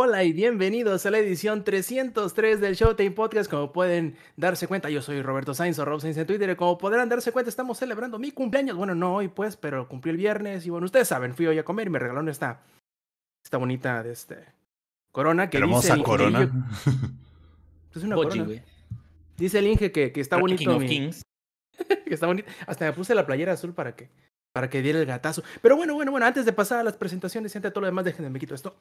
Hola y bienvenidos a la edición 303 del Showtime Podcast. Como pueden darse cuenta, yo soy Roberto Sainz o Rob Sainz en Twitter. como podrán darse cuenta, estamos celebrando mi cumpleaños. Bueno, no hoy pues, pero cumplí el viernes. Y bueno, ustedes saben, fui hoy a comer y me regalaron esta, esta bonita de este, corona que Hermosa corona. es una corona. Dice el Inge que, que está bonito. King of Kings. que está bonito. Hasta me puse la playera azul para que, para que diera el gatazo. Pero bueno, bueno, bueno, antes de pasar a las presentaciones, y todo lo demás, déjenme me quito esto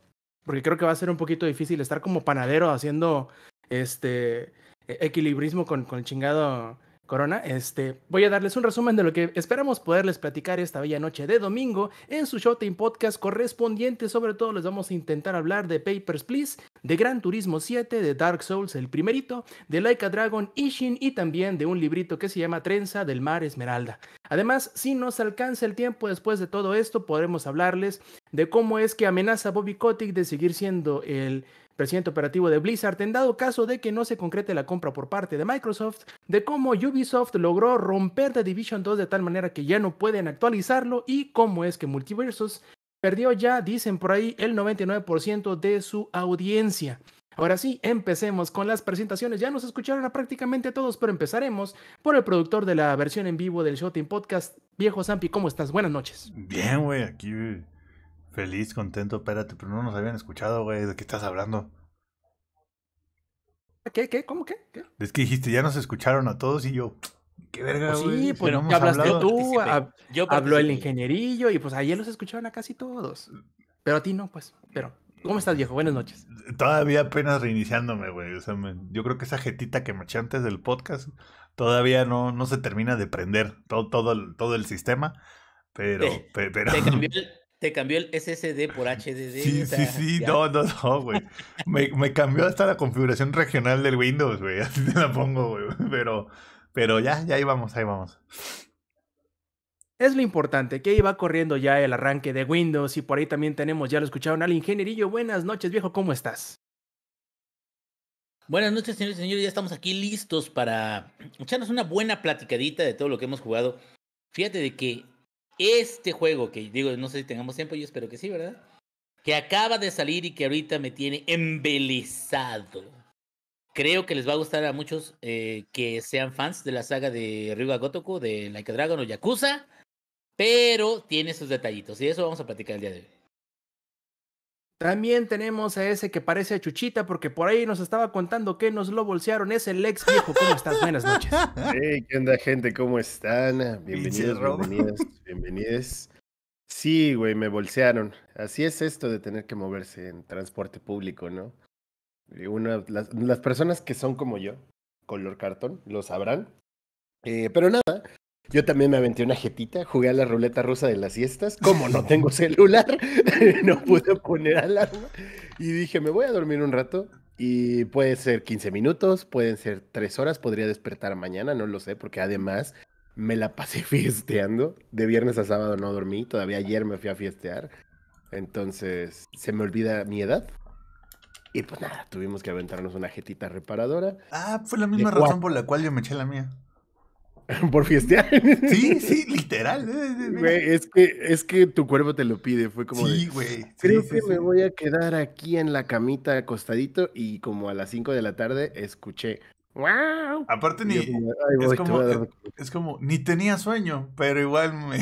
porque creo que va a ser un poquito difícil estar como panadero haciendo este e-, equilibrismo con, con el chingado Corona, este, voy a darles un resumen de lo que esperamos poderles platicar esta bella noche de domingo en su Showtime Podcast correspondiente. Sobre todo les vamos a intentar hablar de Papers, Please, de Gran Turismo 7, de Dark Souls, el primerito, de Laika Dragon, Ishin y también de un librito que se llama Trenza del Mar Esmeralda. Además, si nos alcanza el tiempo después de todo esto, podremos hablarles de cómo es que amenaza Bobby Kotick de seguir siendo el Presidente operativo de Blizzard, en dado caso de que no se concrete la compra por parte de Microsoft, de cómo Ubisoft logró romper The Division 2 de tal manera que ya no pueden actualizarlo y cómo es que Multiversus perdió ya, dicen por ahí, el 99% de su audiencia. Ahora sí, empecemos con las presentaciones. Ya nos escucharon a prácticamente todos, pero empezaremos por el productor de la versión en vivo del Showtime Podcast, viejo Zampi. ¿Cómo estás? Buenas noches. Bien, güey, aquí feliz, contento. Espérate, pero no nos habían escuchado, güey. ¿De qué estás hablando? ¿Qué? ¿Qué? ¿Cómo qué? Es que dijiste, ya nos escucharon a todos y yo. Qué verga, Sí, hablaste tú, habló el ingenierillo y pues ayer los escucharon a casi todos. Pero a ti no, pues. Pero, ¿cómo estás, viejo? Buenas noches. Todavía apenas reiniciándome, güey. yo creo que esa jetita que me eché antes del podcast todavía no, no se termina de prender todo, todo, el, todo el sistema. Pero, pero. Te cambió el SSD por HDD. Sí, sí, sí, no, no, no, güey. Me, cambió hasta la configuración regional del Windows, güey. Así te la pongo, güey. Pero, pero ya, ya ahí vamos, ahí vamos. Es lo importante, que iba corriendo ya el arranque de Windows y por ahí también tenemos, ya lo escucharon al ingenierillo. Buenas noches, viejo, ¿cómo estás? Buenas noches, señores y señores. Ya estamos aquí listos para echarnos una buena platicadita de todo lo que hemos jugado. Fíjate de que este juego, que digo, no sé si tengamos tiempo, yo espero que sí, ¿verdad? Que acaba de salir y que ahorita me tiene embelezado. Creo que les va a gustar a muchos eh, que sean fans de la saga de Ryuga Gotoku, de Like Dragon o Yakuza, pero tiene sus detallitos y eso vamos a platicar el día de hoy. También tenemos a ese que parece a Chuchita, porque por ahí nos estaba contando que nos lo bolsearon. Es el ex viejo. ¿Cómo estás? Buenas noches. Hey, ¿qué onda, gente? ¿Cómo están? Bienvenidos, bienvenidas, bienvenidos. Sí, güey, me bolsearon. Así es esto de tener que moverse en transporte público, ¿no? Una, las, personas que son como yo, color cartón, lo sabrán. Eh, pero nada, yo también me aventé una jetita, jugué a la ruleta rusa de las siestas. Como no tengo celular, no pude poner alarma. Y dije, me voy a dormir un rato. Y puede ser 15 minutos, pueden ser 3 horas, podría despertar mañana, no lo sé, porque además me la pasé fiesteando. De viernes a sábado no dormí, todavía ayer me fui a fiestear. Entonces, se me olvida mi edad. Y pues nada, tuvimos que aventarnos una jetita reparadora. Ah, fue la misma razón por la cual yo me eché la mía. Por fiestear. Sí, sí, literal. Eh, eh, eh, es que, es que tu cuerpo te lo pide. Fue como. Sí, güey. Creo que me voy a quedar aquí en la camita acostadito y como a las 5 de la tarde escuché. ¡Wow! Aparte, ni. es, como, es, como, ni tenía sueño, pero igual me.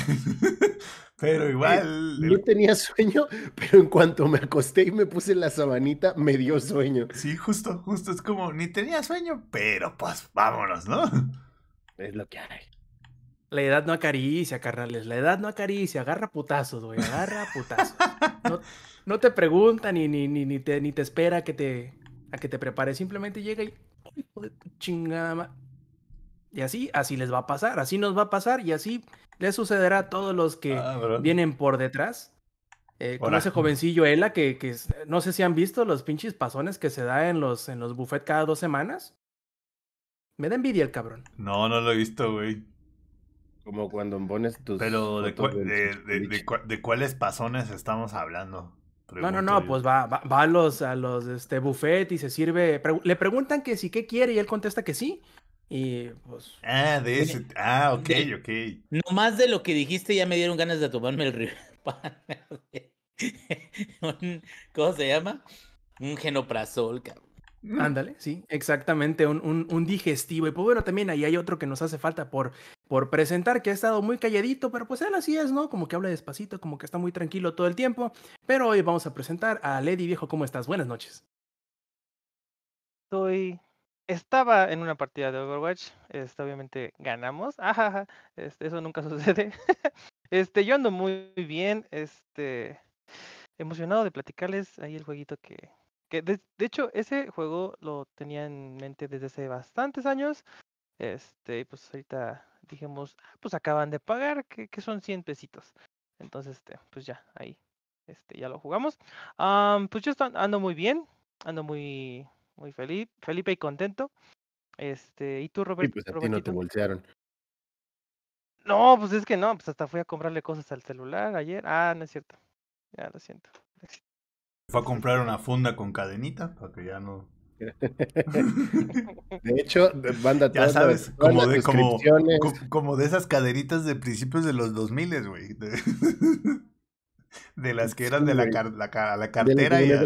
pero igual. No tenía sueño, pero en cuanto me acosté y me puse la sabanita, me dio sueño. Sí, justo, justo. Es como, ni tenía sueño, pero pues vámonos, ¿no? es lo que hay. La edad no acaricia, carnales. La edad no acaricia. Agarra putazos, güey. Agarra putazos. No, te pregunta ni, ni, ni, ni, te, ni te espera que te, a que te prepare, Simplemente llega y. Chingada Y así, así les va a pasar. Así nos va a pasar. Y así les sucederá a todos los que ah, vienen por detrás. Eh, con ese jovencillo Ela que, que, no sé si han visto los pinches pasones que se da en los, en los cada dos semanas. Me da envidia el cabrón. No, no lo he visto, güey. Como cuando pones tus. Pero, ¿de, cuáles pasones estamos hablando? no, no, no, pues va, va, a los, a los este, buffet y se sirve. le preguntan que si qué quiere y él contesta que sí. Y pues. Ah, de eso. Ah, ok, ok. Más de lo que dijiste ya me dieron ganas de tomarme el río. ¿Cómo se llama? Un genoprazol, cabrón. Ándale, sí, exactamente, un, un, digestivo. Y pues bueno, también ahí hay otro que nos hace falta por, por presentar, que ha estado muy calladito, pero pues él así es, ¿no? Como que habla despacito, como que está muy tranquilo todo el tiempo. Pero hoy vamos a presentar a Lady Viejo, ¿cómo estás? Buenas noches. Estoy... Estaba en una partida de Overwatch, este, obviamente ganamos, ajá este, eso nunca sucede. este, yo ando muy bien, este, emocionado de platicarles ahí el jueguito que, que de, hecho, ese juego lo tenía en mente desde hace bastantes años. Este, pues ahorita dijimos, ah, pues acaban de pagar, que, que son 100 pesitos. Entonces, este, pues ya, ahí. Este, ya lo jugamos. Ah, pues yo ando muy bien, ando muy, muy feliz, y contento. Este, ¿y tú, Roberto? Sí, pues, a ti no te bolsearon. No, pues es que no, pues hasta fui a comprarle cosas al celular ayer. Ah, no es cierto. Ya lo siento. Fue a comprar una funda con cadenita para que ya no. De hecho, banda Ya sabes, como, de, como, de esas caderitas de principios de los 2000, güey. De, las que eran de la, cartera de la, y de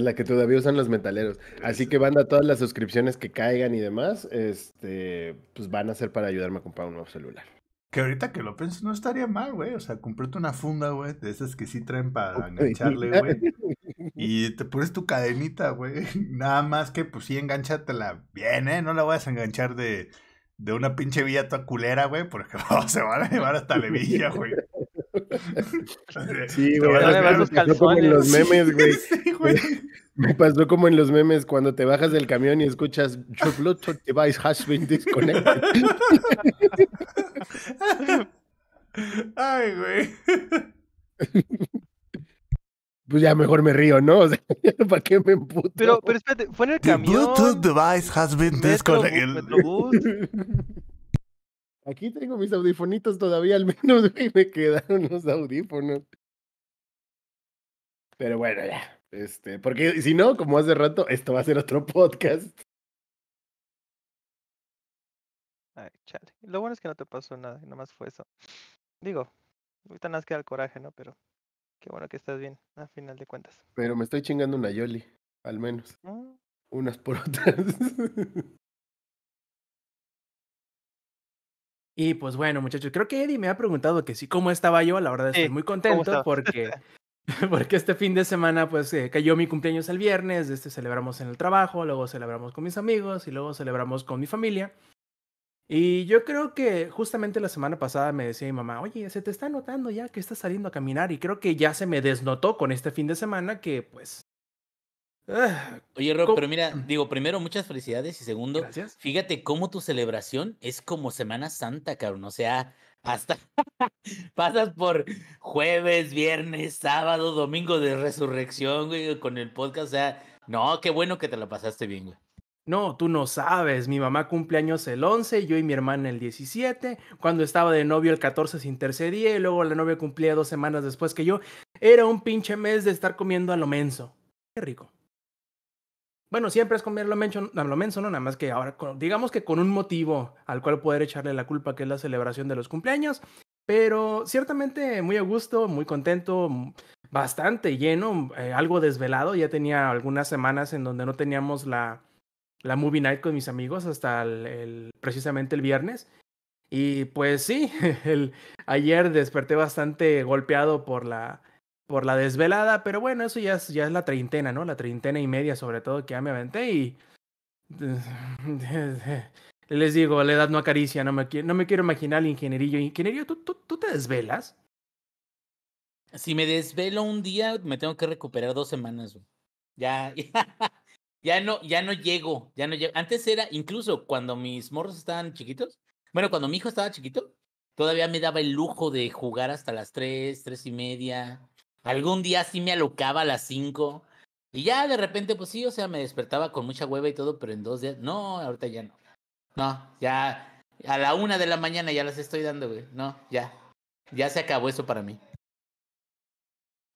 la De que todavía usan los metaleros. Así que banda, a todas las suscripciones que caigan y demás, este, pues van a ser para ayudarme a comprar un nuevo celular. Que ahorita que lo pienso, no estaría mal, güey. O sea, comprarte una funda, güey, de esas que sí traen para engancharle, güey. Y te pones tu cadenita, güey. Nada más que, pues sí, enganchatela bien, ¿eh? No la vayas a enganchar de, una pinche villa toda culera, güey, porque se van a llevar hasta Levilla, güey. Sí, me pasó como en los memes, güey. Me pasó como en los memes cuando te bajas del camión y escuchas Your Bluetooth device has been disconnected. Ay, güey. Pues ya mejor me río, ¿no? O sea, ¿para qué me emputo? Pero, pero espérate, fue en el camión. The Bluetooth device has been disconnected. Aquí tengo mis audifonitos todavía, al menos me quedaron los audífonos. Pero bueno, ya. Este, porque si no, como hace rato, esto va a ser otro podcast. Ay, chale. Lo bueno es que no te pasó nada, nomás fue eso. Digo, ahorita nada más queda el coraje, ¿no? Pero qué bueno que estás bien, a final de cuentas. Pero me estoy chingando una Yoli, al menos. Mm. Unas por otras. Y pues bueno, muchachos, creo que Eddie me ha preguntado que sí, ¿cómo estaba yo? La verdad estoy muy contento porque, porque este fin de semana pues eh, cayó mi cumpleaños el viernes, este celebramos en el trabajo, luego celebramos con mis amigos y luego celebramos con mi familia. Y yo creo que justamente la semana pasada me decía mi mamá, oye, se te está notando ya que estás saliendo a caminar y creo que ya se me desnotó con este fin de semana que pues Ah, oye, Rob, pero mira, digo, primero, muchas felicidades y segundo, fíjate cómo tu celebración es como Semana Santa, cabrón. O sea, hasta pasas por jueves, viernes, sábado, domingo de resurrección, güey, con el podcast. O sea, no, qué bueno que te la pasaste bien, güey. No, tú no sabes, mi mamá cumple años el 11, yo y mi hermana el 17, cuando estaba de novio el 14 se intercedía y luego la novia cumplía dos semanas después que yo. Era un pinche mes de estar comiendo a lo menso. Qué rico. Bueno, siempre es comer lo lo menso, ¿no? Nada más que ahora, digamos que con un motivo al cual poder echarle la culpa, que es la celebración de los cumpleaños. Pero ciertamente muy a gusto, muy contento, bastante lleno, eh, algo desvelado. Ya tenía algunas semanas en donde no teníamos la, la movie night con mis amigos hasta precisamente el viernes. Y pues sí, ayer desperté bastante golpeado por la, por la desvelada, pero bueno, eso ya es, ya es la treintena, ¿no? La treintena y media sobre todo que ya me aventé y... Les digo, la edad no acaricia, no me, no me quiero imaginar el ingenierillo. Ingenierillo, ¿tú, tú, te desvelas? Si me desvelo un día, me tengo que recuperar dos semanas. Ya, ya, no, ya no llego, ya no llego. Antes era, incluso cuando mis morros estaban chiquitos, bueno, cuando mi hijo estaba chiquito, todavía me daba el lujo de jugar hasta las tres, tres y media, Algún día sí me alocaba a las 5. Y ya de repente, pues sí, o sea, me despertaba con mucha hueva y todo, pero en dos días. No, ahorita ya no. No, ya a la una de la mañana ya las estoy dando, güey. No, ya. Ya se acabó eso para mí.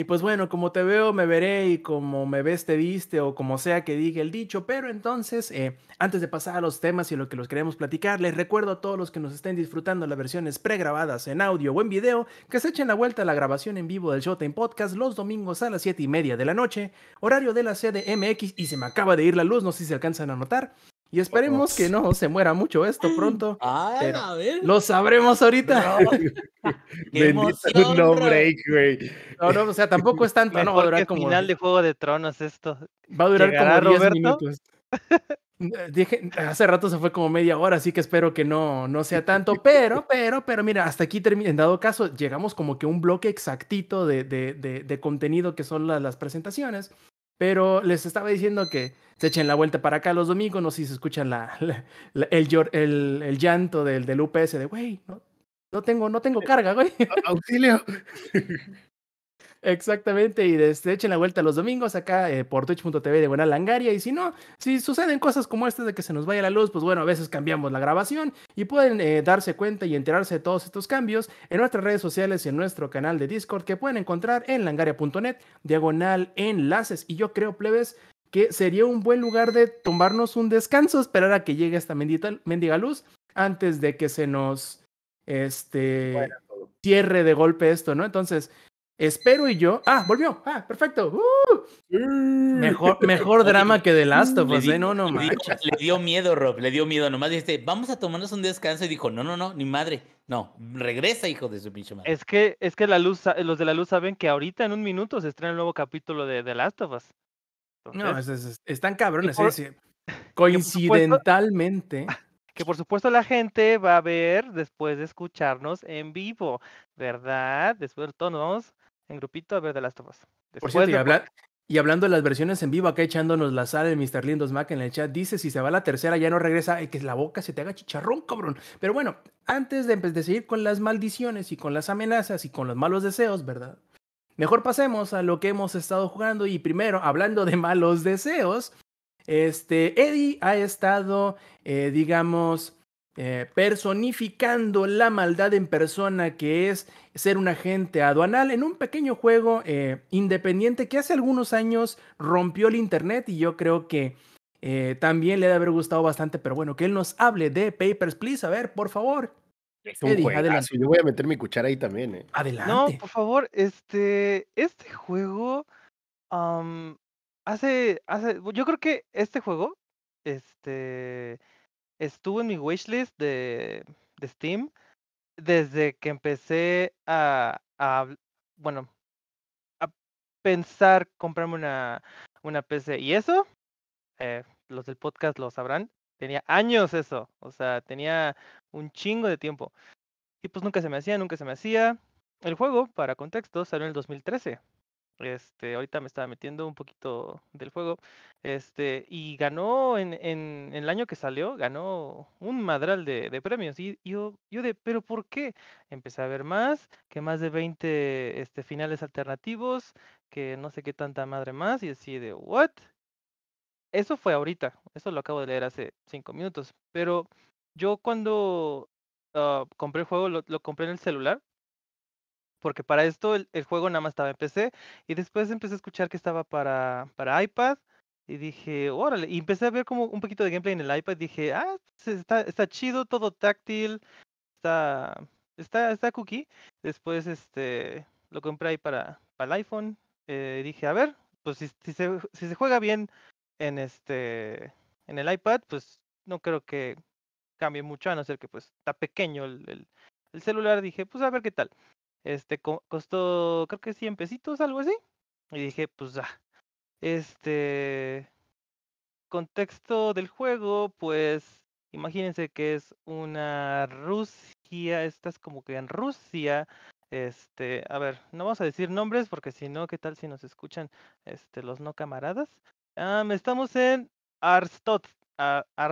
Y pues bueno, como te veo, me veré y como me ves, te viste o como sea que diga el dicho. Pero entonces, eh, antes de pasar a los temas y lo que los queremos platicar, les recuerdo a todos los que nos estén disfrutando las versiones pregrabadas en audio o en video, que se echen la vuelta a la grabación en vivo del Showtime Podcast los domingos a las 7 y media de la noche, horario de la CDMX y se me acaba de ir la luz, no sé si se alcanzan a notar. Y esperemos que no se muera mucho esto pronto. Lo sabremos ahorita. Bendito no güey. o sea, tampoco es tanto, no va a durar como final de Juego de Tronos esto. Va a durar como 10 minutos. hace rato se fue como media hora, así que espero que no, no sea tanto, pero, pero, pero mira, hasta aquí termina, en dado caso, llegamos como que un bloque exactito de, contenido que son las presentaciones. Pero les estaba diciendo que se echen la vuelta para acá los domingos, no sé si se escuchan la, el, el, llanto del, del UPS de, güey, no, no, tengo, no tengo carga, güey. Auxilio. Exactamente, y desde este, echen la vuelta los domingos acá eh, por twitch.tv de Buena Langaria. Y si no, si suceden cosas como estas de que se nos vaya la luz, pues bueno, a veces cambiamos la grabación y pueden eh, darse cuenta y enterarse de todos estos cambios en nuestras redes sociales y en nuestro canal de Discord que pueden encontrar en langaria.net, diagonal enlaces. Y yo creo, plebes, que sería un buen lugar de tomarnos un descanso, esperar a que llegue esta mendiga luz antes de que se nos este cierre de golpe esto, ¿no? Entonces, Espero y yo. Ah, volvió. Ah, perfecto. Uh. Mejor, mejor drama que The Last of Us. ¿eh? No, no, le, le dio miedo, Rob. Le dio miedo. Nomás dijiste, vamos a tomarnos un descanso. Y dijo, no, no, no, ni madre. No, regresa, hijo de su pinche madre. Es que, es que la luz, los de la luz saben que ahorita en un minuto se estrena el nuevo capítulo de The Last of Us. no, es, es, están cabrones. ¿eh? sí, Coincidentalmente. que por supuesto la gente va a ver después de escucharnos en vivo, ¿verdad? Después de todo nos vamos en grupito a ver de... y, y, hablando de las versiones en vivo, acá echándonos la sal el Mr. Lindos Mac en el chat, dice si se va la tercera ya no regresa, eh, que la boca se te haga chicharrón, cabrón. Pero bueno, antes de, pues, de seguir con las maldiciones y con las amenazas y con los malos deseos, ¿verdad? Mejor pasemos a lo que hemos estado jugando y primero, hablando de malos deseos, este, Eddie ha estado, eh, digamos, eh, personificando la maldad en persona que es ser un agente aduanal en un pequeño juego eh, independiente que hace algunos años rompió el internet y yo creo que eh, también le debe haber gustado bastante, pero bueno, que él nos hable de Papers, please, a ver, por favor. adelante. Yo voy a meter mi cuchara ahí también. Eh. Adelante. No, por favor, este, este juego hace, hace, yo creo que este juego, este, estuvo en mi wishlist de, de Steam desde que empecé a, bueno, a pensar comprarme una, PC. Y eso, eh, los del podcast lo sabrán, tenía años eso, o sea, tenía un chingo de tiempo. Y pues nunca se me hacía, nunca se me hacía. El juego, para contexto, salió en el 2013. Este, ahorita me estaba metiendo un poquito del juego. Este, y ganó en, el año que salió, ganó un madral de, premios. Y yo, yo de, ¿pero por qué? Empecé a ver más, que más de 20 este, finales alternativos, que no sé qué tanta madre más, y así de, ¿what? Eso fue ahorita, eso lo acabo de leer hace cinco minutos. Pero yo cuando ah, compré el juego, lo compré en el celular porque para esto el, juego nada más estaba en PC y después empecé a escuchar que estaba para, para iPad y dije, órale, y empecé a ver como un poquito de gameplay en el iPad, dije, ah, está, está chido, todo táctil, está, está, está cookie. Después este, lo compré ahí para, para el iPhone, eh, dije, a ver, pues si, si, se, si se juega bien en, este, en el iPad, pues no creo que cambie mucho, a no ser que pues está pequeño el celular, dije, pues a ver qué tal. Este costó, creo que 100 pesitos, algo así. Y dije, pues, ya este contexto del juego, pues, imagínense que es una Rusia, estás como que en Rusia, este, a ver, no vamos a decir nombres porque si no, ¿qué tal si nos escuchan este, los no camaradas? Ah, estamos en Arstot, ah, Ar,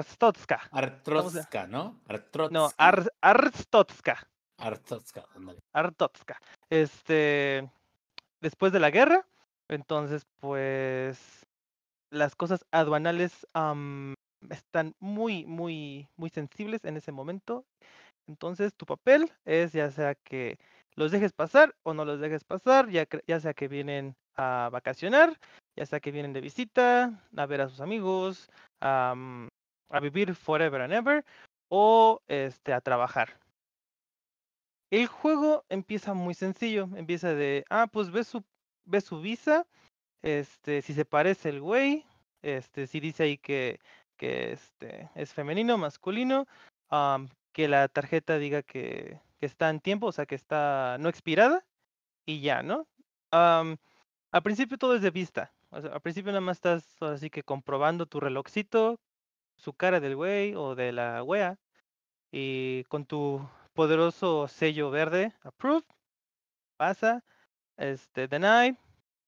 Arstotska. ¿no? No, Arstotska. Artotska, Este, después de la guerra, entonces pues las cosas aduanales están muy, muy, muy sensibles en ese momento. Entonces tu papel es ya sea que los dejes pasar o no los dejes pasar, ya, ya sea que vienen a vacacionar, ya sea que vienen de visita, a ver a sus amigos, a vivir forever and ever o este, a trabajar. El juego empieza muy sencillo, empieza de, ah, pues ve su, ve su visa, este, si se parece el güey, este, si dice ahí que, que este, es femenino, masculino, que la tarjeta diga que, que, está en tiempo, o sea, que está no expirada, y ya, ¿no? al principio todo es de vista, o sea, al principio nada más estás así que comprobando tu relojcito, su cara del güey o de la wea, y con tu poderoso sello verde, approved, pasa, este, deny,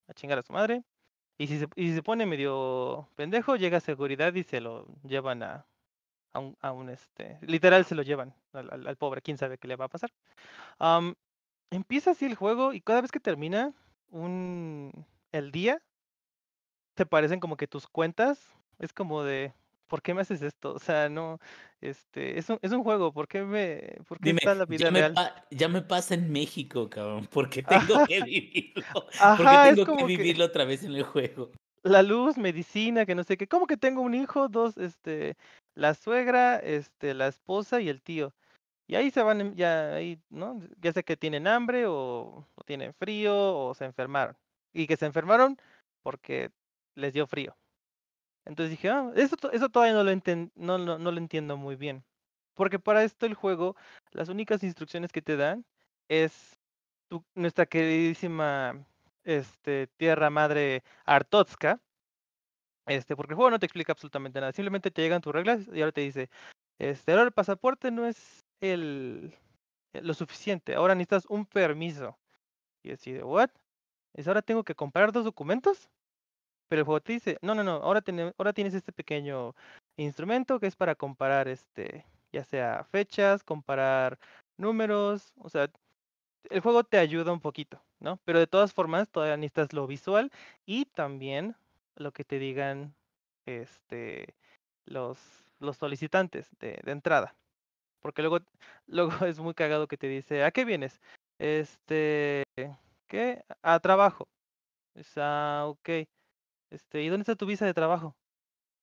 a chingar a su madre. Y si se, pone medio pendejo, llega a seguridad y se lo llevan a, a, un, este, literal se lo llevan al, pobre, quién sabe qué le va a pasar. empieza así el juego y cada vez que termina un, el día, te parecen como que tus cuentas, es como de, ¿por qué me haces esto? O sea, no, este, es un, es un juego, ¿por qué me, por qué está la vida ya real? Me ya me pasa en México, cabrón, porque tengo que vivirlo, porque tengo que vivirlo otra vez en el juego. La luz, medicina, que no sé qué, ¿cómo que tengo un hijo, dos, este, la suegra, este, la esposa y el tío? Y ahí se van, ya, ahí, ¿no? Ya sé que tienen hambre o tienen frío o se enfermaron. Y que se enfermaron porque les dio frío. Entonces dije, ah, eso, todavía no lo, lo entiendo muy bien. Porque para esto el juego, las únicas instrucciones que te dan es nuestra queridísima este, tierra madre Artotska. Este, porque el juego no te explica absolutamente nada. Simplemente te llegan tus reglas y ahora te dice, este, ahora el pasaporte no es eh, lo suficiente. Ahora necesitas un permiso. Y así de what? ¿Es ahora tengo que comprar dos documentos? pero el juego te dice, no, no, no, ahora, ahora tienes este pequeño instrumento que es para comparar, este, ya sea fechas, comparar números, o sea, el juego te ayuda un poquito, ¿no? Pero de todas formas, todavía necesitas lo visual y también lo que te digan este, los, los solicitantes de, entrada. Porque luego, luego es muy cagado que te dice, ¿a qué vienes? Este, ¿qué? A trabajo. O sea, ah, ok. Este, ¿y dónde está tu visa de trabajo?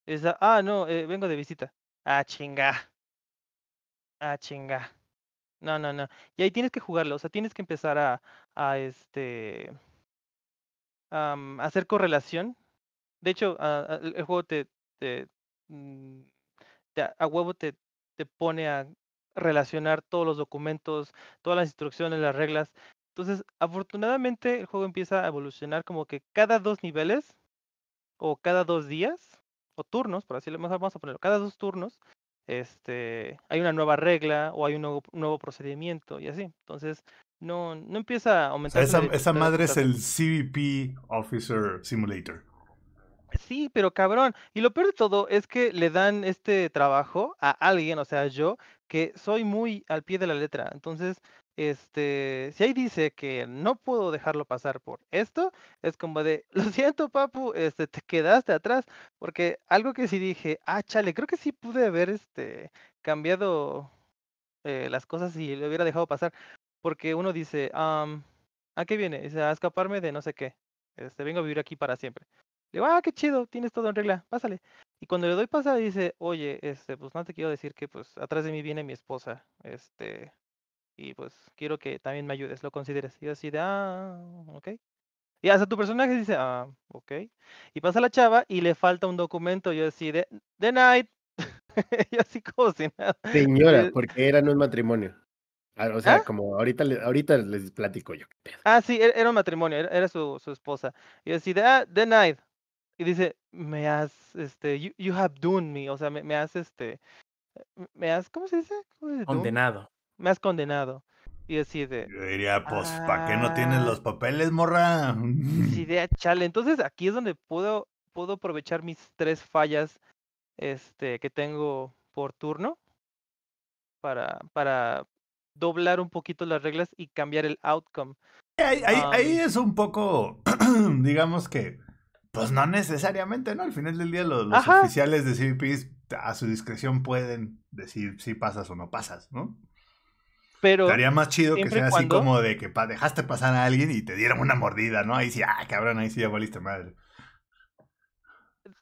Esa, ah, no, eh, vengo de visita. Ah, chinga. Ah, chinga. No, no, no. Y ahí tienes que jugarlo, o sea, tienes que empezar a, a este, hacer correlación. De hecho, ah, ah, el juego te, te, mm, a huevo te, te pone a relacionar todos los documentos, todas las instrucciones, las reglas. Entonces, afortunadamente, el juego empieza a evolucionar como que cada dos niveles o cada dos días, o turnos, por así vamos a poner, cada dos turnos, este, hay una nueva regla o hay un nuevo, procedimiento y así. Entonces, no, no empieza a aumentar. esa, esa madre es el CBP Officer Simulator. Sí, pero cabrón. Y lo peor de todo es que le dan este trabajo a alguien, o sea, yo, que soy muy al pie de la letra. Entonces, este, si ahí dice que no puedo dejarlo pasar por esto, es como de, lo siento, papu, este, te quedaste atrás, porque algo que sí dije, ah, chale, creo que sí pude haber, este, cambiado eh, las cosas y le hubiera dejado pasar, porque uno dice, ah, ¿a qué viene? Dice, a escaparme de no sé qué, este, vengo a vivir aquí para siempre. Le digo, ah, qué chido, tienes todo en regla, pásale. Y cuando le doy pasada dice, oye, este, pues no te quiero decir que pues atrás de mí viene mi esposa, este, y pues quiero que también me ayudes, lo consideres. Y yo así de, ah, ok. Y hasta tu personaje dice, ah, ok. Y pasa la chava y le falta un documento. Yo así de, the night. y así como Señora, porque era no el matrimonio. Ah, o sea, ¿Ah? como ahorita, ahorita les platico yo. Ah, sí, e-, era un matrimonio, era, su, esposa. Y así de, ah, the night. Y dice, me has, este, you, have done me. O sea, me, me has, este, me has, ¿Cómo se dice? Condenado me has condenado. Y así de. Yo diría, pues, ¿para qué no tienes ah, los papeles, morra? Sí, chale. Entonces aquí es donde puedo, puedo aprovechar mis tres fallas este, que tengo por turno para, para doblar un poquito las reglas y cambiar el outcome. Ahí, es un poco, digamos que, pues no necesariamente, ¿no? Al final del día los, los oficiales de CBP a su discreción pueden decir si pasas o no pasas, ¿no? Pero Estaría más chido que sea así como de que dejaste pasar a alguien y te dieron una mordida, ¿no? Ahí sí, ah, cabrón, ahí sí ya valiste madre.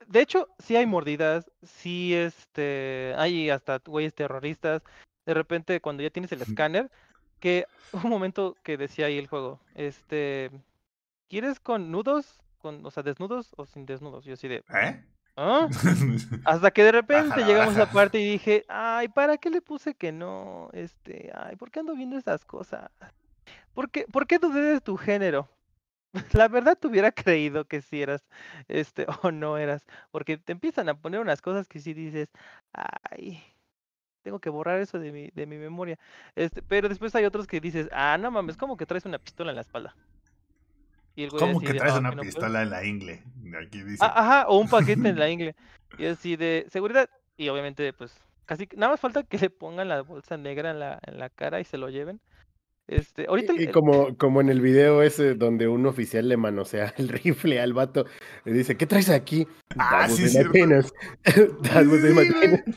De hecho, sí hay mordidas, sí este, hay hasta güeyes terroristas. De repente, cuando ya tienes el escáner, que un momento que decía ahí el juego, este, ¿quieres con nudos, con, o sea, desnudos o sin desnudos? Yo sí de, ¿Eh? ¿Ah? Hasta que de repente llegamos a parte y dije, ay, ¿para qué le puse que no? Este, ay, ¿por qué ando viendo esas cosas? ¿Por qué, ¿por qué dudé de tu género? La verdad te hubiera creído que si sí eras este o no eras, porque te empiezan a poner unas cosas que si sí dices, ay, tengo que borrar eso de mi, de mi memoria. Este, pero después hay otros que dices, ah, no mames, como que traes una pistola en la espalda. Como ¿Cómo que traes ah, una pistola en la ingle? Aquí dice. Ah, ajá, o un paquete en la ingle. Y así de seguridad. Y obviamente, pues, casi nada más falta que le pongan la bolsa negra en la, en la cara y se lo lleven. Este, ahorita y, como, como en el video ese donde un oficial le manosea el rifle al vato, le dice, ¿qué traes aquí? Ah, sí, de sí, sí, de Martínez.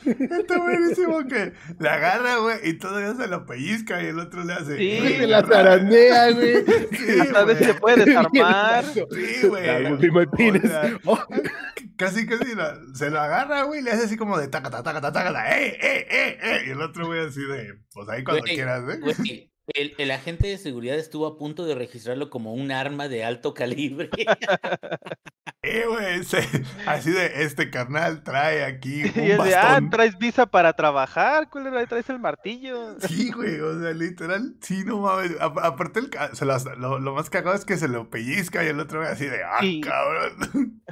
Está buenísimo que Le agarra, güey, y todavía se lo pellizca y el otro le hace. Sí, se la zaranea, güey. Sí, Hasta veces se puede desarmar. Sí, güey. Oh. Casi, casi se lo agarra, güey, y le hace así como de taca, taca, taca, taca, ¡eh, eh, eh, eh! Y el otro, güey, así de, pues ahí cuando quieras, ¿eh? El, agente de seguridad estuvo a punto de registrarlo como un arma de alto calibre. eh, güey, así de este carnal trae aquí. Un y bastón. de, ah, traes visa para trabajar, ¿cuál era? Traes el martillo. Sí, güey, o sea, literal, sí, no mames. aparte, lo, más cagado es que se lo pellizca y el otro así de, ah, cabrón.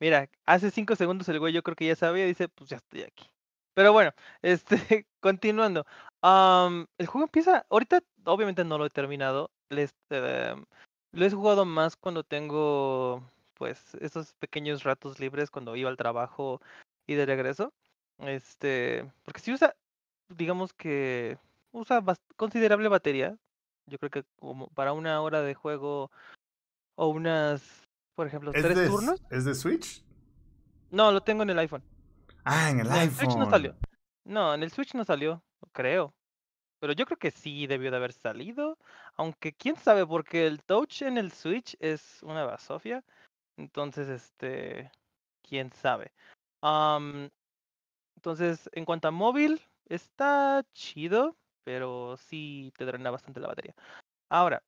Mira, hace cinco segundos el güey yo creo que ya sabía, dice, pues ya estoy aquí. Pero bueno, este, continuando el juego empieza, ahorita obviamente no lo he terminado, les, eh, lo he jugado más cuando tengo pues esos pequeños ratos libres cuando iba al trabajo y de regreso. Este, porque si usa, digamos que usa considerable batería. Yo creo que como para una hora de juego o unas, por ejemplo, tres turnos. ¿Es de Switch? No, lo tengo en el iPhone. Ah, en el iPhone. No, en el Switch no salió creo. Pero yo creo que sí debió de haber salido. Aunque quién sabe, porque el touch en el Switch es una basofia. Entonces, este. Quién sabe. entonces, en cuanto a móvil, está chido. Pero sí te drena bastante la batería. Ahora,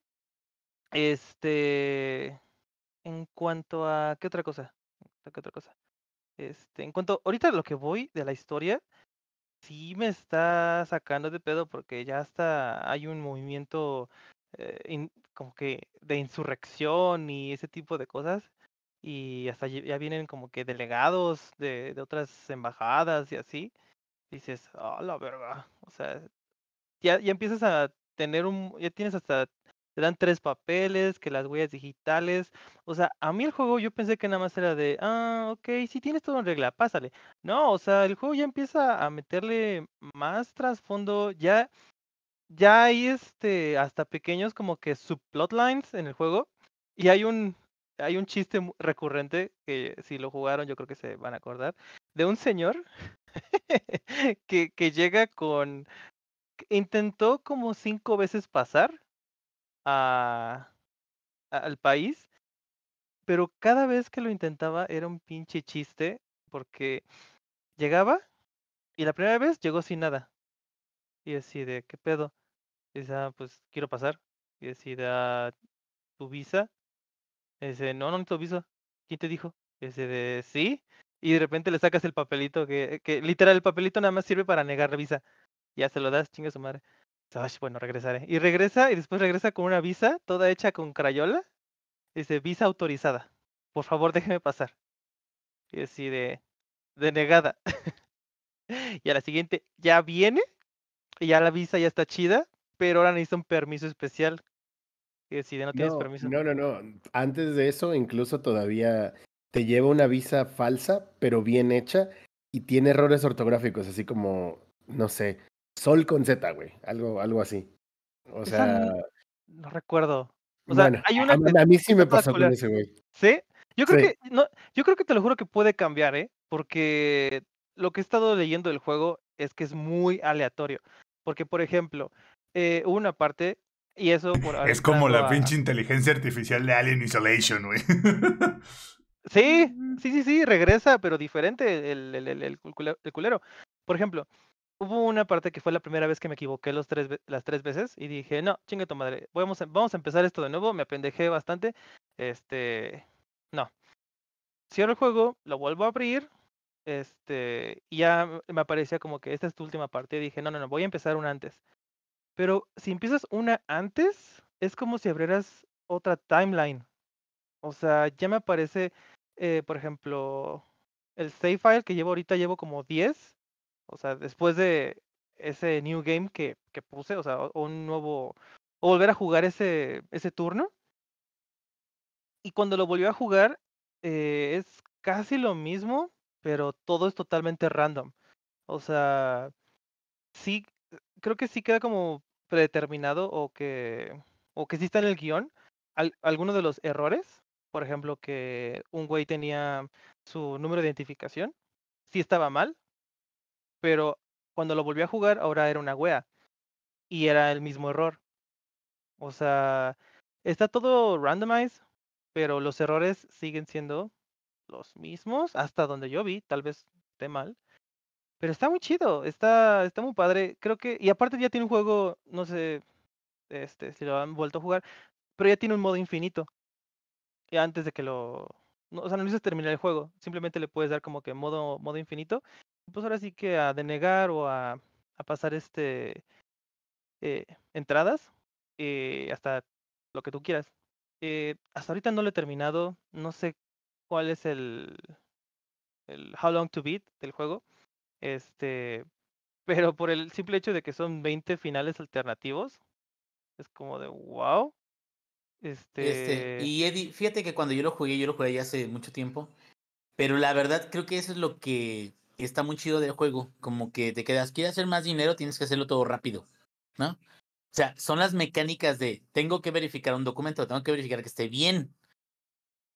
este. En cuanto a. ¿Qué otra cosa? ¿Qué otra cosa? Este, en cuanto ahorita lo que voy de la historia, sí me está sacando de pedo porque ya hasta hay un movimiento eh, como que de insurrección y ese tipo de cosas. Y hasta ya vienen como que delegados de, otras embajadas y así. Dices, ah, la verdad O sea, ya, ya empiezas a tener un, ya tienes hasta te dan tres papeles, que las huellas digitales. O sea, a mí el juego yo pensé que nada más era de, ah, ok, si tienes todo en regla, pásale. No, o sea, el juego ya empieza a meterle más trasfondo, ya, ya hay este, hasta pequeños como que subplotlines en el juego. Y hay un, hay un chiste recurrente que si lo jugaron yo creo que se van a acordar, de un señor que, que llega con... Intentó como cinco veces pasar a, al país, pero cada vez que lo intentaba era un pinche chiste porque llegaba y la primera vez llegó sin nada. Y así de, ¿qué pedo? Y dice, ah, pues quiero pasar. Y así de, ah, ¿tu visa? Y dice, no, no necesito visa. ¿Quién te dijo? Y dice, de, sí. Y de repente le sacas el papelito que, que literal, el papelito nada más sirve para negar la visa. Ya se lo das, chinga su madre bueno, regresaré. Y regresa y después regresa con una visa toda hecha con crayola. Dice, visa autorizada. Por favor, déjeme pasar. Y decide, de, y a la siguiente ya viene. Y ya la visa ya está chida. Pero ahora necesita un permiso especial. Y decide no tienes permiso. No, no, no. Mm, antes de eso, incluso todavía te lleva una visa falsa, pero bien hecha. Y tiene errores ortográficos, así como, no sé, Sol con Z, güey. Algo, algo así. O sea. No, recuerdo. O hay una. A, mí sí me pasó con ese, güey. ¿Sí? Yo creo que. No, yo creo que te lo juro que puede cambiar, ¿eh? Porque lo que he estado leyendo del juego es que es muy aleatorio. Porque, por ejemplo, eh, una parte. Y eso por Es como la pinche inteligencia artificial de Alien Isolation, güey. Sí, sí, sí, sí, regresa, pero diferente el culero. Por ejemplo, hubo una parte que fue la primera vez que me equivoqué los tres, las tres veces y dije, no, chinga tu madre, vamos a, vamos a empezar esto de nuevo, me apendejé bastante, este, no. Cierro el juego, lo vuelvo a abrir, este, y ya me aparecía como que esta es tu última parte, y dije, no, no, no, voy a empezar una antes. Pero si empiezas una antes, es como si abrieras otra timeline. O sea, ya me aparece, eh, por ejemplo, el save file que llevo ahorita, llevo como 10 o sea, después de ese new game que, puse, o sea, o, un nuevo, o volver a jugar ese, ese turno. Y cuando lo volvió a jugar, eh, es casi lo mismo, pero todo es totalmente random. O sea, sí, creo que sí queda como predeterminado o que, o que sí está en el guión al, algunos de los errores. Por ejemplo, que un güey tenía su número de identificación, sí estaba mal, pero cuando lo volví a jugar, ahora era una wea. Y era el mismo error. O sea, está todo randomized, pero los errores siguen siendo los mismos, hasta donde yo vi, tal vez esté mal. Pero está muy chido, está, está muy padre. Creo que, y aparte ya tiene un juego, no sé este, si lo han vuelto a jugar, pero ya tiene un modo infinito. Y antes de que lo. No, o sea, no necesitas terminar el juego, simplemente le puedes dar como que modo, modo infinito pues ahora sí que a denegar o a, pasar este eh, entradas eh, hasta lo que tú quieras. Eh, hasta ahorita no lo he terminado, no sé cuál es el, el How Long to Beat del juego, este, pero por el simple hecho de que son 20 finales alternativos, es como de wow. Este... este y Eddie, fíjate que cuando yo lo jugué, yo lo jugué ya hace mucho tiempo, pero la verdad creo que eso es lo que está muy chido del juego, como que te quedas, quieres hacer más dinero, tienes que hacerlo todo rápido, ¿no? O sea, son las mecánicas de tengo que verificar un documento, tengo que verificar que esté bien,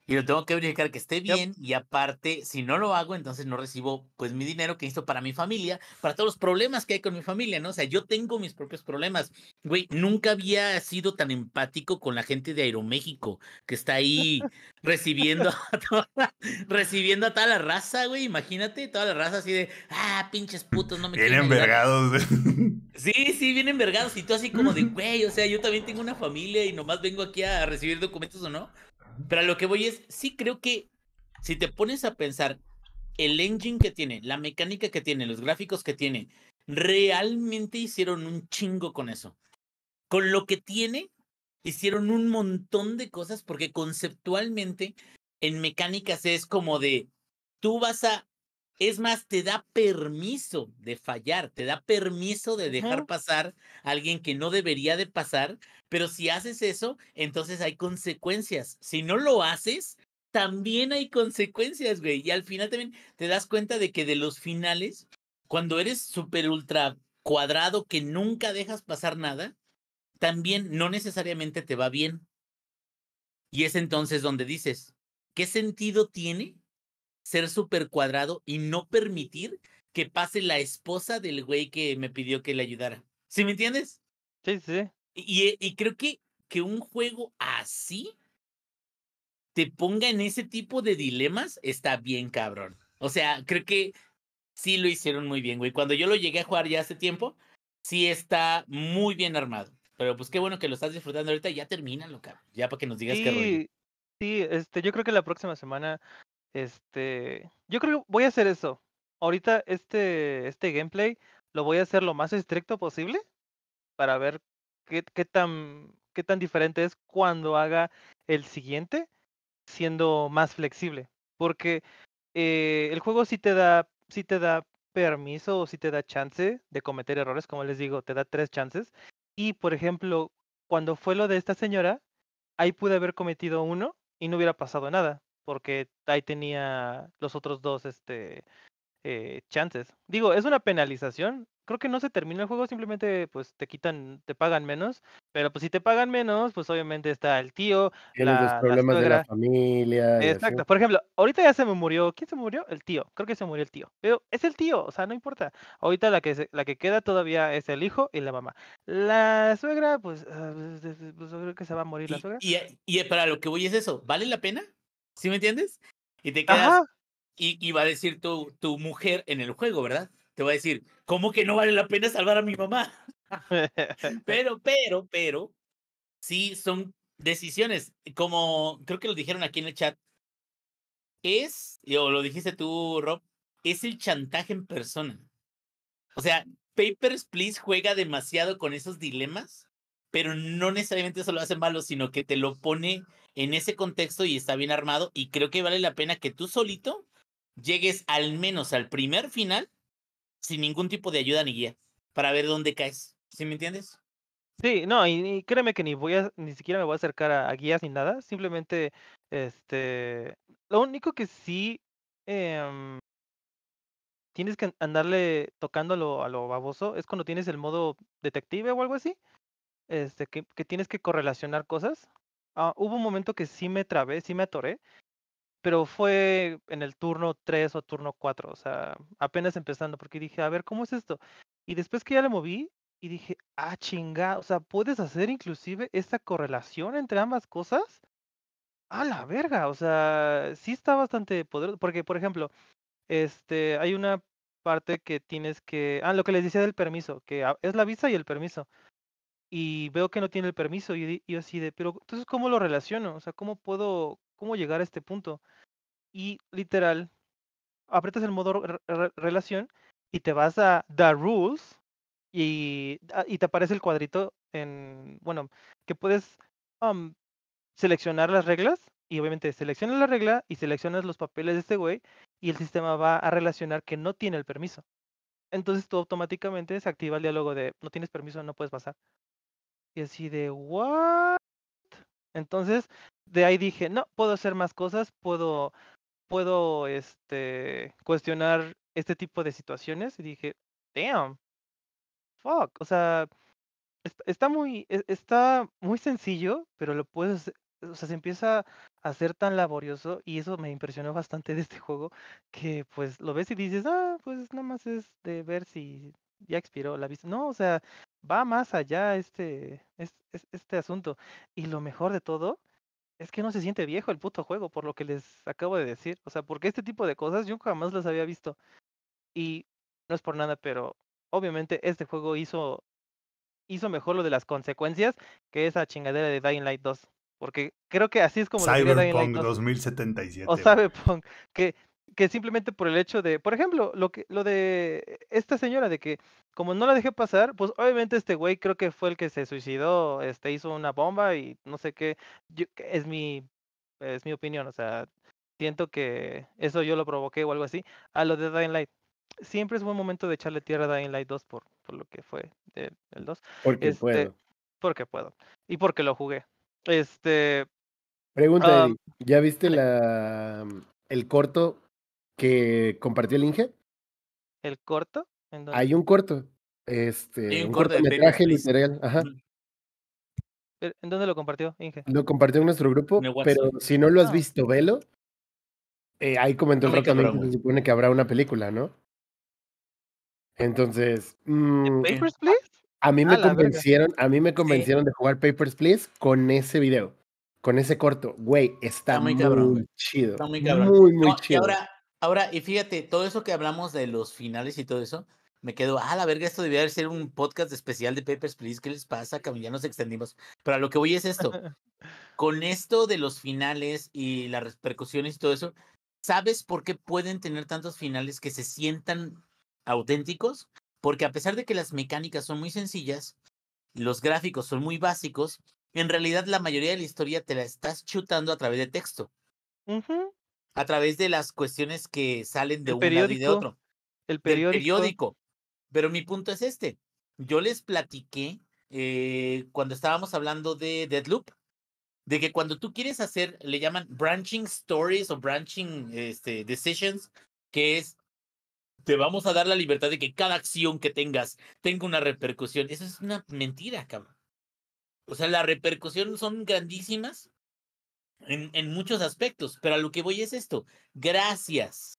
y lo tengo que verificar que esté bien y aparte, si no lo hago, entonces no recibo pues mi dinero que hizo para mi familia, para todos los problemas que hay con mi familia, ¿no? O sea, yo tengo mis propios problemas. Güey, nunca había sido tan empático con la gente de Aeroméxico que está ahí recibiendo a toda, recibiendo a toda la raza, güey, imagínate, toda la raza así de, ah, pinches putos, no me vienen envergados. ¿eh? Sí, sí, vienen envergados y tú así como de, güey, o sea, yo también tengo una familia y nomás vengo aquí a recibir documentos o no. Pero lo que voy es, sí creo que si te pones a pensar el engine que tiene, la mecánica que tiene, los gráficos que tiene, realmente hicieron un chingo con eso. Con lo que tiene, hicieron un montón de cosas porque conceptualmente en mecánicas es como de, tú vas a es más, te da permiso de fallar, te da permiso de dejar pasar a alguien que no debería de pasar, pero si haces eso, entonces hay consecuencias. Si no lo haces, también hay consecuencias, güey. Y al final también te das cuenta de que de los finales, cuando eres súper ultra cuadrado que nunca dejas pasar nada, también no necesariamente te va bien. Y es entonces donde dices, ¿qué sentido tiene ser súper cuadrado y no permitir que pase la esposa del güey que me pidió que le ayudara. ¿Sí me entiendes? Sí, sí. Y, eh, y creo que, que un juego así te ponga en ese tipo de dilemas está bien cabrón. O sea, creo que sí lo hicieron muy bien, güey. Cuando yo lo llegué a jugar ya hace tiempo, sí está muy bien armado. Pero pues qué bueno que lo estás disfrutando ahorita. Ya termínalo, cabrón. Ya para que nos digas qué rollo. Sí, este, yo creo que la próxima semana este, yo creo que voy a hacer eso. Ahorita este, este gameplay lo voy a hacer lo más estricto posible para ver qué, qué tan, qué tan diferente es cuando haga el siguiente, siendo más flexible. Porque eh, el juego sí te da, sí te da permiso o sí te da chance de cometer errores, como les digo, te da tres chances. Y por ejemplo, cuando fue lo de esta señora, ahí pude haber cometido uno y no hubiera pasado nada porque ahí tenía los otros dos este, eh, chances. Digo, es una penalización. Creo que no se termina el juego, simplemente pues te quitan, te pagan menos. Pero pues si te pagan menos, pues obviamente está el tío. los problemas de la familia. Exacto. Por ejemplo, ahorita ya se me murió. ¿Quién se murió? El tío. Creo que se murió el tío. Pero es el tío, o sea, no importa. Ahorita la que, la que queda todavía es el hijo y la mamá. La suegra, pues, ah, pues, pues, pues creo que se va a morir la suegra. Y, y eh, para lo que voy es eso, ¿vale la pena? ¿Sí me entiendes? Y te quedas. Y, va a decir tu, tu mujer en el juego, ¿verdad? Te va a decir, ¿cómo que no vale la pena salvar a mi mamá? pero, pero, pero, sí son decisiones. Como creo que lo dijeron aquí en el chat, es, o lo dijiste tú, Rob, es el chantaje en persona. O sea, Papers, Please juega demasiado con esos dilemas, pero no necesariamente eso lo hace malo, sino que te lo pone en ese contexto y está bien armado y creo que vale la pena que tú solito llegues al menos al primer final sin ningún tipo de ayuda ni guía para ver dónde caes. ¿Sí me entiendes? Sí, no, y, créeme que ni voy a, ni siquiera me voy a acercar a, guías ni nada, simplemente, este, lo único que sí em, tienes que andarle tocándolo a lo, a lo baboso es cuando tienes el modo detective o algo así, este, que, que tienes que correlacionar cosas, Ah, hubo un momento que sí me trabé, sí me atoré, pero fue en el turno 3 o turno 4, o sea, apenas empezando, porque dije, a ver, ¿cómo es esto? Y después que ya le moví y dije, ah, chinga, o sea, puedes hacer inclusive esta correlación entre ambas cosas. A la verga, o sea, sí está bastante poderoso, porque por ejemplo, este, hay una parte que tienes que, ah, lo que les decía del permiso, que ah, es la visa y el permiso y veo que no tiene el permiso y yo así de, pero entonces ¿cómo lo relaciono? O sea, ¿cómo puedo, cómo llegar a este punto? Y literal, aprietas el modo relación y te vas a The Rules ah, y, te aparece el cuadrito en, bueno, que puedes seleccionar las reglas y obviamente seleccionas la regla y seleccionas los papeles de este güey y el sistema va a relacionar que no tiene el permiso. Entonces tú automáticamente se activa el diálogo de no tienes permiso, no puedes pasar. Y así de, ¿what? Entonces, de ahí dije, no, puedo hacer más cosas, puedo, puedo este, cuestionar este tipo de situaciones. Y dije, damn, fuck, o sea, está muy, e, está muy sencillo, pero lo puedes, o sea, se empieza a ser tan laborioso y eso me impresionó bastante de este juego, que pues lo ves y dices, ah, pues nada más es de ver si ya expiró la vista. No, o sea, va más allá este, este, asunto. Y lo mejor de todo es que no se siente viejo el puto juego, por lo que les acabo de decir. O sea, porque este tipo de cosas yo jamás las había visto. Y no es por nada, pero obviamente este juego hizo, hizo mejor lo de las consecuencias que esa chingadera de Dying Light 2. Porque creo que así es como... Cyberpunk lo Dying Light 2077. O Cyberpunk, que que simplemente por el hecho de, por ejemplo, lo que lo de esta señora de que como no la dejé pasar, pues obviamente este güey creo que fue el que se suicidó, este hizo una bomba y no sé qué, yo, es mi es mi opinión, o sea, siento que eso yo lo provoqué o algo así, a lo de Dying Light. Siempre es buen momento de echarle tierra a Dying Light 2 por, por lo que fue el, 2. Porque este, puedo. Porque puedo. Y porque lo jugué. Este Pregunta, ¿ya viste la el corto que compartió el Inge. ¿El corto? Hay un corto. Este, un, corto cortometraje literal. Ajá. ¿En dónde lo compartió, Inge? Lo compartió en nuestro grupo, pero si no lo has ah. visto, velo. Eh, ahí comentó el que se supone que habrá una película, ¿no? Entonces. Mm, ¿Papers, Please? A mí me convencieron, a mí me convencieron de jugar Papers, Please con ese video, con ese corto. Güey, está, muy, chido. muy Muy, chido. Ahora, y fíjate, todo eso que hablamos de los finales y todo eso, me quedo, ah, la verga, esto debía ser un podcast especial de Papers, Please, ¿qué les pasa? Que ya nos extendimos. Pero a lo que voy es esto. Con esto de los finales y las repercusiones y todo eso, ¿sabes por qué pueden tener tantos finales que se sientan auténticos? Porque a pesar de que las mecánicas son muy sencillas, los gráficos son muy básicos, en realidad la mayoría de la historia te la estás chutando a través de texto a través de las cuestiones que salen de un lado y de otro. El periódico. periódico. Pero mi punto es este. Yo les platiqué eh, cuando estábamos hablando de Deadloop, de que cuando tú quieres hacer, le llaman branching stories o branching este, decisions, que es, te vamos a dar la libertad de que cada acción que tengas tenga una repercusión. Eso es una mentira, cabrón. O sea, las repercusiones son grandísimas en, muchos aspectos, pero a lo que voy es esto, gracias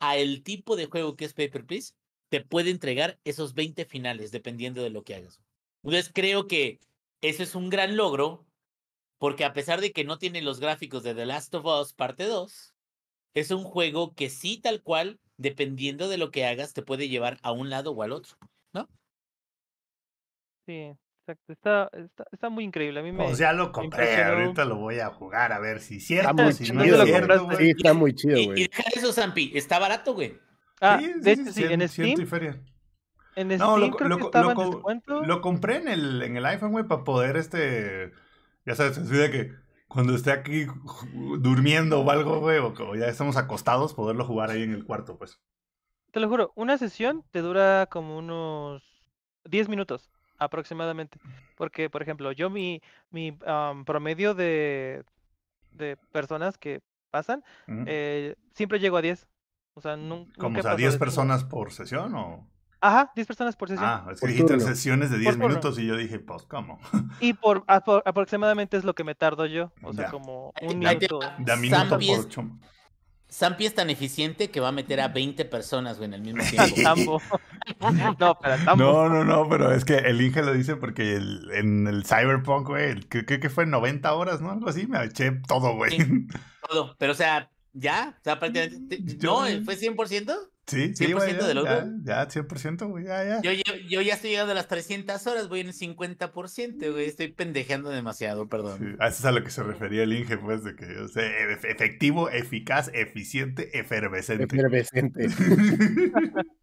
al tipo de juego que es Paper Please, te puede entregar esos 20 finales, dependiendo de lo que hagas. Entonces creo que eso es un gran logro, porque a pesar de que no tiene los gráficos de The Last of Us parte 2, es un juego que sí, tal cual, dependiendo de lo que hagas, te puede llevar a un lado o al otro, ¿no? Sí, exacto. Está, está, está muy increíble. A mí me. Pues ya lo compré, ahorita lo voy a jugar a ver si cierto, está muy si es cierto. Sí, está muy chido, güey. Y, deja eso, Zampi, está barato, güey. Ah, sí, sí, sí, en Steam. feria. En Steam no, lo, creo que estaba en descuento. lo compré en el, en el iPhone, güey, para poder este. Ya sabes, así de que cuando esté aquí durmiendo o algo, güey, o, o ya estamos acostados, poderlo jugar ahí en el cuarto, pues. Te lo juro, una sesión te dura como unos 10 minutos aproximadamente. Porque, por ejemplo, yo mi, mi promedio de, de personas que pasan, eh, siempre llego a 10. O sea, nunca. ¿Como o sea, 10 personas por sesión o.? Ajá, 10 personas por sesión. Ah, es que dijiste sesiones de 10 minutos y yo dije, pues, ¿cómo? Y por, aproximadamente es lo que me tardo yo. O sea, como un minuto de a minuto por chum. Zampi es tan eficiente que va a meter a 20 personas, güey, en el mismo tiempo. no, pero No, no, pero es que el Inge lo dice porque el, en el Cyberpunk, güey, creo que, fue 90 horas, ¿no? Algo así, me eché todo, güey. todo, pero o sea, ya, o sea, prácticamente. No, fue 100%. Sí, sí, 100% ya, 100%, güey, ya, Yo, ya estoy llegando a las 300 horas, voy en el 50%, güey, estoy pendejeando demasiado, perdón. eso es a lo que se refería el Inge, pues, de que, efectivo, eficaz, eficiente, efervescente. Efervescente.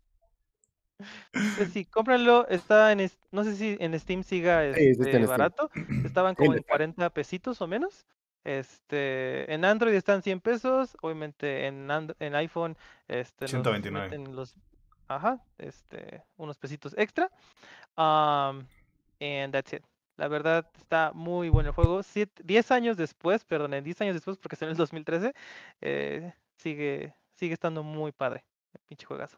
Pues sí, cómpralo está en, no sé si en Steam siga este, barato, estaban como en 40 pesitos o menos. Este, en Android están 100 pesos, obviamente en, en iPhone este, 129. ajá, este, unos pesitos extra. Um, and that's it. La verdad está muy bueno el juego. 10 años después, perdón, 10 años después porque está en el 2013, eh, sigue, sigue estando muy padre. El pinche juegazo.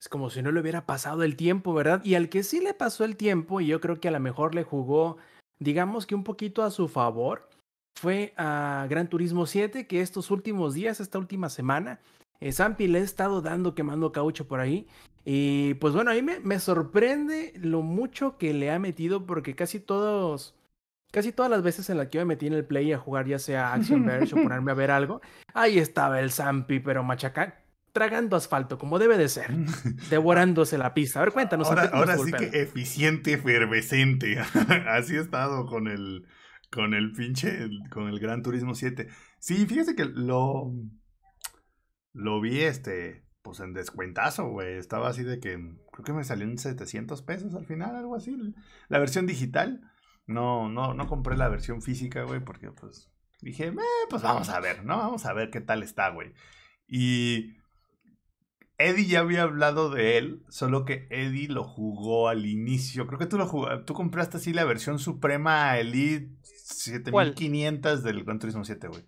Es como si no le hubiera pasado el tiempo, ¿verdad? Y al que sí le pasó el tiempo, y yo creo que a lo mejor le jugó digamos que un poquito a su favor, fue a Gran Turismo 7, que estos últimos días, esta última semana, eh, Zampi le ha estado dando quemando caucho por ahí. Y pues bueno, a mí me, sorprende lo mucho que le ha metido, porque casi todos, casi todas las veces en las que yo me metí en el play a jugar, ya sea Action Verge o ponerme a ver algo, ahí estaba el Zampi, pero machacán tragando asfalto, como debe de ser, devorándose la pista. A ver, cuéntanos. Ahora, sí que eficiente, efervescente. Así he estado con el, con el pinche, con el Gran Turismo 7. Sí, fíjese que lo, lo vi este, pues en descuentazo, güey. Estaba así de que, creo que me salió 700 pesos al final, algo así. La versión digital. No, no, no compré la versión física, güey, porque pues dije, eh, pues vamos a ver, ¿no? Vamos a ver qué tal está, güey. Y Eddie ya había hablado de él, solo que Eddie lo jugó al inicio. Creo que tú lo jugaste, tú compraste así la versión suprema Elite 7500 del Gran Turismo 7, güey.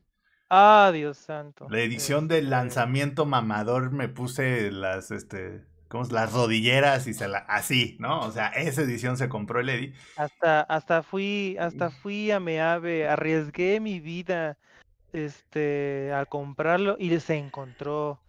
Ah, Dios santo. La edición del este lanzamiento mamador me puse las este ¿cómo las rodilleras y se la así, ¿no? O sea, esa edición se compró el Eddie. Hasta hasta fui hasta fui a Meave, arriesgué mi vida este a comprarlo y se encontró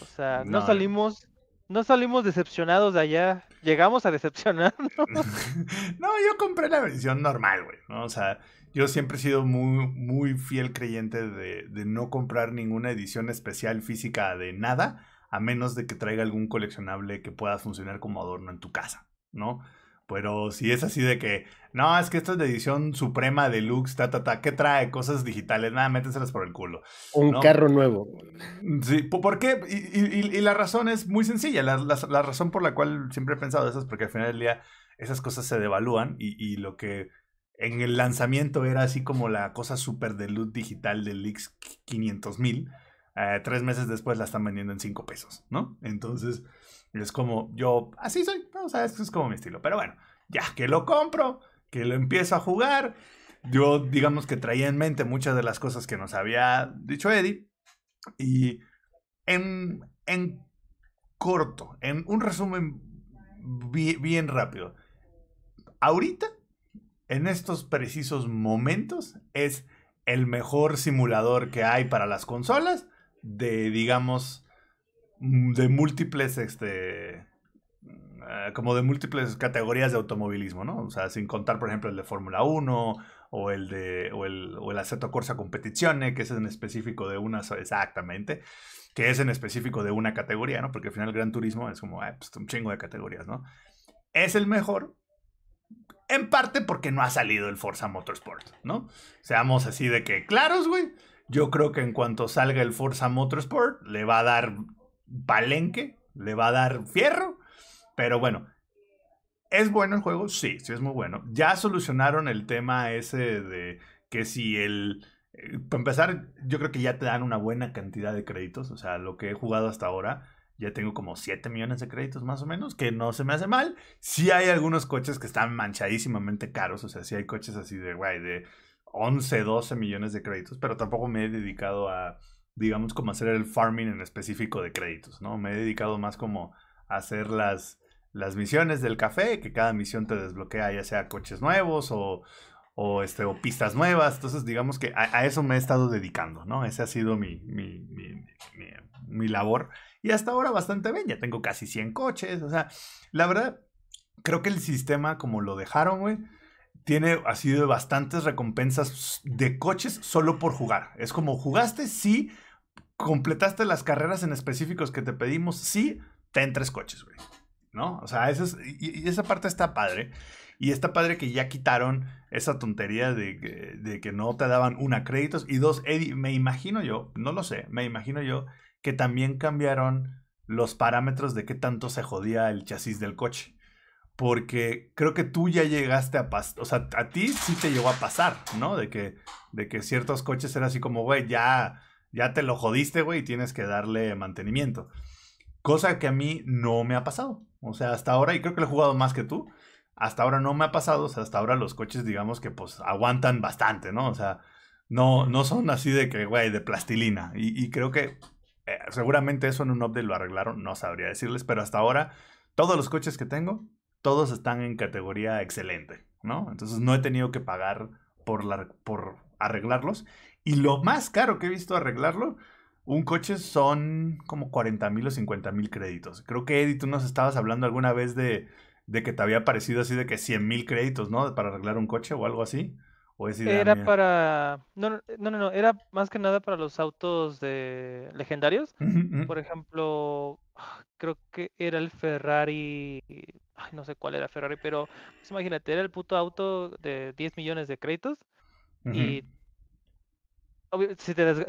o sea, no, salimos no salimos decepcionados de allá. Llegamos a decepcionarnos. no, yo compré la versión normal, güey. ¿no? O sea, yo siempre he sido muy, muy fiel creyente de, no comprar ninguna edición especial física de nada, a menos de que traiga algún coleccionable que pueda funcionar como adorno en tu casa, ¿no? Pero si es así de que, no, es que esto es de edición suprema deluxe, ta, ta, ta, ¿qué trae? Cosas digitales, nada, métenselas por el culo. Un carro nuevo. Mm, sí, ¿por qué? Y, y, la razón es muy sencilla. La, razón por la cual siempre he pensado eso es porque al final del día esas cosas se devalúan y, lo que en el lanzamiento era así como la cosa de deluxe digital del x 500 mil, eh, tres meses después la están vendiendo en cinco pesos, ¿no? Entonces es como, yo así soy, es, como mi estilo. Pero bueno, ya que lo compro, que lo empiezo a jugar, yo digamos que traía en mente muchas de las cosas que nos había dicho Eddie. Y en, en corto, en un resumen bien, bien rápido, ahorita, en estos precisos momentos, es el mejor simulador que hay para las consolas de, digamos, Mm, de múltiples, este, mm, eh, como de múltiples categorías de automovilismo, ¿no? O sea, sin contar, por ejemplo, el de Fórmula 1 o el de, o el, o el Aceto Corsa Competizione, que es en específico de una, exactamente, que es en específico de una categoría, ¿no? Porque al final el Gran Turismo es como, pues, un chingo de categorías, ¿no? Es el mejor, en parte porque no ha salido el Forza Motorsport, ¿no? Seamos así de que claros, güey. Yo creo que en cuanto salga el Forza Motorsport, le va a dar palenque, le va a dar fierro. Pero bueno, ¿es bueno el juego? Sí, sí es muy bueno. Ya solucionaron el tema ese de que si el... Eh, para empezar, yo creo que ya te dan una buena cantidad de créditos. O sea, lo que he jugado hasta ahora, ya tengo como 7 millones de créditos más o menos, que no se me hace mal. Sí hay algunos coches que están manchadísimamente caros. O sea, sí hay coches así de, guay, de 11, 12 millones de créditos. Pero tampoco me he dedicado a digamos, como hacer el farming en específico de créditos, ¿no? Me he dedicado más como a hacer las, las misiones del café, que cada misión te desbloquea ya sea coches nuevos o, este, o pistas nuevas. Entonces, digamos que a, eso me he estado dedicando, ¿no? Esa ha sido mi, mi, labor. Y hasta ahora bastante bien, ya tengo casi 100 coches, o sea, la verdad, creo que el sistema como lo dejaron, güey, tiene ha sido bastantes recompensas de coches solo por jugar. Es como jugaste, sí, completaste las carreras en específicos que te pedimos, sí, ten tres coches, güey. ¿No? O sea, esa es, y, esa parte está padre. Y está padre que ya quitaron esa tontería de que, no te daban una créditos. Y dos, Eddie, me imagino yo, no lo sé, me imagino yo que también cambiaron los parámetros de qué tanto se jodía el chasis del coche. Porque creo que tú ya llegaste a pasar, o sea, a ti sí te llegó a pasar, ¿no? De que, de que ciertos coches eran así como, güey, ya ya te lo jodiste, güey, y tienes que darle mantenimiento. Cosa que a mí no me ha pasado. O sea, hasta ahora, y creo que lo he jugado más que tú, hasta ahora no me ha pasado. O sea, hasta ahora los coches, digamos que pues aguantan bastante, ¿no? O sea, no, no son así de que, güey, de plastilina. Y, creo que eh, seguramente eso en un update lo arreglaron, no sabría decirles, pero hasta ahora todos los coches que tengo, todos están en categoría excelente, ¿no? Entonces no he tenido que pagar por, la, por arreglarlos. Y lo más caro que he visto arreglarlo, un coche son como 40 mil o 50 mil créditos. Creo que Eddie, tú nos estabas hablando alguna vez de, de que te había parecido así de que 100 mil créditos, ¿no? Para arreglar un coche o algo así. ¿O era para. No, no, no, era más que nada para los autos de legendarios. Por ejemplo, creo que era el Ferrari. Ay, no sé cuál era Ferrari, pero pues imagínate, era el puto auto de 10 millones de créditos. Y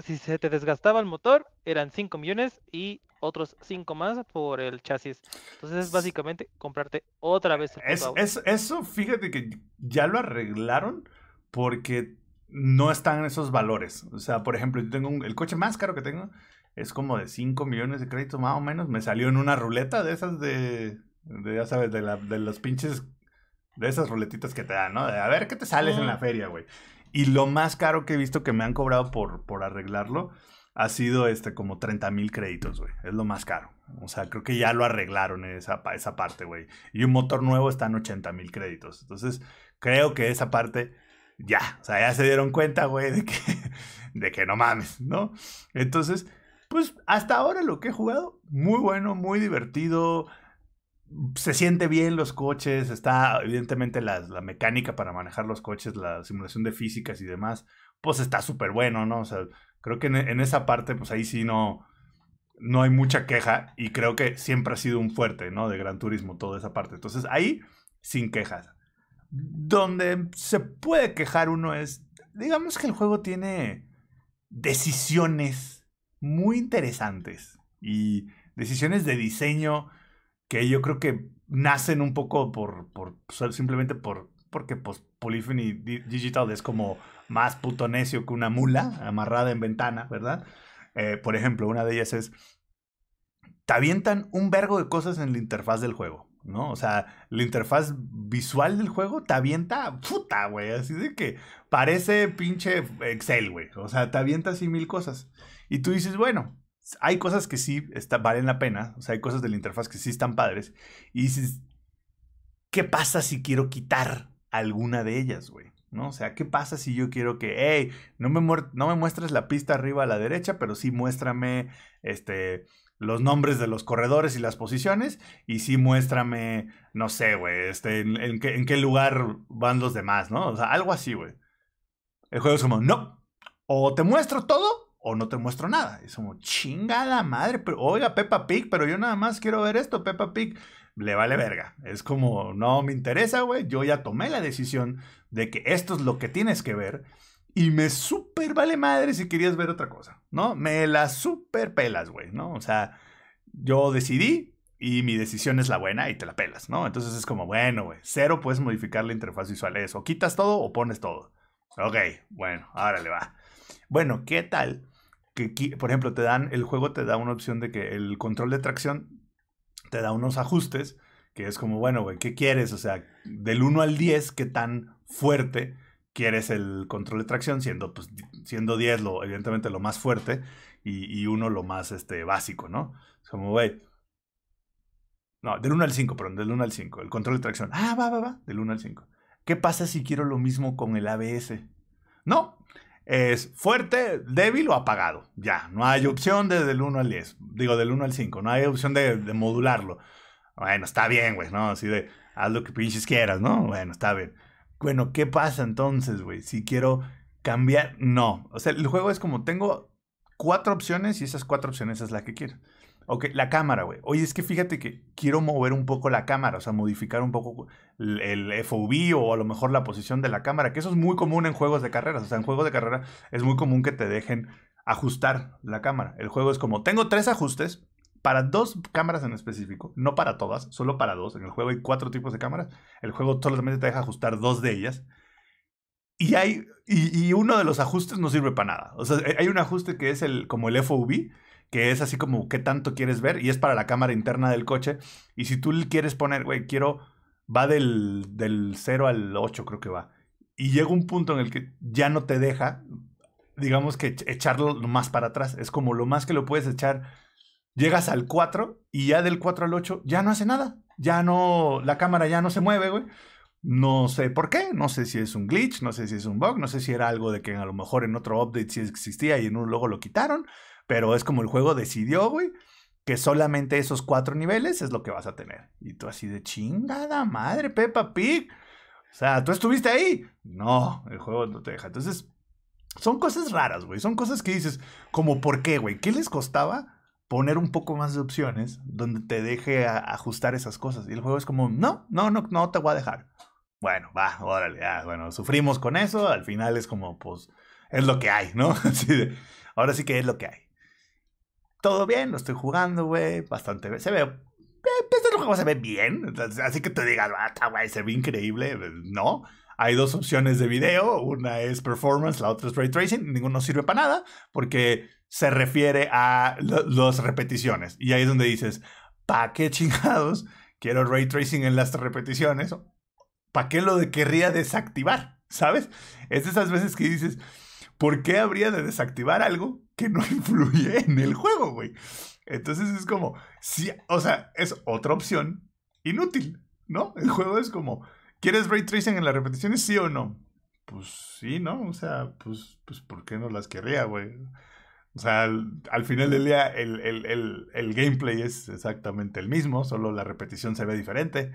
si, se te desgastaba el motor, eran 5 millones y otros 5 más por el chasis. Entonces es básicamente comprarte otra vez el es, Eso, fíjate que ya lo arreglaron porque no están esos valores. O sea, por ejemplo, yo tengo el coche más caro que tengo es como de 5 millones de crédito más o menos. Me salió en una ruleta de esas de, ya sabes, de, la, de los pinches de esas ruletitas que te dan, ¿no? a ver qué te sales en mm. la feria, güey. Y lo más caro que he visto que me han cobrado por, por arreglarlo ha sido este, como 30 mil créditos, güey. Es lo más caro. O sea, creo que ya lo arreglaron esa, esa parte, güey. Y un motor nuevo está en 80 mil créditos. Entonces, creo que esa parte ya. O sea, ya se dieron cuenta, güey, de que, de que no mames, ¿no? Entonces, pues hasta ahora lo que he jugado, muy bueno, muy divertido se siente bien los coches, está evidentemente la, la, mecánica para manejar los coches, la simulación de físicas y demás, pues está súper bueno, ¿no? O sea, creo que en, en, esa parte, pues ahí sí no, no hay mucha queja y creo que siempre ha sido un fuerte, ¿no? De Gran Turismo, toda esa parte. Entonces ahí, sin quejas. Donde se puede quejar uno es, digamos que el juego tiene decisiones muy interesantes y decisiones de diseño que yo creo que nacen un poco por, por pues, simplemente por porque pues, Polyphony Digital es como más puto necio que una mula amarrada en ventana, ¿verdad? Eh, por ejemplo, una de ellas es, te avientan un vergo de cosas en la interfaz del juego, ¿no? O sea, la interfaz visual del juego te avienta, puta, güey, así de que parece pinche Excel, güey, o sea, te avienta así mil cosas. Y tú dices, bueno, hay cosas que sí valen la pena, o sea, hay cosas de la interfaz que sí están padres, y dices, ¿qué pasa si quiero quitar alguna de ellas, güey? ¿No? O sea, ¿qué pasa si yo quiero que, hey, no me, no me muestres la pista arriba a la derecha, pero sí muéstrame este, los nombres de los corredores y las posiciones, y sí muéstrame, no sé, güey, este, en, qué, en qué lugar van los demás, ¿no? O sea, algo así, güey. El juego es como, no, o te muestro todo o no te muestro nada. Es como, chingada madre, pero oiga, Peppa Pig, pero yo nada más quiero ver esto, Peppa Pig. Le vale verga. Es como, no me interesa, güey. Yo ya tomé la decisión de que esto es lo que tienes que ver. Y me súper vale madre si querías ver otra cosa, ¿no? Me la súper pelas, güey, ¿no? O sea, yo decidí y mi decisión es la buena y te la pelas, ¿no? Entonces es como, bueno, güey, cero puedes modificar la interfaz visual. Es o quitas todo o pones todo. Ok, bueno, ahora le va. Bueno, ¿qué tal por ejemplo, te dan, el juego te da una opción de que el control de tracción te da unos ajustes, que es como, bueno, güey, ¿qué quieres? O sea, del 1 al 10, ¿qué tan fuerte quieres el control de tracción? Siendo, pues, siendo 10, lo, evidentemente, lo más fuerte y, 1 lo más este, básico, ¿no? Es como, güey. No, del 1 al 5, perdón, del 1 al 5. El control de tracción. Ah, va, va, va, del 1 al 5. ¿Qué pasa si quiero lo mismo con el ABS? No, es fuerte, débil o apagado. Ya, no hay opción desde el 1 al 10. Digo, del 1 al 5. No hay opción de, de modularlo. Bueno, está bien, güey, ¿no? Así de, haz lo que pinches quieras, ¿no? Bueno, está bien. Bueno, ¿qué pasa entonces, güey? Si quiero cambiar, no. O sea, el juego es como, tengo cuatro opciones y esas cuatro opciones es la que quiero. Ok, la cámara, güey. Oye, es que fíjate que quiero mover un poco la cámara, o sea, modificar un poco el FOV o a lo mejor la posición de la cámara, que eso es muy común en juegos de carreras. O sea, en juegos de carrera es muy común que te dejen ajustar la cámara. El juego es como, tengo tres ajustes para dos cámaras en específico, no para todas, solo para dos. En el juego hay cuatro tipos de cámaras. El juego solamente te deja ajustar dos de ellas. Y, hay, y, uno de los ajustes no sirve para nada. O sea, hay un ajuste que es el, como el FOV, que es así como qué tanto quieres ver y es para la cámara interna del coche. Y si tú le quieres poner, güey, quiero, va del, del 0 al 8 creo que va. Y llega un punto en el que ya no te deja, digamos que echarlo más para atrás. Es como lo más que lo puedes echar. Llegas al 4 y ya del 4 al 8 ya no hace nada. Ya no, la cámara ya no se mueve, güey. No sé por qué, no sé si es un glitch, no sé si es un bug, no sé si era algo de que a lo mejor en otro update Si existía y en un luego lo quitaron. Pero es como el juego decidió, güey, que solamente esos cuatro niveles es lo que vas a tener. Y tú así de chingada madre, pepa Pig. O sea, ¿tú estuviste ahí? No, el juego no te deja. Entonces, son cosas raras, güey. Son cosas que dices, como, ¿por qué, güey? ¿Qué les costaba poner un poco más de opciones donde te deje ajustar esas cosas? Y el juego es como, no, no, no, no te voy a dejar. Bueno, va, órale, bueno, sufrimos con eso. Al final es como, pues, es lo que hay, ¿no? ahora sí que es lo que hay todo bien, lo estoy jugando, güey. Bastante bien. Se ve. se ve bien. Así que te digas, ah, se ve increíble. Pues, no. Hay dos opciones de video. Una es performance, la otra es ray tracing. Ninguno sirve para nada porque se refiere a las repeticiones. Y ahí es donde dices, ...¿para qué chingados quiero ray tracing en las repeticiones? ¿Para qué lo de querría desactivar? ¿Sabes? Es de esas veces que dices, ¿por qué habría de desactivar algo que no influye en el juego, güey? Entonces es como, sí, o sea, es otra opción inútil, ¿no? El juego es como, ¿quieres ray tracing en las repeticiones, sí o no? Pues sí, ¿no? O sea, pues, pues ¿por qué no las querría, güey? O sea, al, final del día el, el, gameplay es exactamente el mismo, solo la repetición se ve diferente.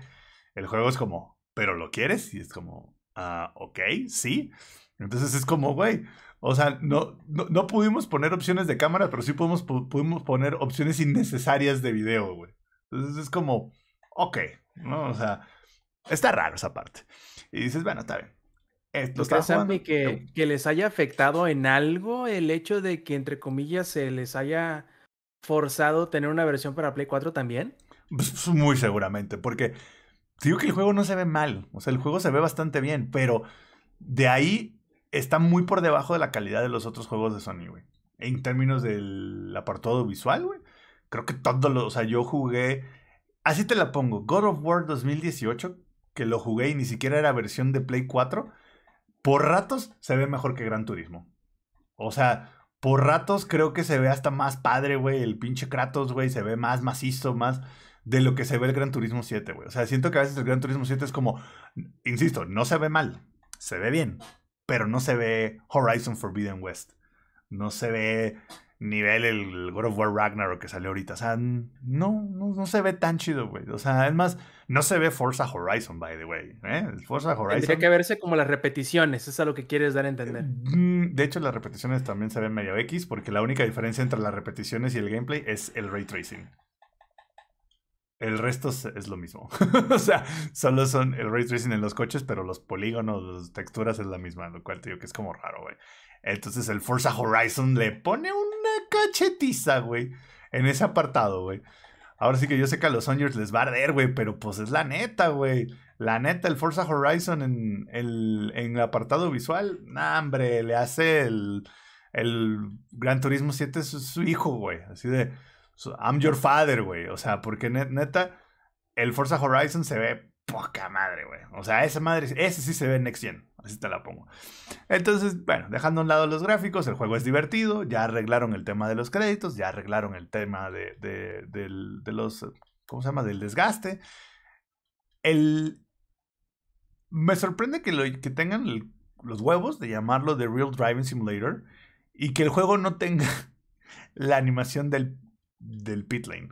El juego es como, ¿pero lo quieres? Y es como, ah, ok, sí. Entonces es como, güey, o sea, no, no, pudimos poner opciones de cámara, pero sí pudimos, pudimos poner opciones innecesarias de video, güey. Entonces es como, ok, ¿no? O sea, está raro esa parte. Y dices, bueno, está bien. Esto eh, está jugando, que, que les haya afectado en algo el hecho de que, entre comillas, se les haya forzado tener una versión para Play 4 también? Pues, pues, muy seguramente, porque digo que el juego no se ve mal, o sea, el juego se ve bastante bien, pero de ahí está muy por debajo de la calidad de los otros juegos de Sony, güey. En términos del apartado visual, güey. Creo que todo lo. O sea, yo jugué. Así te la pongo. God of War 2018, que lo jugué y ni siquiera era versión de Play 4. Por ratos se ve mejor que Gran Turismo. O sea, por ratos creo que se ve hasta más padre, güey. El pinche Kratos, güey, se ve más macizo, más de lo que se ve el Gran Turismo 7, güey. O sea, siento que a veces el Gran Turismo 7 es como, insisto, no se ve mal, se ve bien, pero no se ve Horizon Forbidden West. No se ve nivel el God of War Ragnarok que salió ahorita. O sea, no, no, se ve tan chido, güey. O sea, es más, no se ve Forza Horizon, by the way. ¿eh? Forza Horizon. Tendría que verse como las repeticiones, es a lo que quieres dar a entender. Mm, de hecho, las repeticiones también se ven medio X, porque la única diferencia entre las repeticiones y el gameplay es el ray tracing el resto es lo mismo. o sea, solo son el ray tracing en los coches, pero los polígonos, las texturas es la misma, lo cual te digo que es como raro, güey. Entonces el Forza Horizon le pone una cachetiza, güey, en ese apartado, güey. Ahora sí que yo sé que a los Sonyers les va a arder, güey, pero pues es la neta, güey. La neta, el Forza Horizon en el, en el apartado visual, nah, hombre, le hace el, el Gran Turismo 7 su hijo, güey. Así de I'm your father, güey. O sea, porque neta, el Forza Horizon se ve poca madre, güey. O sea, esa madre, ese sí se ve en Next Gen. Así te la pongo. Entonces, bueno, dejando a un lado los gráficos, el juego es divertido. Ya arreglaron el tema de los créditos, ya arreglaron el tema de, de, los. ¿Cómo se llama? Del desgaste. El. Me sorprende que, lo, que tengan los huevos de llamarlo The Real Driving Simulator y que el juego no tenga la animación del del pit lane.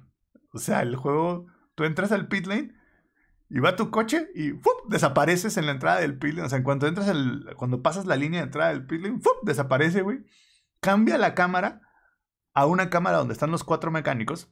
O sea, el juego, tú entras al pit lane y va tu coche y desapareces en la entrada del pit lane. O sea, en cuanto entras, el, cuando pasas la línea de entrada del pit lane, desaparece, güey. Cambia la cámara a una cámara donde están los cuatro mecánicos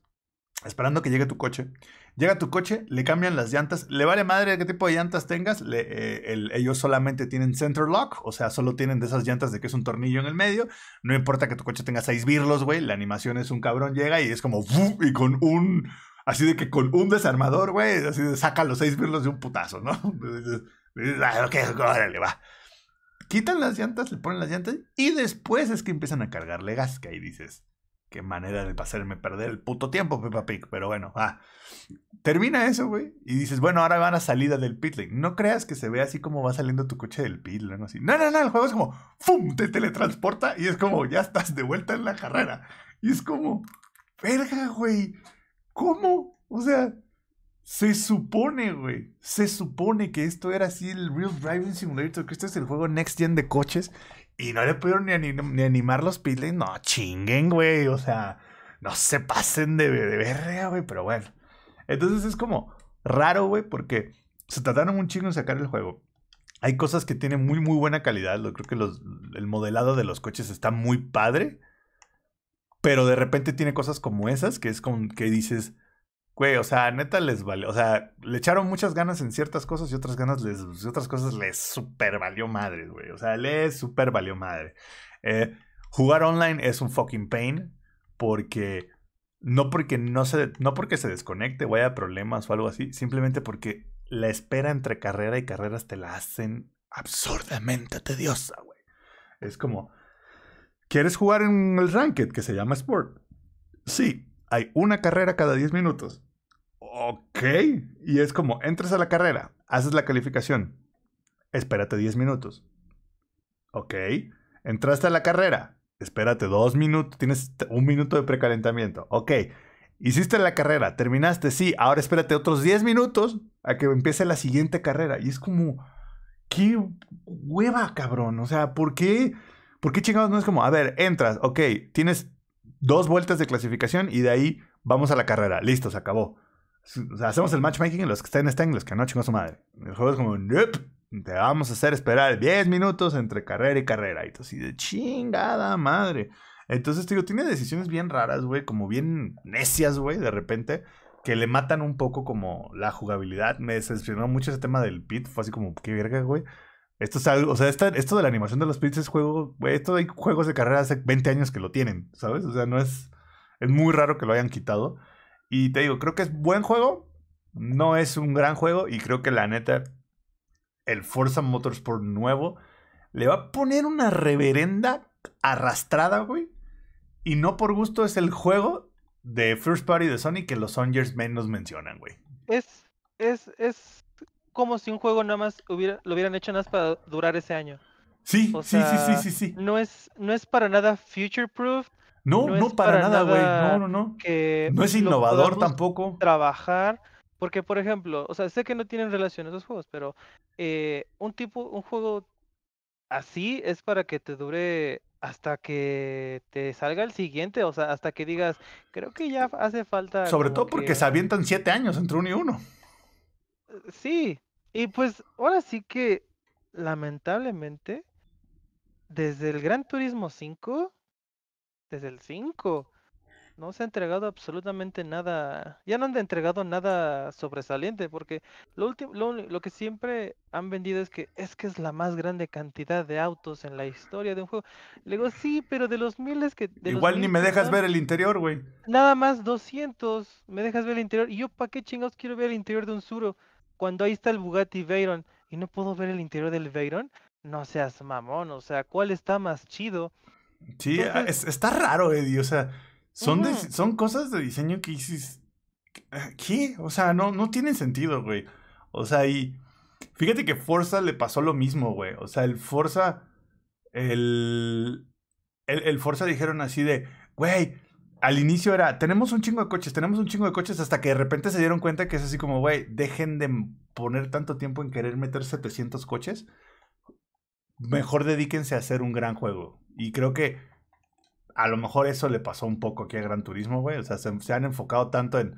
esperando que llegue tu coche. Llega tu coche, le cambian las llantas, le vale madre qué tipo de llantas tengas, eh, ellos solamente tienen center lock, o sea, solo tienen de esas llantas de que es un tornillo en el medio, no importa que tu coche tenga seis birlos, güey, la animación es un cabrón, llega y es como, y con un, así de que con un desarmador, güey, así de saca los seis birlos de un putazo, ¿no? Ah, ok, órale, va. Quitan las llantas, le ponen las llantas y después es que empiezan a cargarle gas, que ahí dices, qué manera de hacerme perder el puto tiempo, Peppa Pig. Pero bueno, ah. Termina eso, güey. Y dices, bueno, ahora van a salida del pit lane. No creas que se vea así como va saliendo tu coche del pit lane, así. No, no, no, el juego es como, ¡fum! Te teletransporta y es como, ya estás de vuelta en la carrera. Y es como, verga, güey. ¿Cómo? O sea, se supone, güey. Se supone que esto era así el Real Driving Simulator, que esto es el juego Next Gen de coches. Y no le pudieron ni, animar los pitlane. No, chinguen, güey. O sea, no se pasen de, de güey. Pero bueno. Entonces es como raro, güey, porque se trataron un chingo en sacar el juego. Hay cosas que tienen muy, muy buena calidad. Creo que los, el modelado de los coches está muy padre. Pero de repente tiene cosas como esas que es como que dices, Güey, o sea, neta les valió. O sea, le echaron muchas ganas en ciertas cosas y otras ganas les. otras cosas les super valió madre, güey. O sea, les super valió madre. Eh, jugar online es un fucking pain. Porque. No porque no se. No porque se desconecte o haya problemas o algo así. Simplemente porque la espera entre carrera y carreras te la hacen absurdamente tediosa, güey. Es como. ¿Quieres jugar en el ranked que se llama Sport? Sí, hay una carrera cada 10 minutos ok. Y es como, entras a la carrera, haces la calificación, espérate 10 minutos. Ok. Entraste a la carrera, espérate dos minutos, tienes un minuto de precalentamiento. Ok. Hiciste la carrera, terminaste, sí, ahora espérate otros 10 minutos a que empiece la siguiente carrera. Y es como, qué hueva, cabrón. O sea, ¿por qué? ¿Por qué chingados no es como, a ver, entras, ok, tienes dos vueltas de clasificación y de ahí vamos a la carrera, listo, se acabó. O hacemos el matchmaking en los que estén, estén, los que no, chingó su madre. El juego es como, te vamos a hacer esperar 10 minutos entre carrera y carrera. Y tú así de chingada madre. Entonces, te digo, tiene decisiones bien raras, güey, como bien necias, güey, de repente, que le matan un poco como la jugabilidad. Me decepcionó mucho ese tema del pit, fue así como, qué verga, güey. Esto es algo, o sea, esto de la animación de los pits es juego, güey, esto hay juegos de carrera hace 20 años que lo tienen, ¿sabes? O sea, no es, es muy raro que lo hayan quitado. Y te digo, creo que es buen juego. No es un gran juego. Y creo que la neta, el Forza Motorsport nuevo le va a poner una reverenda arrastrada, güey. Y no por gusto es el juego de First Party de Sony que los Songers menos mencionan, güey. Es, es, es como si un juego nada más lo hubieran hecho nada más para durar ese año. Sí, sí, sí, sí, sí, sí. No es, no es para nada future proof, no, no, para, nada, güey. No, no, no. no es innovador tampoco. Trabajar. Porque, por ejemplo, o sea, sé que no tienen relación esos juegos, pero eh, un tipo, un juego así es para que te dure hasta que te salga el siguiente, o sea, hasta que digas, creo que ya hace falta. Sobre todo porque se avientan siete años entre uno y uno. Eh, sí, y pues ahora sí que, lamentablemente, desde el Gran Turismo 5, desde el 5. No se ha entregado absolutamente nada. Ya no han entregado nada sobresaliente, porque lo, lo, lo, que siempre han vendido es que es que es la más grande cantidad de autos en la historia de un juego. Le digo, sí, pero de los miles que. Igual ni me dejas ver el interior, güey. Nada más 200. Me dejas ver el interior. ¿Y yo para qué chingados quiero ver el interior de un Zuro? Cuando ahí está el Bugatti Veyron y no puedo ver el interior del Veyron. No seas mamón, o sea, ¿cuál está más chido? Sí, ah, es, está raro, Eddie. O sea, son, son cosas de diseño que hiciste, ¿Qué? O sea, no, no tienen sentido, güey. O sea, y. Fíjate que Forza le pasó lo mismo, güey. O sea, el Forza. El, el, el Forza dijeron así de. Güey, al inicio era, tenemos un chingo de coches, tenemos un chingo de coches, hasta que de repente se dieron cuenta que es así como, güey, dejen de poner tanto tiempo en querer meter 700 coches mejor dedíquense a hacer un gran juego. Y creo que a lo mejor eso le pasó un poco aquí a Gran Turismo, güey. O sea, se, han enfocado tanto en,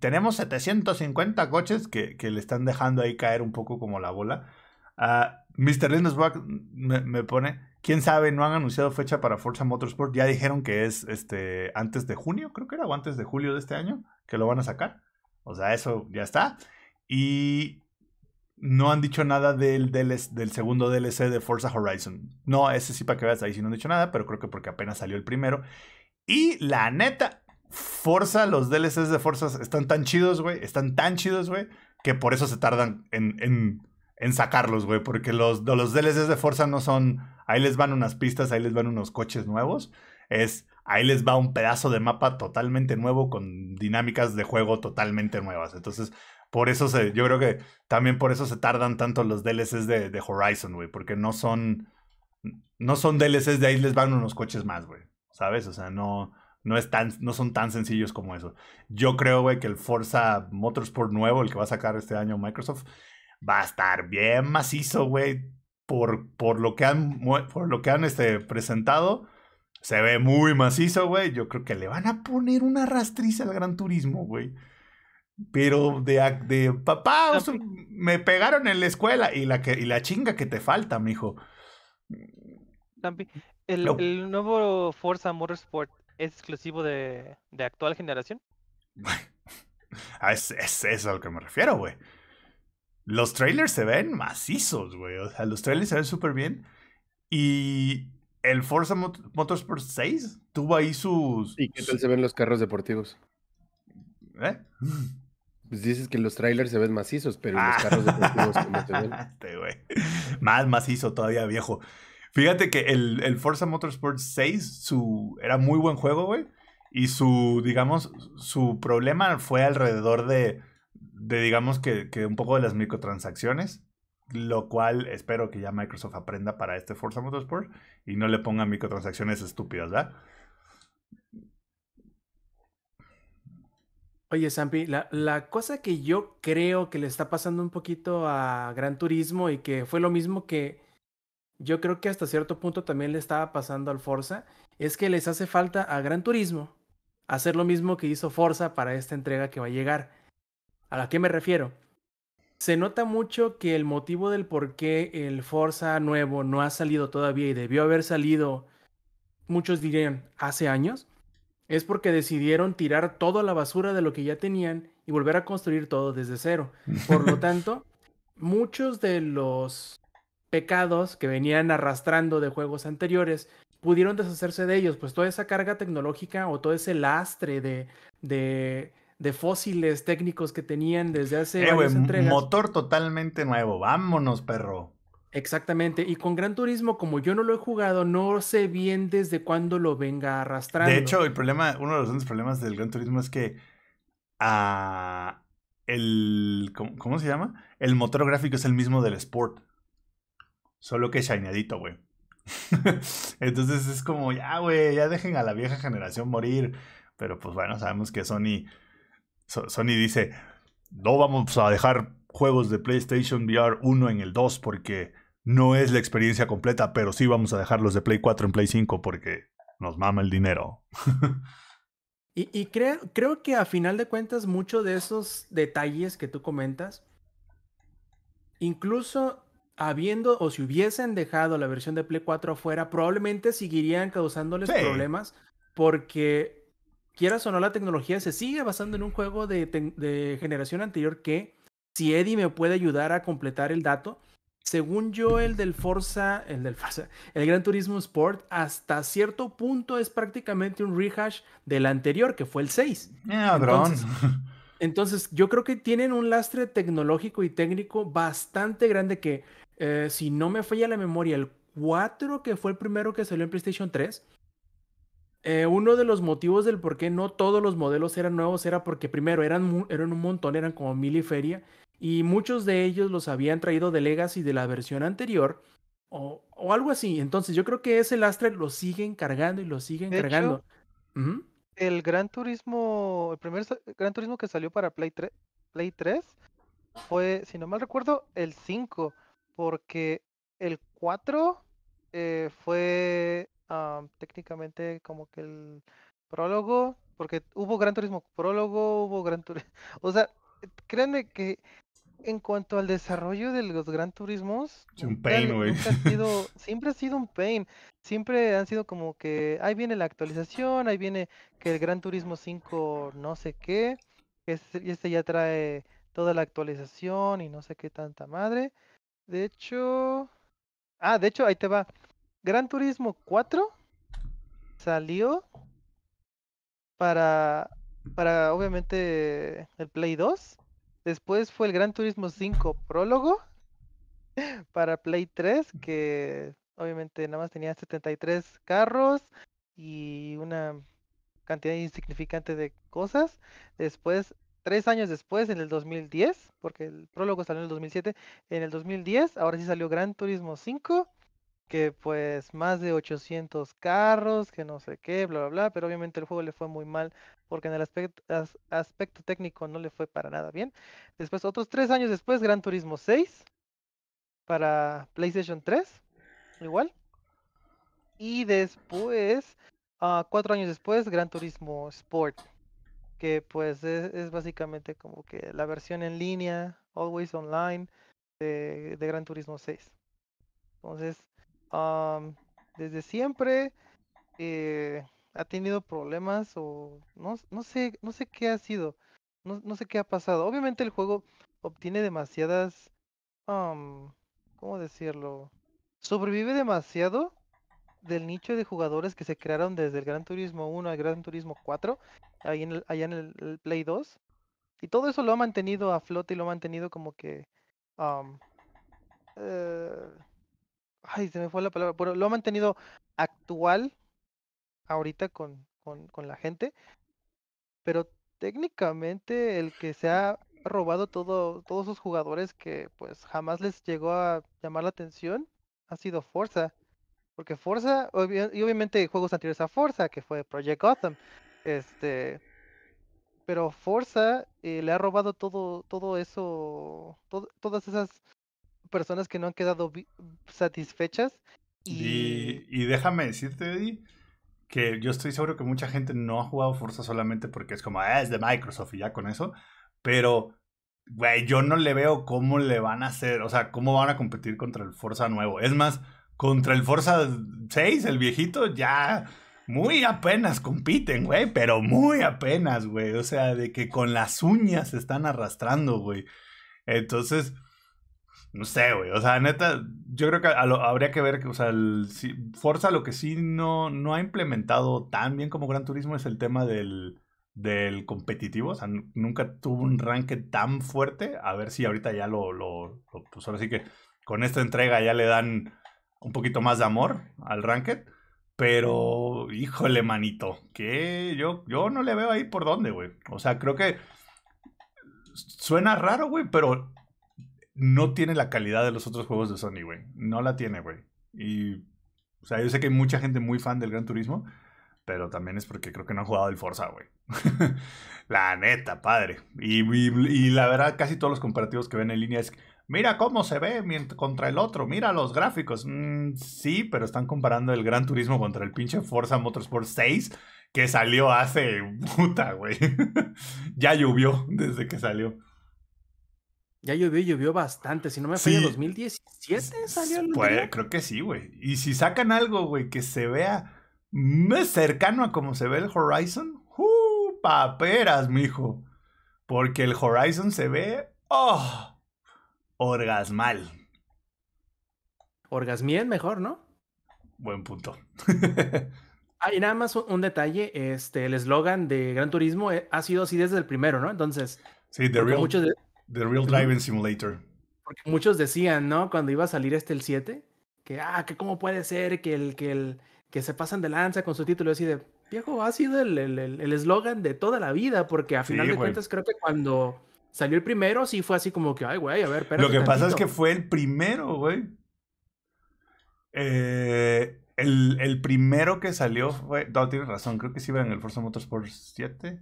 tenemos 750 coches que, le están dejando ahí caer un poco como la bola. Ah, Mr. Lindosbach me, pone, quién sabe, no han anunciado fecha para Forza Motorsport. Ya dijeron que es este, antes de junio, creo que era, o antes de julio de este año, que lo van a sacar. O sea, eso ya está. Y no han dicho nada del, del, segundo DLC de Forza Horizon. No, ese sí para que veas ahí sí no han dicho nada, pero creo que porque apenas salió el primero. Y la neta, Forza, los DLCs de Forza están tan chidos, güey. Están tan chidos, güey. Que por eso se tardan en, sacarlos, güey. Porque los, los DLCs de Forza no son. Ahí les van unas pistas, ahí les van unos coches nuevos. Es. Ahí les va un pedazo de mapa totalmente nuevo con dinámicas de juego totalmente nuevas. Entonces, por eso se, yo creo que también por eso se tardan tanto los DLCs de, Horizon, güey, porque no son, no son DLCs de ahí les van unos coches más, güey, ¿sabes? O sea, no, no, es tan, no son tan sencillos como eso. Yo creo, güey, que el Forza Motorsport nuevo, el que va a sacar este año Microsoft, va a estar bien macizo, güey. Por, por lo que han, por lo que han este, presentado, se ve muy macizo, güey. Yo creo que le van a poner una rastriza al Gran Turismo, güey. Pero de, de papá, ah, me pegaron en la escuela y la, y la chinga que te falta, mijo. Mm, el, el nuevo Forza Motorsport es exclusivo de, de actual generación. Ah, es, es, es a lo que me refiero, güey. Los trailers se ven macizos, güey. O sea, los trailers se ven súper bien. Y el Forza Motorsport 6 tuvo ahí sus. ¿Y qué tal se ven los carros deportivos? ¿Eh? Pues dices que los trailers se ven macizos, pero los ah. carros deportivos como ven. Este, Más macizo todavía, viejo. Fíjate que el, Forza Motorsport 6 su, era muy buen juego, güey. Y su, digamos, su problema fue alrededor de, de digamos, que, que un poco de las microtransacciones lo cual espero que ya Microsoft aprenda para este Forza Motorsport y no le pongan microtransacciones estúpidas, ¿verdad? Oye, Sampi, la, cosa que yo creo que le está pasando un poquito a Gran Turismo y que fue lo mismo que yo creo que hasta cierto punto también le estaba pasando al Forza, es que les hace falta a Gran Turismo hacer lo mismo que hizo Forza para esta entrega que va a llegar. ¿A la que me refiero? Se nota mucho que el motivo del por qué el Forza nuevo no ha salido todavía y debió haber salido, muchos dirían, hace años, es porque decidieron tirar toda la basura de lo que ya tenían y volver a construir todo desde cero. Por lo tanto, muchos de los pecados que venían arrastrando de juegos anteriores pudieron deshacerse de ellos, pues toda esa carga tecnológica o todo ese lastre de, de, fósiles técnicos que tenían desde hace eh, Motor totalmente nuevo, vámonos, perro. Exactamente, y con Gran Turismo, como yo no lo he jugado, no sé bien desde cuándo lo venga arrastrando. De hecho, el problema, uno de los grandes problemas del Gran Turismo es que ah, el, ¿cómo, se llama? El motor gráfico es el mismo del Sport, solo que shineadito, güey. Entonces es como, ya, güey, ya dejen a la vieja generación morir. Pero pues bueno, sabemos que Sony, Sony dice, no vamos a dejar juegos de PlayStation VR 1 en el 2 porque no es la experiencia completa, pero sí vamos a dejar los de Play 4 en Play 5 porque nos mama el dinero. y, creo, creo que a final de cuentas, muchos de esos detalles que tú comentas, incluso habiendo o si hubiesen dejado la versión de Play 4 afuera, probablemente seguirían causándoles problemas porque quieras o no la tecnología se sigue basando en un juego de, generación anterior que si Eddie me puede ayudar a completar el dato, según yo, el del Forza, el del Forza, el Gran Turismo Sport, hasta cierto punto es prácticamente un rehash del anterior, que fue el 6. Ah, entonces, yo creo que tienen un lastre tecnológico y técnico bastante grande que, eh, si no me falla la memoria, el 4, que fue el primero que salió en PlayStation 3, eh, uno de los motivos del por qué no todos los modelos eran nuevos era porque primero eran, eran un montón, eran como mil y feria, y muchos de ellos los habían traído de Legacy de la versión anterior o, algo así. Entonces yo creo que ese lastre lo siguen cargando y lo siguen cargando. El Gran Turismo, el primer Gran Turismo que salió para Play 3, Play 3 fue, si no mal recuerdo, el 5, porque el 4 eh, fue técnicamente como que el prólogo, porque hubo Gran Turismo prólogo, hubo Gran Turismo, o sea, créanme que en cuanto al desarrollo de los Gran Turismos, Siempre ha sido un pain. Siempre han sido como que ahí viene la actualización, ahí viene que el Gran Turismo 5 no sé qué, Y este ya trae toda la actualización y no sé qué tanta madre. De hecho, ah, de hecho ahí te va. Gran Turismo 4 salió para para obviamente el Play 2 Después fue el Gran Turismo 5 prólogo para Play 3, que obviamente nada más tenía 73 carros y una cantidad insignificante de cosas. Después, tres años después, en el 2010, porque el prólogo salió en el 2007, en el 2010, ahora sí salió Gran Turismo 5 que pues más de 800 carros, que no sé qué, bla, bla, bla, pero obviamente el juego le fue muy mal porque en el aspecto, aspecto técnico no le fue para nada bien. Después, otros tres años después, Gran Turismo 6 para PlayStation 3, igual. Y después, ah, cuatro años después, Gran Turismo Sport, que pues es, es básicamente como que la versión en línea, always online, de, de Gran Turismo 6. Entonces, um, desde siempre eh, ha tenido problemas o no, no, sé, no sé qué ha sido, no, no, sé qué ha pasado. Obviamente el juego obtiene demasiadas, um, ¿cómo decirlo? Sobrevive demasiado del nicho de jugadores que se crearon desde el Gran Turismo 1 al Gran Turismo 4, ahí en allá en el, Play 2. Y todo eso lo ha mantenido a flote y lo ha mantenido como que... Eh, Ay, se me fue la palabra. Pero lo ha mantenido actual ahorita con, con, la gente. Pero técnicamente el que se ha robado todo, todos sus jugadores que pues jamás les llegó a llamar la atención ha sido Forza. Porque Forza, y obviamente juegos anteriores a Forza, que fue Project Gotham. Este. Pero Forza eh, le ha robado todo, todo eso. todas esas personas que no han quedado satisfechas. Y... déjame decirte, que yo estoy seguro que mucha gente no ha jugado Forza solamente porque es como, ah, es de Microsoft y ya con eso, pero, güey, yo no le veo cómo le van a hacer, o sea, cómo van a competir contra el Forza nuevo. Es más, contra el Forza 6, el viejito, ya muy apenas compiten, güey, pero muy apenas, güey, o sea, de que con las uñas se están arrastrando, güey. Entonces, no sé, güey. O sea, neta, yo creo que lo, habría que ver, o sea, Forza lo que sí no, no ha implementado tan bien como Gran Turismo es el tema del, del competitivo. O sea, nunca tuvo un ranking tan fuerte. A ver si ahorita ya lo, Pues ahora sí que con esta entrega ya le dan un poquito más de amor al ranking, Pero, híjole, manito, que yo, yo no le veo ahí por dónde, güey. O sea, creo que suena raro, güey, pero no tiene la calidad de los otros juegos de Sony, güey. No la tiene, güey. Y, o sea, yo sé que hay mucha gente muy fan del Gran Turismo, pero también es porque creo que no han jugado el Forza, güey. la neta, padre. Y, la verdad, casi todos los comparativos que ven en línea es, mira cómo se ve contra el otro, mira los gráficos. Mm, sí, pero están comparando el Gran Turismo contra el pinche Forza Motorsport 6 que salió hace puta, güey. ya llovió desde que salió. Ya llovió y llovió bastante. Si no me falla, sí. 2017 salió el pues, Creo que sí, güey. Y si sacan algo, güey, que se vea más cercano a como se ve el Horizon, ¡uh! Paperas, mijo. Porque el Horizon se ve. ¡Oh! Orgasmal. Orgasmiel mejor, ¿no? Buen punto. Ah, y nada más un, detalle, este, el eslogan de Gran Turismo eh, ha sido así desde el primero, ¿no? Entonces, sí, de Muchos The Real Driving Simulator. Porque muchos decían, ¿no? Cuando iba a salir este el 7, que, ah, que cómo puede ser que el, que el, que se pasan de lanza con su título así de, viejo, ha sido el eslogan el, el de toda la vida, porque a final de cuentas creo que cuando salió el primero sí fue así como que, ay, güey, a ver, pero. Lo que pasa es que fue el primero, güey. Eh, el, el, primero que salió fue. No, tienes razón, creo que sí iba en el Forza Motorsport 7.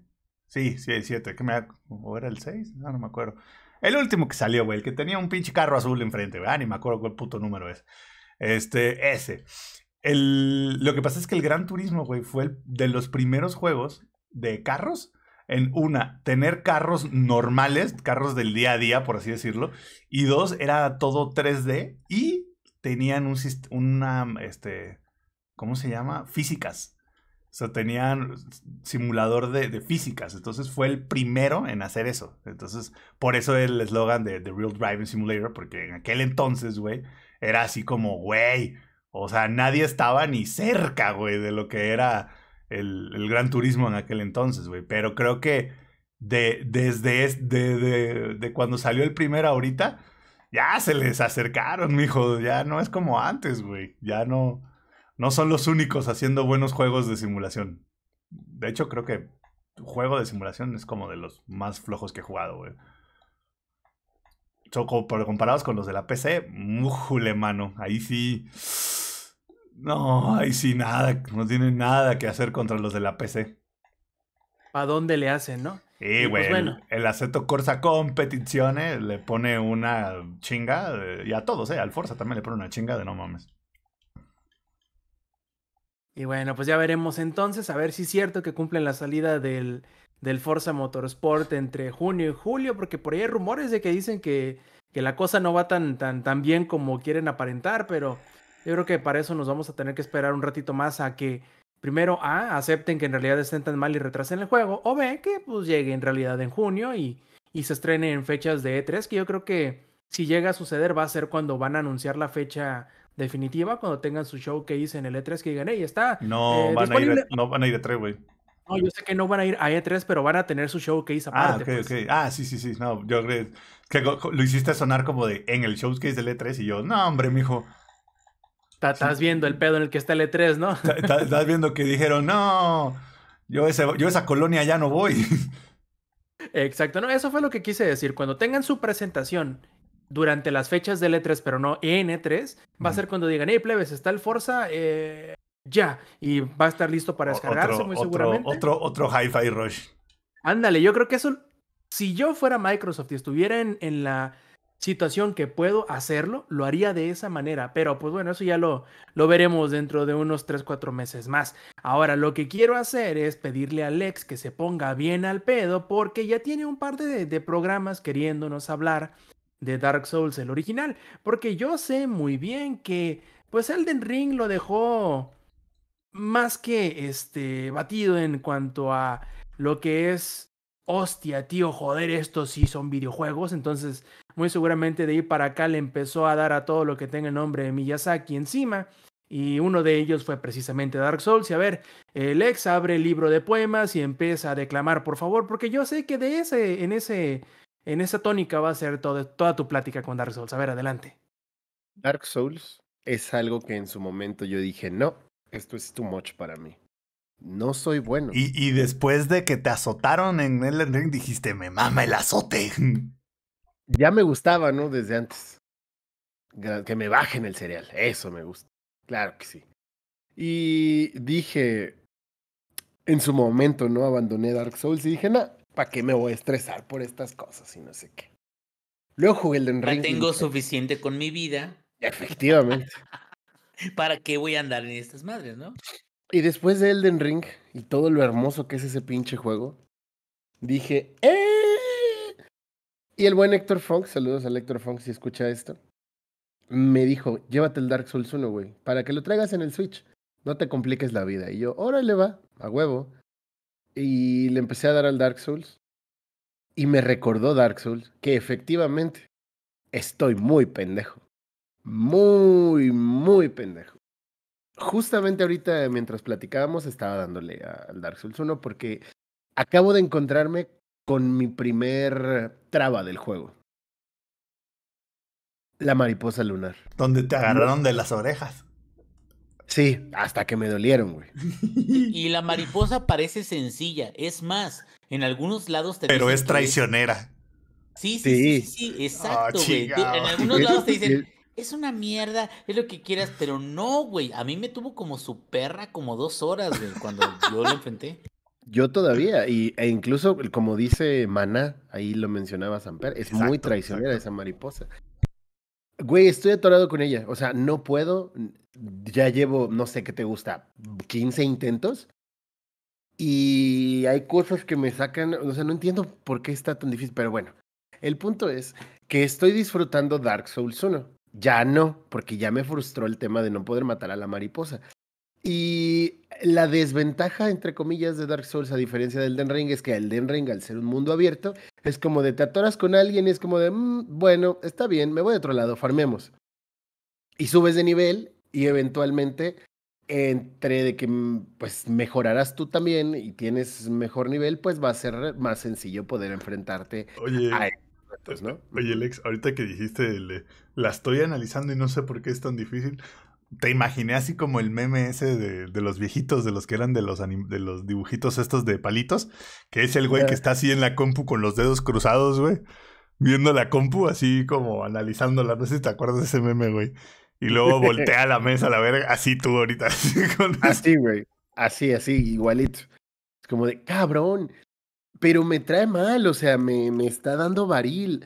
Sí, sí, el 7. Que me, ¿O era el 6? No, no me acuerdo. El último que salió, güey, el que tenía un pinche carro azul enfrente, güey. Ah, ni me acuerdo cuál puto número es. Este, ese. El, lo que pasa es que el Gran Turismo, güey, fue el, de los primeros juegos de carros en una, tener carros normales, carros del día a día, por así decirlo, y dos, era todo 3D y tenían un, una, este, ¿cómo se llama? Físicas. O sea, tenían simulador de, físicas. Entonces fue el primero en hacer eso. Entonces, por eso el eslogan de The Real Driving Simulator, porque en aquel entonces, güey, era así como, güey. O sea, nadie estaba ni cerca, güey, de lo que era el, gran turismo en aquel entonces, güey. Pero creo que de, desde de, cuando salió el primero ahorita, ya se les acercaron, mijo. Ya no es como antes, güey. Ya no no son los únicos haciendo buenos juegos de simulación. De hecho, creo que juego de simulación es como de los más flojos que he jugado, güey. pero comparados con los de la PC, mújule, mano. Ahí sí. No, ahí sí nada. No tienen nada que hacer contra los de la PC. ¿A dónde le hacen, no? Sí, pues, güey. El, Aceto Corsa Competizione le pone una chinga. y a todos, ¿eh? Al Forza también le pone una chinga de no mames. Y bueno, pues ya veremos entonces, a ver si es cierto que cumplen la salida del, del Forza Motorsport entre junio y julio, porque por ahí hay rumores de que dicen que, que la cosa no va tan, tan, tan bien como quieren aparentar, pero yo creo que para eso nos vamos a tener que esperar un ratito más a que primero A, acepten que en realidad estén tan mal y retrasen el juego, o B, que pues llegue en realidad en junio y, y se estrene en fechas de E3, que yo creo que si llega a suceder va a ser cuando van a anunciar la fecha definitiva cuando tengan su showcase en el E3 que digan, hey, está. No, eh, van, a ir no van a ir a e güey. No, yo sé que no van a ir a E3, pero van a tener su showcase ah, aparte. Ah, ok, pues. ok. Ah, sí, sí, sí. No, yo creo que lo hiciste sonar como de en el showcase del E3 y yo, no, hombre, mijo. Estás viendo el pedo en el que está el E3, ¿no? Estás viendo que dijeron, no, yo, yo esa colonia ya no voy. Exacto, no, eso fue lo que quise decir. Cuando tengan su presentación durante las fechas de E3, pero no N3, va a ser cuando digan, hey, plebes, está el Forza, eh, ya, y va a estar listo para descargarse muy seguramente. Otro, otro Hi-Fi Rush. Ándale, yo creo que eso, si yo fuera Microsoft y estuviera en, en, la situación que puedo hacerlo, lo haría de esa manera, pero pues bueno, eso ya lo, lo veremos dentro de unos 3, 4 meses más. Ahora, lo que quiero hacer es pedirle a Lex... que se ponga bien al pedo porque ya tiene un par de, de programas queriéndonos hablar de Dark Souls, el original. Porque yo sé muy bien que, pues Elden Ring lo dejó más que este, batido en cuanto a lo que es, hostia, tío, joder, estos sí son videojuegos. Entonces, muy seguramente de ir para acá le empezó a dar a todo lo que tenga el nombre de Miyazaki encima. Y uno de ellos fue precisamente Dark Souls. Y a ver, el eh, ex abre el libro de poemas y empieza a declamar, por favor, porque yo sé que de ese, en ese en esa tónica va a ser toda tu plática con Dark Souls. A ver, adelante. Dark Souls es algo que en su momento yo dije, no, esto es too much para mí. No soy bueno. Y, después de que te azotaron en el Ring, dijiste, me mama el azote. Ya me gustaba, ¿no? Desde antes. Que me bajen el cereal. Eso me gusta. Claro que sí. Y dije, en su momento, ¿no? Abandoné Dark Souls y dije, no, ¿para qué me voy a estresar por estas cosas y no sé qué? Luego jugué Elden Ring. tengo suficiente con mi vida. Efectivamente. ¿Para qué voy a andar en estas madres, no? Y después de Elden Ring y todo lo hermoso que es ese pinche juego, dije, ¡eh! Y el buen Héctor Funk, saludos al Héctor Funk si escucha esto, me dijo, llévate el Dark Souls 1, güey, para que lo traigas en el Switch. No te compliques la vida. Y yo, órale va, a huevo y le empecé a dar al Dark Souls y me recordó Dark Souls que efectivamente estoy muy pendejo. Muy, muy pendejo. Justamente ahorita mientras platicábamos estaba dándole al Dark Souls 1 porque acabo de encontrarme con mi primer traba del juego. La mariposa lunar. Donde te agarraron de las orejas. Sí, hasta que me dolieron, güey. Y la mariposa parece sencilla. Es más, en algunos lados te Pero es traicionera. Sí, sí, sí, sí, exacto, ah, güey. en algunos lados te dicen, es una mierda, es lo que quieras, pero no, güey. A mí me tuvo como su perra como dos horas, cuando yo lo enfrenté. Yo todavía, y, e incluso como dice Maná, ahí lo mencionaba Samper, es muy traicionera esa mariposa. Güey, estoy atorado con ella. O sea, no puedo ya llevo, no sé qué te gusta, 15 intentos. Y hay cosas que me sacan, o sea, no entiendo por qué está tan difícil, pero bueno. El punto es que estoy disfrutando Dark Souls 1. Ya no, porque ya me frustró el tema de no poder matar a la mariposa. Y la desventaja, entre comillas, de Dark Souls, a diferencia del Den Ring, es que el Den Ring, al ser un mundo abierto, es como de te atoras con alguien y es como de, mm, bueno, está bien, me voy de otro lado, farmemos. Y subes de nivel y eventualmente entre de que mm, pues mejorarás tú también y tienes mejor nivel, pues va a ser más sencillo poder enfrentarte Oye. a ¿no? Oye, Lex, ahorita que dijiste, la estoy analizando y no sé por qué es tan difícil. Te imaginé así como el meme ese de, de los viejitos, de los que eran de los, de los dibujitos estos de palitos, que es el güey que está así en la compu con los dedos cruzados, güey, viendo la compu así como analizándola. No sé si te acuerdas de ese meme, güey. Y luego voltea la mesa a la verga, así tú ahorita. Así, así, güey. Así, así, igualito. Es como de, cabrón, pero me trae mal, o sea, me, me está dando varil.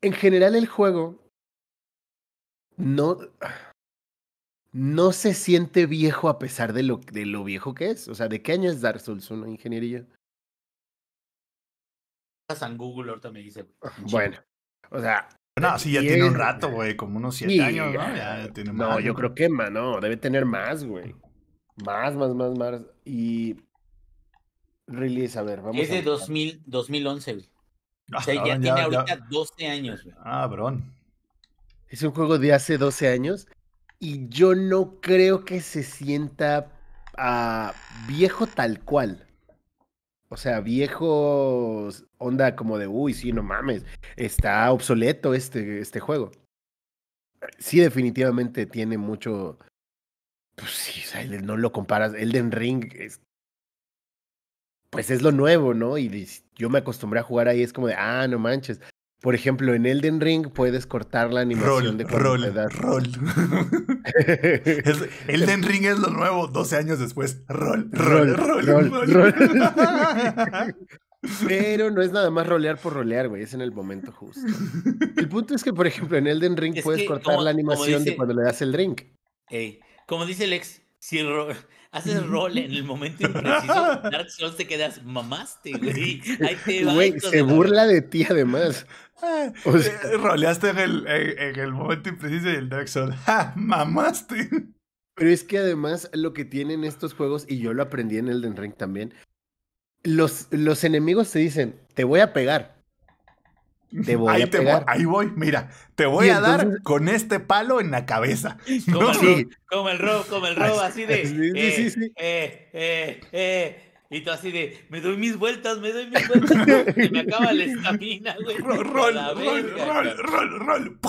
En general el juego no, no se siente viejo a pesar de lo, de lo viejo que es. O sea, ¿de qué año es Dark Souls 1, ingeniería? Google ahorita me dice. Bueno, o sea, no, sí, ya tiene un rato, güey, como unos 7 años, ¿no? Ya tiene más, no, yo creo que mano, debe tener más, güey. Más, más, más, más. Y. Release, a ver, vamos. Es de 2000, 2011, güey. o sea, ya, ah, tiene ahorita 12 años, güey. Ah, bron. Es un juego de hace 12 años. Y yo no creo que se sienta ah, viejo tal cual. O sea, viejo onda como de, uy, sí, no mames, está obsoleto este, este juego. Sí, definitivamente tiene mucho... Pues sí, o sea, no lo comparas. Elden Ring es... Pues es lo nuevo, ¿no? Y yo me acostumbré a jugar ahí, es como de, ah, no manches. Por ejemplo, en Elden Ring puedes cortar la animación de cuando le das rol Elden Ring es lo nuevo, 12 años después. Roll, rol roll, roll. Pero no es nada más rolear por rolear, güey, es en el momento justo. El punto es que, por ejemplo, en Elden Ring puedes cortar la animación de cuando le das el drink. como dice Lex, si haces rol en el momento impreciso, Dark Souls te quedas mamaste, güey. güey se burla de ti además. Eh, roleaste en el, momento impreciso y el Dark ¡Mamaste! Pero es que además lo que tienen estos juegos, y yo lo aprendí en Elden Ring también, los, los enemigos te dicen, te voy a pegar. Te voy a pegar. Voy, ahí voy, mira, te voy a dar con este palo en la cabeza. Como, el, robo, como el robo, así, de... Eh, sí, sí, Eh, eh, eh y tú así de, me doy mis vueltas, me doy mis vueltas. y me acaba la estamina, güey. Rol, rol, rol, rol,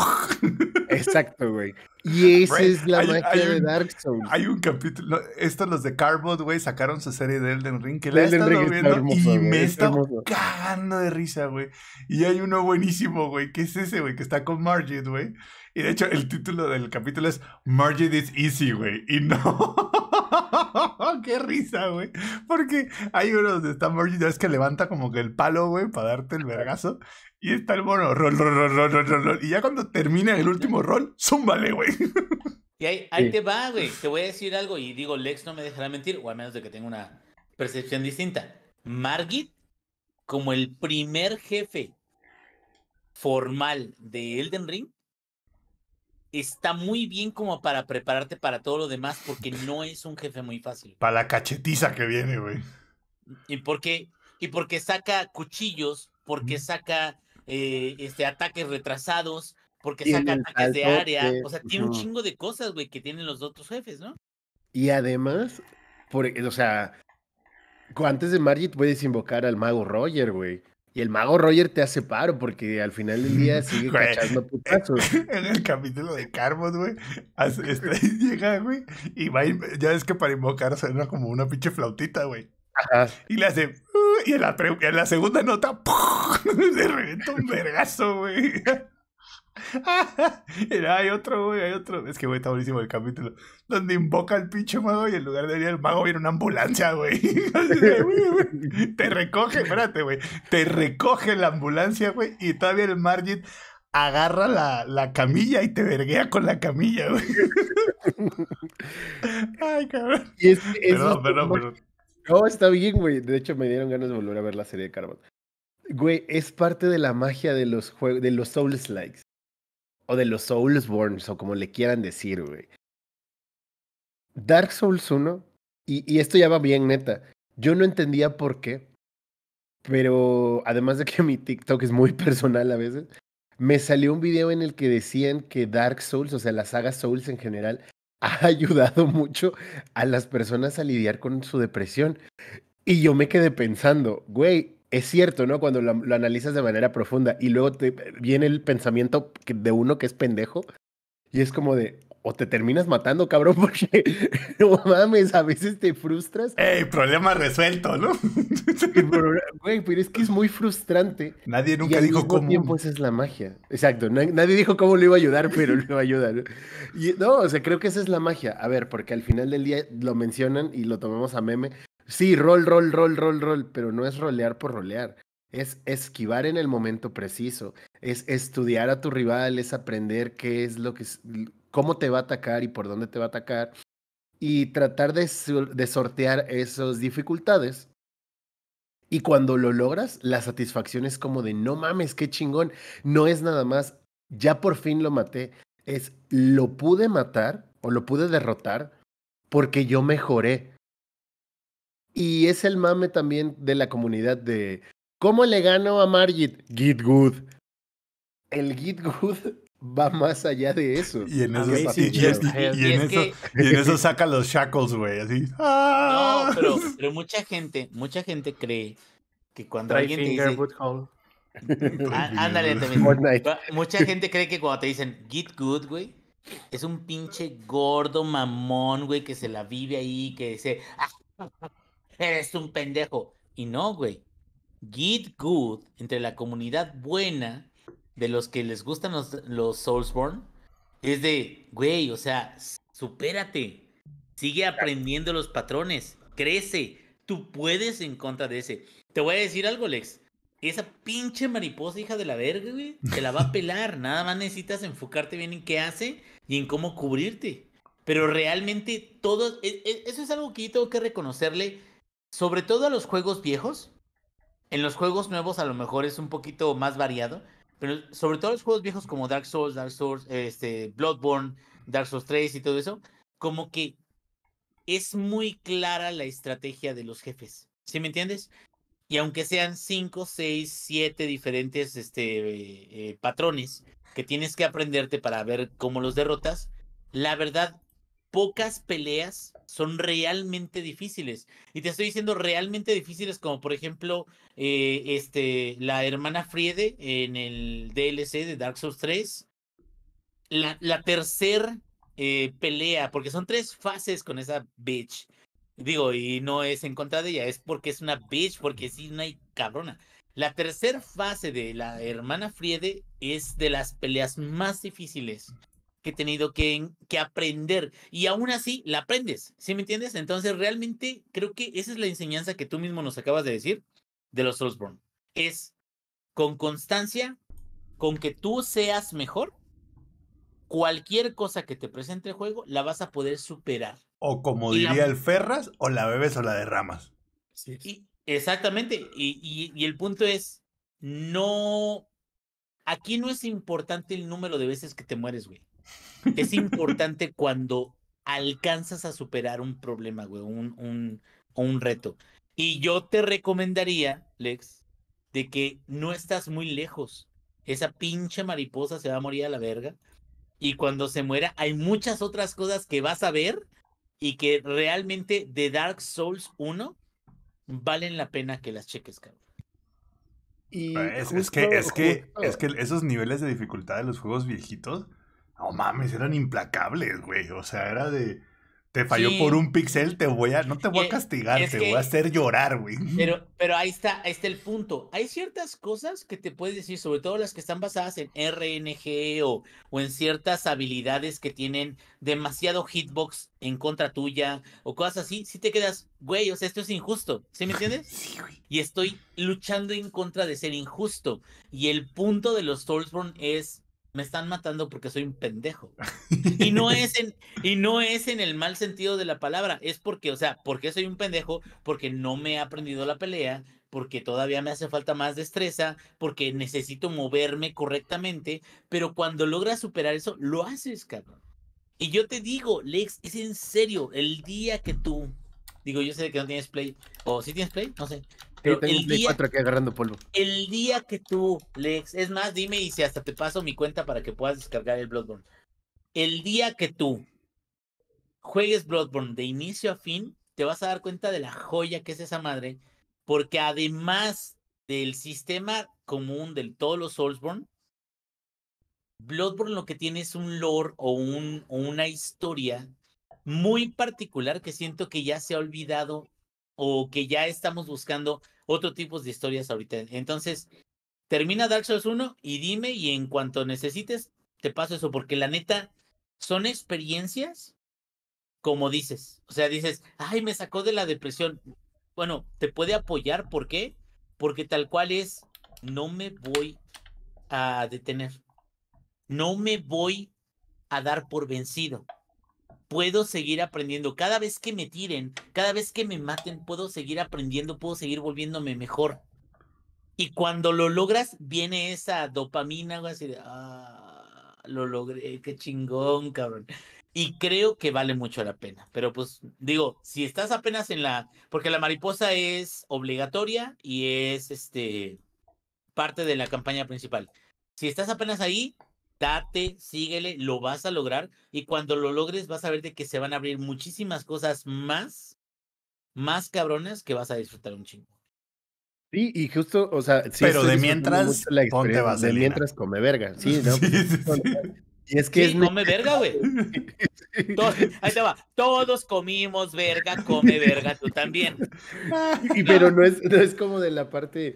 Exacto, güey. Y esa es la hay, de Dark Souls. Hay un capítulo, estos los de Carbot güey, sacaron su serie de Elden Ring, que la he estado viendo y me está cagando de risa, güey. Y hay uno buenísimo, güey, que es ese, güey, que está con Margit, güey. Y de hecho, el título del capítulo es Margit is easy, güey. Y no... ¡Qué risa, güey! Porque hay uno donde está Margit ya es que levanta como que el palo, güey, para darte el vergazo. Y está el mono, rol, rol, rol, rol, Y ya cuando termina el último rol, zúmbale, güey. Y ahí, te va, güey. Te voy a decir algo y digo, Lex no me dejará mentir, o al menos de que tenga una percepción distinta. Margit, como el primer jefe formal de Elden Ring, está muy bien como para prepararte para todo lo demás, porque no es un jefe muy fácil. Para la cachetiza que viene, güey. Y porque, y porque saca cuchillos, porque saca eh, este, ataques retrasados, porque saca ataques de área. O sea, tiene un chingo de cosas, güey, que tienen los otros jefes, ¿no? Y además, o sea, antes de Margit puedes invocar al mago Roger, güey. Y el mago Roger te hace paro porque al final del día sigue cachando putazos. En el capítulo de Carmos, güey, este, llega, güey, y va ya ves que para invocar suena como una pinche flautita, güey. Y le hace, uh, y en la, segunda nota, ¡pum! le un vergazo, güey. hay otro, güey, hay otro. Es que, güey, está buenísimo el capítulo. Donde invoca al pinche mago y en lugar de ir al mago viene una ambulancia, güey. Te recoge, espérate, güey. Te recoge la ambulancia, güey. Y todavía el Margit agarra la, la camilla y te verguea con la camilla, güey. Ay, cabrón. perdón, este perdón, No, está bien, güey. De hecho, me dieron ganas de volver a ver la serie de Carbon. Güey, es parte de la magia de los juegos, de los Souls likes o de los Soulsborns, o como le quieran decir, güey. Dark Souls 1, y, y esto ya va bien neta, yo no entendía por qué, pero además de que mi TikTok es muy personal a veces, me salió un video en el que decían que Dark Souls, o sea, la saga Souls en general, ha ayudado mucho a las personas a lidiar con su depresión. Y yo me quedé pensando, güey, es cierto, ¿no? Cuando lo, analizas de manera profunda y luego te viene el pensamiento de uno que es pendejo y es como de, o te terminas matando, cabrón, porque mames, a veces te frustras. ¡Ey, problema resuelto, ¿no? Güey, pero es que es muy frustrante. Nadie nunca dijo cómo. tiempo esa es la magia. Exacto, nadie dijo cómo lo iba a ayudar, pero lo a ¿no? Y, no, o sea, creo que esa es la magia. A ver, porque al final del día lo mencionan y lo tomamos a meme, Sí, rol, rol, rol, rol, rol, pero no es rolear por rolear. Es esquivar en el momento preciso, es estudiar a tu rival, es aprender qué es lo que, cómo te va a atacar y por dónde te va a atacar, y tratar de, de sortear esas dificultades. Y cuando lo logras, la satisfacción es como de, no mames, qué chingón. No es nada más, ya por fin lo maté, es, lo pude matar o lo pude derrotar porque yo mejoré y es el mame también de la comunidad de ¿Cómo le gano a Margit? Git good. El git good va más allá de eso. Y en eso, saca los shackles, güey, así. No, ¡Ah! pero, mucha gente, mucha gente cree que cuando alguien te dice... Ah, ándale, también. Mucha gente cree que cuando te dicen git good, güey, es un pinche gordo mamón, güey, que se la vive ahí, que dice eres un pendejo. Y no, güey. Get good entre la comunidad buena de los que les gustan los, los Soulsborne es de, güey, o sea, supérate. Sigue aprendiendo los patrones. Crece. Tú puedes en contra de ese. Te voy a decir algo, Lex. Esa pinche mariposa hija de la verga, güey, te la va a pelar. Nada más necesitas enfocarte bien en qué hace y en cómo cubrirte. Pero realmente todo, e, e, eso es algo que yo tengo que reconocerle sobre todo a los juegos viejos. En los juegos nuevos a lo mejor es un poquito más variado, pero sobre todo los juegos viejos como Dark Souls, Dark Souls, este, Bloodborne, Dark Souls 3 y todo eso, como que es muy clara la estrategia de los jefes. ¿Sí me entiendes? Y aunque sean 5, 6, 7 diferentes este, eh, eh, patrones que tienes que aprenderte para ver cómo los derrotas, la verdad, pocas peleas son realmente difíciles. Y te estoy diciendo realmente difíciles, como por ejemplo, eh, este, la hermana Friede en el DLC de Dark Souls 3. La, la tercera eh, pelea, porque son tres fases con esa bitch. Digo, y no es en contra de ella, es porque es una bitch, porque sí, no hay cabrona. La tercera fase de la hermana Friede es de las peleas más difíciles que he tenido que, que aprender. Y aún así, la aprendes, ¿sí me entiendes? Entonces, realmente creo que esa es la enseñanza que tú mismo nos acabas de decir de los Soulsborne. Es con constancia, con que tú seas mejor, cualquier cosa que te presente el juego la vas a poder superar. O como diría el Ferras, o la bebes o la derramas. Sí. exactamente. Y, y el punto es, no... Aquí no es importante el número de veces que te mueres, güey es importante cuando alcanzas a superar un problema, güey, un, un, un reto. Y yo te recomendaría, Lex, de que no estás muy lejos. Esa pinche mariposa se va a morir a la verga. Y cuando se muera, hay muchas otras cosas que vas a ver y que realmente de Dark Souls 1 valen la pena que las cheques, cabrón. Ah, y es, que, es, que, es que esos niveles de dificultad de los juegos viejitos no mames, eran implacables, güey. O sea, era de. Te falló por un pixel, te voy a. No te voy a eh, castigar, te voy a hacer llorar, güey. Pero, pero ahí está, ahí está el punto. Hay ciertas cosas que te puedes decir, sobre todo las que están basadas en RNG o, o en ciertas habilidades que tienen demasiado hitbox en contra tuya o cosas así. Si te quedas, güey, o sea, esto es injusto. ¿Sí me entiendes? sí, güey. Y estoy luchando en contra de ser injusto. Y el punto de los Soulsborne es me están matando porque soy un pendejo. Y no es en, y no es en el mal sentido de la palabra, es porque, o sea, porque soy un pendejo, porque no me he aprendido la pelea, porque todavía me hace falta más destreza, porque necesito moverme correctamente, pero cuando logras superar eso, lo haces, cabrón. Y yo te digo, Lex, es en serio, el día que tú, digo, yo sé que no tienes play, o si ¿sí tienes play, no sé, el, día, agarrando polvo. el día que tú, Lex, es más, dime y si hasta te paso mi cuenta para que puedas descargar el Bloodborne. El día que tú juegues Bloodborne de inicio a fin, te vas a dar cuenta de la joya que es esa madre, porque además del sistema común de todos los Soulsborne, Bloodborne lo que tiene es un lore o, un, o una historia muy particular que siento que ya se ha olvidado o que ya estamos buscando otro tipo de historias ahorita. Entonces, termina Dark Souls 1 y dime y en cuanto necesites, te paso eso, porque la neta, son experiencias como dices. O sea, dices, ay, me sacó de la depresión. Bueno, te puede apoyar, ¿por qué? Porque tal cual es, no me voy a detener. No me voy a dar por vencido puedo seguir aprendiendo. Cada vez que me tiren, cada vez que me maten, puedo seguir aprendiendo, puedo seguir volviéndome mejor. Y cuando lo logras, viene esa dopamina, algo así ah, lo logré, qué chingón, cabrón. Y creo que vale mucho la pena. Pero pues digo, si estás apenas en la, porque la mariposa es obligatoria y es este parte de la campaña principal. Si estás apenas ahí, date, síguele, lo vas a lograr y cuando lo logres vas a ver de que se van a abrir muchísimas cosas más, más cabrones que vas a disfrutar un chingo. Sí, y justo, o sea, sí, pero de mientras ponte De mientras come verga, sí, ¿no? y es que sí, come verga, güey. ahí te va. Todos comimos verga, come verga, tú también. pero no es, no es como de la parte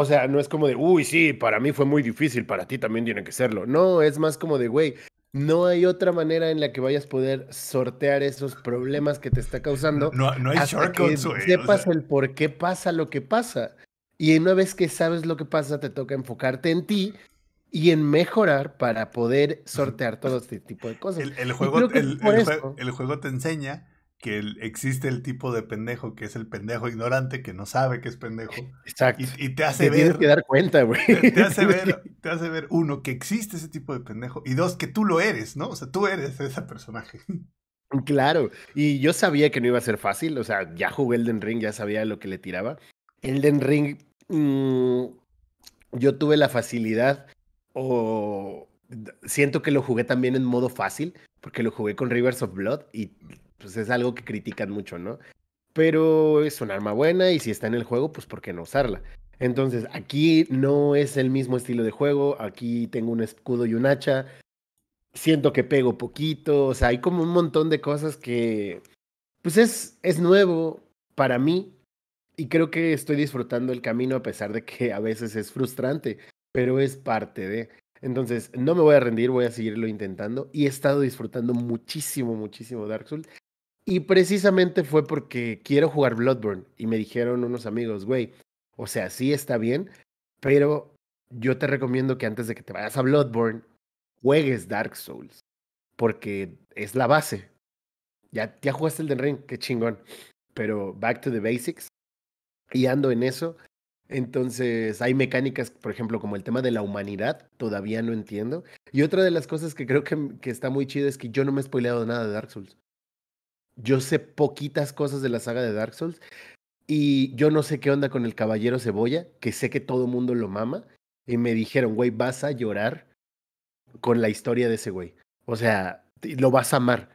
o sea, no es como de, uy, sí, para mí fue muy difícil, para ti también tiene que serlo. No, es más como de, güey, no hay otra manera en la que vayas a poder sortear esos problemas que te está causando. No, hay hasta que Sepas el por qué pasa lo que pasa. Y una vez que sabes lo que pasa, te toca enfocarte en ti y en mejorar para poder sortear todo este tipo de cosas. el juego te enseña que existe el tipo de pendejo que es el pendejo ignorante que no sabe que es pendejo. Exacto. Y, te hace ver. Tienes que dar cuenta, güey. Te, hace ver, uno, que existe ese tipo de pendejo y dos, que tú lo eres, ¿no? O sea, tú eres ese personaje. Claro. Y yo sabía que no iba a ser fácil. O sea, ya jugué Elden Ring, ya sabía lo que le tiraba. Elden Ring, mm, yo tuve la facilidad o, siento que lo jugué también en modo fácil, porque lo jugué con Rivers of Blood y pues es algo que critican mucho, ¿no? Pero es un arma buena y si está en el juego, pues ¿por qué no usarla? Entonces, aquí no es el mismo estilo de juego, aquí tengo un escudo y un hacha, siento que pego poquito, o sea, hay como un montón de cosas que, pues es, es nuevo para mí y creo que estoy disfrutando el camino a pesar de que a veces es frustrante, pero es parte de... Entonces, no me voy a rendir, voy a seguirlo intentando y he estado disfrutando muchísimo, muchísimo Dark Souls. Y precisamente fue porque quiero jugar Bloodborne y me dijeron unos amigos, güey, o sea, sí está bien, pero yo te recomiendo que antes de que te vayas a Bloodborne, juegues Dark Souls, porque es la base. Ya, ya jugaste el Den Ring, qué chingón, pero back to the basics. Y ando en eso entonces, hay mecánicas, por ejemplo, como el tema de la humanidad, todavía no entiendo. Y otra de las cosas que creo que, mm, está muy chida es que yo no me he spoileado nada de Dark Souls. Yo sé poquitas cosas de la saga de Dark Souls y yo no sé qué onda con el Caballero Cebolla, que sé que todo mundo lo mama. Y me dijeron, güey, vas a llorar con la historia de ese güey. O sea, lo vas a amar.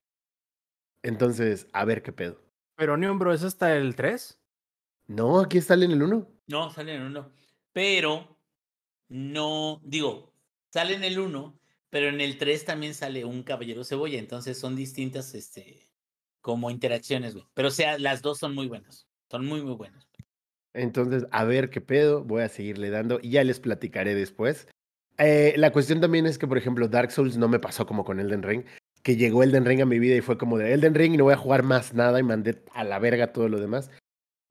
Entonces, a ver qué pedo. Pero, ni bro, ¿es hasta el 3? No, aquí está en el 1. No, sale en el Pero no, digo, sale en el 1, pero en el 3 también sale un caballero cebolla. Entonces son distintas, este, como interacciones, güey. Pero o sea, las dos son muy buenas. Son muy, muy buenas. Entonces, a ver qué pedo, voy a seguirle dando y ya les platicaré después. Eh, la cuestión también es que, por ejemplo, Dark Souls no me pasó como con Elden Ring, que llegó Elden Ring a mi vida y fue como de Elden Ring y no voy a jugar más nada y mandé a la verga todo lo demás.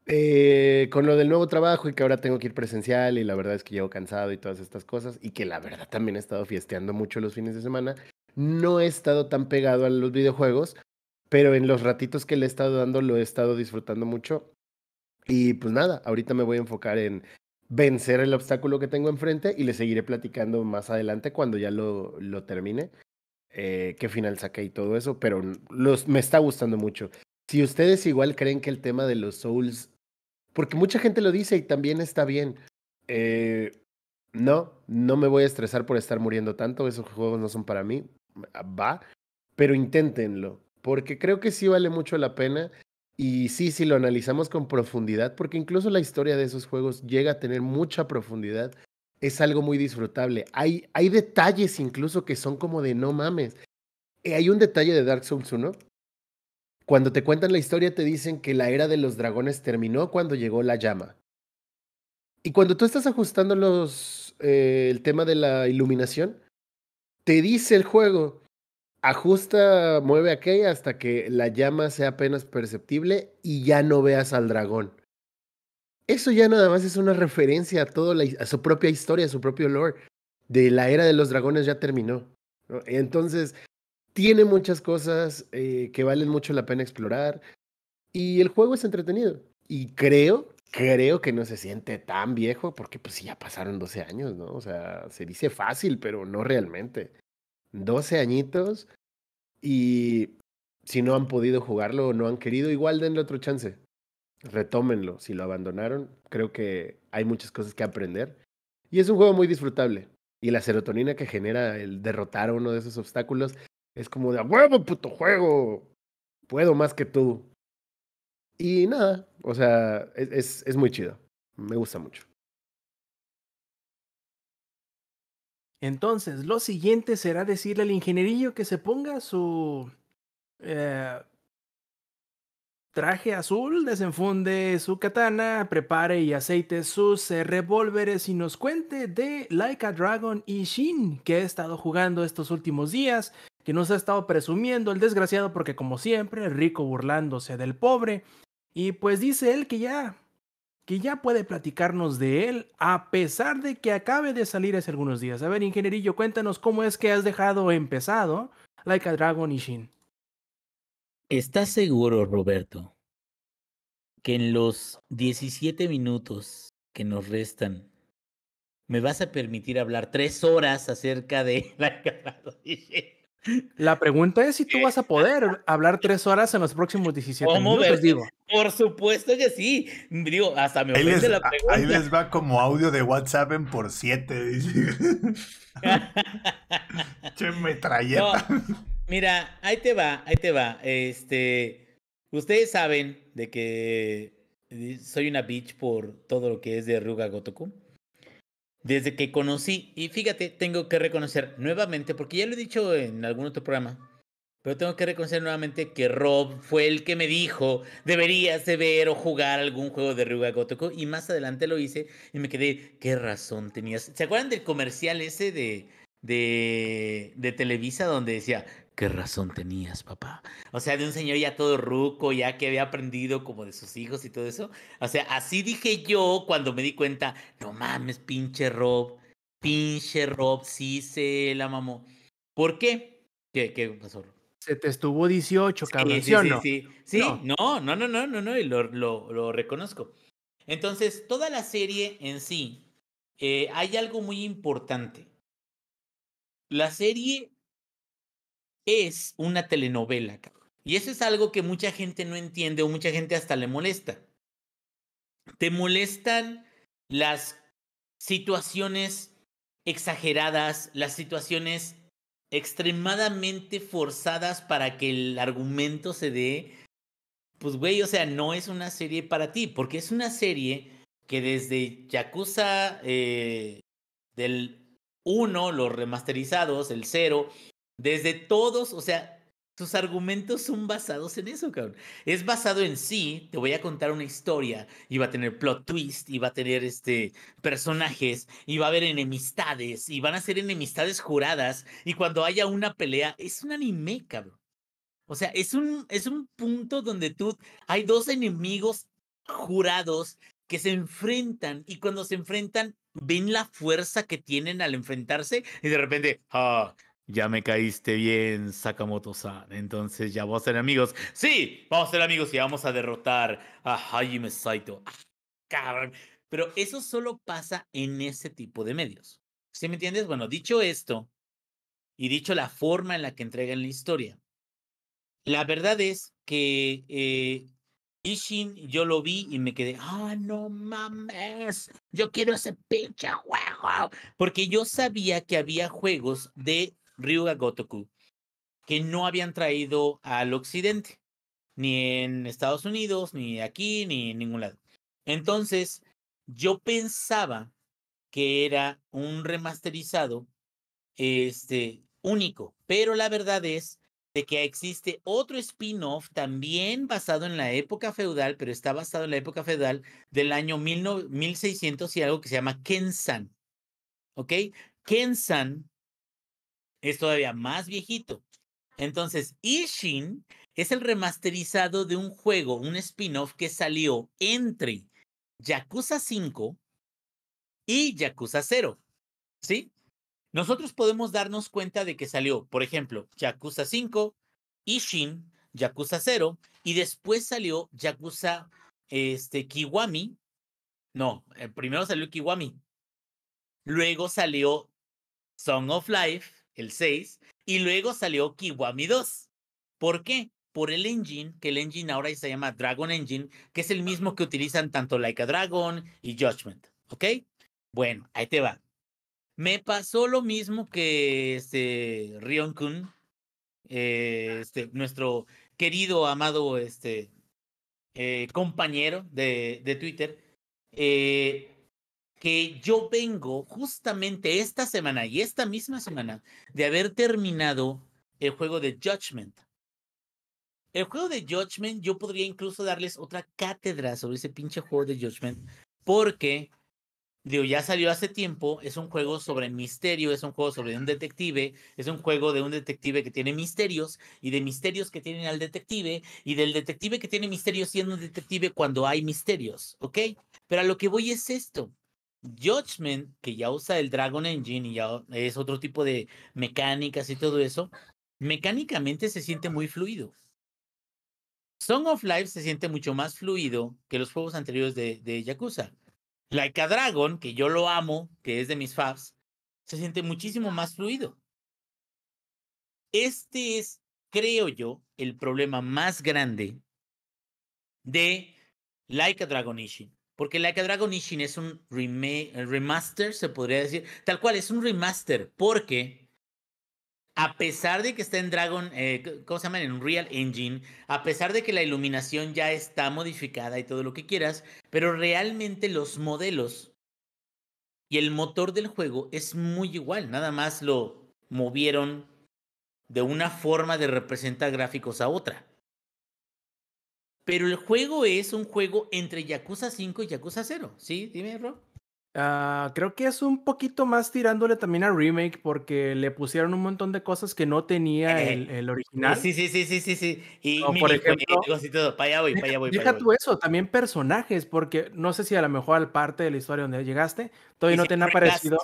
Eh, con lo del nuevo trabajo y que ahora tengo que ir presencial y la verdad es que llevo cansado y todas estas cosas y que la verdad también he estado fiesteando mucho los fines de semana, no he estado tan pegado a los videojuegos, pero en los ratitos que le he estado dando lo he estado disfrutando mucho y pues nada, ahorita me voy a enfocar en vencer el obstáculo que tengo enfrente y le seguiré platicando más adelante cuando ya lo, lo termine, eh, qué final saqué y todo eso, pero los, me está gustando mucho. Si ustedes igual creen que el tema de los Souls porque mucha gente lo dice y también está bien. Eh, no, no me voy a estresar por estar muriendo tanto, esos juegos no son para mí, va, pero inténtenlo, porque creo que sí vale mucho la pena y sí, si lo analizamos con profundidad, porque incluso la historia de esos juegos llega a tener mucha profundidad, es algo muy disfrutable. Hay, hay detalles incluso que son como de no mames. Eh, hay un detalle de Dark Souls 1 cuando te cuentan la historia te dicen que la era de los dragones terminó cuando llegó la llama. Y cuando tú estás ajustando eh, el tema de la iluminación, te dice el juego, ajusta, mueve aquella hasta que la llama sea apenas perceptible y ya no veas al dragón. Eso ya nada más es una referencia a, su propia historia, a su propio lore. De la era de los dragones ya terminó. Entonces, tiene muchas cosas eh, que valen mucho la pena explorar y el juego es entretenido. Y creo, creo que no se siente tan viejo porque pues ya pasaron 12 años, ¿no? O sea, se dice fácil, pero no realmente. 12 añitos y si no han podido jugarlo o no han querido, igual denle otro chance. Retómenlo. Si lo abandonaron, creo que hay muchas cosas que aprender. Y es un juego muy disfrutable. Y la serotonina que genera el derrotar uno de esos obstáculos es como de huevo, puto juego. Puedo más que tú. Y nada, o sea, es, es, muy chido. Me gusta mucho. Entonces, lo siguiente será decirle al ingenierillo que se ponga su eh, traje azul, desenfunde su katana, prepare y aceite sus eh, revólveres y nos cuente de Like a Dragon y Shin que he estado jugando estos últimos días que nos ha estado presumiendo el desgraciado porque como siempre, el rico burlándose del pobre. Y pues dice él que ya, que ya puede platicarnos de él a pesar de que acabe de salir hace algunos días. A ver, ingenierillo, cuéntanos cómo es que has dejado empezado Like a Dragon y ¿Estás seguro, Roberto, que en los 17 minutos que nos restan me vas a permitir hablar tres horas acerca de Like Dragon la pregunta es si tú vas a poder hablar tres horas en los próximos 17 minutos, digo. Por supuesto que sí. Digo, hasta me ofende la pregunta. Ahí les va como audio de WhatsApp en por siete. che, mira, ahí te va, ahí te va. Este, ustedes saben de que eh, soy una bitch por todo lo que es de Ruga Gotoku desde que conocí, y fíjate, tengo que reconocer nuevamente, porque ya lo he dicho en algún otro programa, pero tengo que reconocer nuevamente que Rob fue el que me dijo, deberías de ver o jugar algún juego de Ryuga Gotoku, y más adelante lo hice y me quedé, qué razón tenías. ¿Se acuerdan del comercial ese de, de, de Televisa donde decía, ¿Qué razón tenías, papá? O sea, de un señor ya todo ruco, ya que había aprendido como de sus hijos y todo eso. O sea, así dije yo cuando me di cuenta, no mames, pinche Rob, pinche Rob, sí se la mamó. ¿Por qué? ¿Qué, pasó, Se te estuvo 18, cabrón. Sí, sí, no? sí, sí. No. no. no, no, no, no, y lo, reconozco. Entonces, toda la serie en sí, eh, hay algo muy importante. La serie es una telenovela, cabrón. Y eso es algo que mucha gente no entiende o mucha gente hasta le molesta. Te molestan las situaciones exageradas, las situaciones extremadamente forzadas para que el argumento se dé. Pues, güey, o sea, no es una serie para ti, porque es una serie que desde Yakuza eh, del 1, los remasterizados, el 0, desde todos, o sea, tus argumentos son basados en eso, cabrón. Es basado en sí, te voy a contar una historia y va a tener plot twist y va a tener este personajes y va a haber enemistades y van a ser enemistades juradas y cuando haya una pelea, es un anime, cabrón. O sea, es un, es un punto donde tú hay dos enemigos jurados que se enfrentan y cuando se enfrentan ven la fuerza que tienen al enfrentarse y de repente, ah, ya me caíste bien, Sakamoto-san. Entonces ya vamos a ser amigos. Sí, vamos a ser amigos y vamos a derrotar a Hajime Saito. Ah, cabrón. Pero eso solo pasa en ese tipo de medios. ¿Sí me entiendes? Bueno, dicho esto y dicho la forma en la que entregan la historia, la verdad es que eh, Ishin yo lo vi y me quedé, ah, no mames, yo quiero ese pinche juego. Porque yo sabía que había juegos de Ryuga Gotoku, que no habían traído al occidente, ni en Estados Unidos, ni aquí, ni en ningún lado. Entonces, yo pensaba que era un remasterizado este, único, pero la verdad es de que existe otro spin-off también basado en la época feudal, pero está basado en la época feudal del año 1600 y algo que se llama Kensan. ¿Ok? Kensan es todavía más viejito. Entonces, Ishin es el remasterizado de un juego, un spin-off que salió entre Yakuza 5 y Yakuza 0. ¿Sí? Nosotros podemos darnos cuenta de que salió, por ejemplo, Yakuza 5, Ishin, Yakuza 0, y después salió Yakuza este, Kiwami. No, eh, primero salió Kiwami. Luego salió Song of Life el 6, y luego salió Kiwami 2. ¿Por qué? Por el engine, que el engine ahora se llama Dragon Engine, que es el mismo que utilizan tanto Like a Dragon y Judgment, ¿ok? Bueno, ahí te va. Me pasó lo mismo que este Rion Kun, eh, este, nuestro querido, amado este, eh, compañero de, de Twitter. Eh, que yo vengo justamente esta semana y esta misma semana de haber terminado el juego de Judgment. El juego de Judgment, yo podría incluso darles otra cátedra sobre ese pinche juego de Judgment, porque, digo, ya salió hace tiempo, es un juego sobre misterio, es un juego sobre un detective, es un juego de un detective que tiene misterios y de misterios que tienen al detective y del detective que tiene misterios siendo un detective cuando hay misterios, ¿ok? Pero a lo que voy es esto. Judgment, que ya usa el Dragon Engine y ya es otro tipo de mecánicas y todo eso, mecánicamente se siente muy fluido. Song of Life se siente mucho más fluido que los juegos anteriores de, Yakuza. Like a Dragon, que yo lo amo, que es de mis faves, se siente muchísimo más fluido. Este es, creo yo, el problema más grande de Like a Dragon Ishin. Porque la que Dragon Ishin es un remaster, se podría decir. Tal cual, es un remaster. Porque a pesar de que está en Dragon, eh, ¿cómo se llama? En Real Engine, a pesar de que la iluminación ya está modificada y todo lo que quieras, pero realmente los modelos y el motor del juego es muy igual. Nada más lo movieron de una forma de representar gráficos a otra. Pero el juego es un juego entre Yakuza 5 y Yakuza 0, ¿sí? Dime, Rob. Ah, creo que es un poquito más tirándole también al remake porque le pusieron un montón de cosas que no tenía eh, el, original. Sí, sí, sí, sí, sí. sí. Y por ejemplo, y todo. Para allá voy, para allá voy. Fíjate tú eso, también personajes, porque no sé si a lo mejor al parte de la historia donde llegaste todavía no te han aparecido.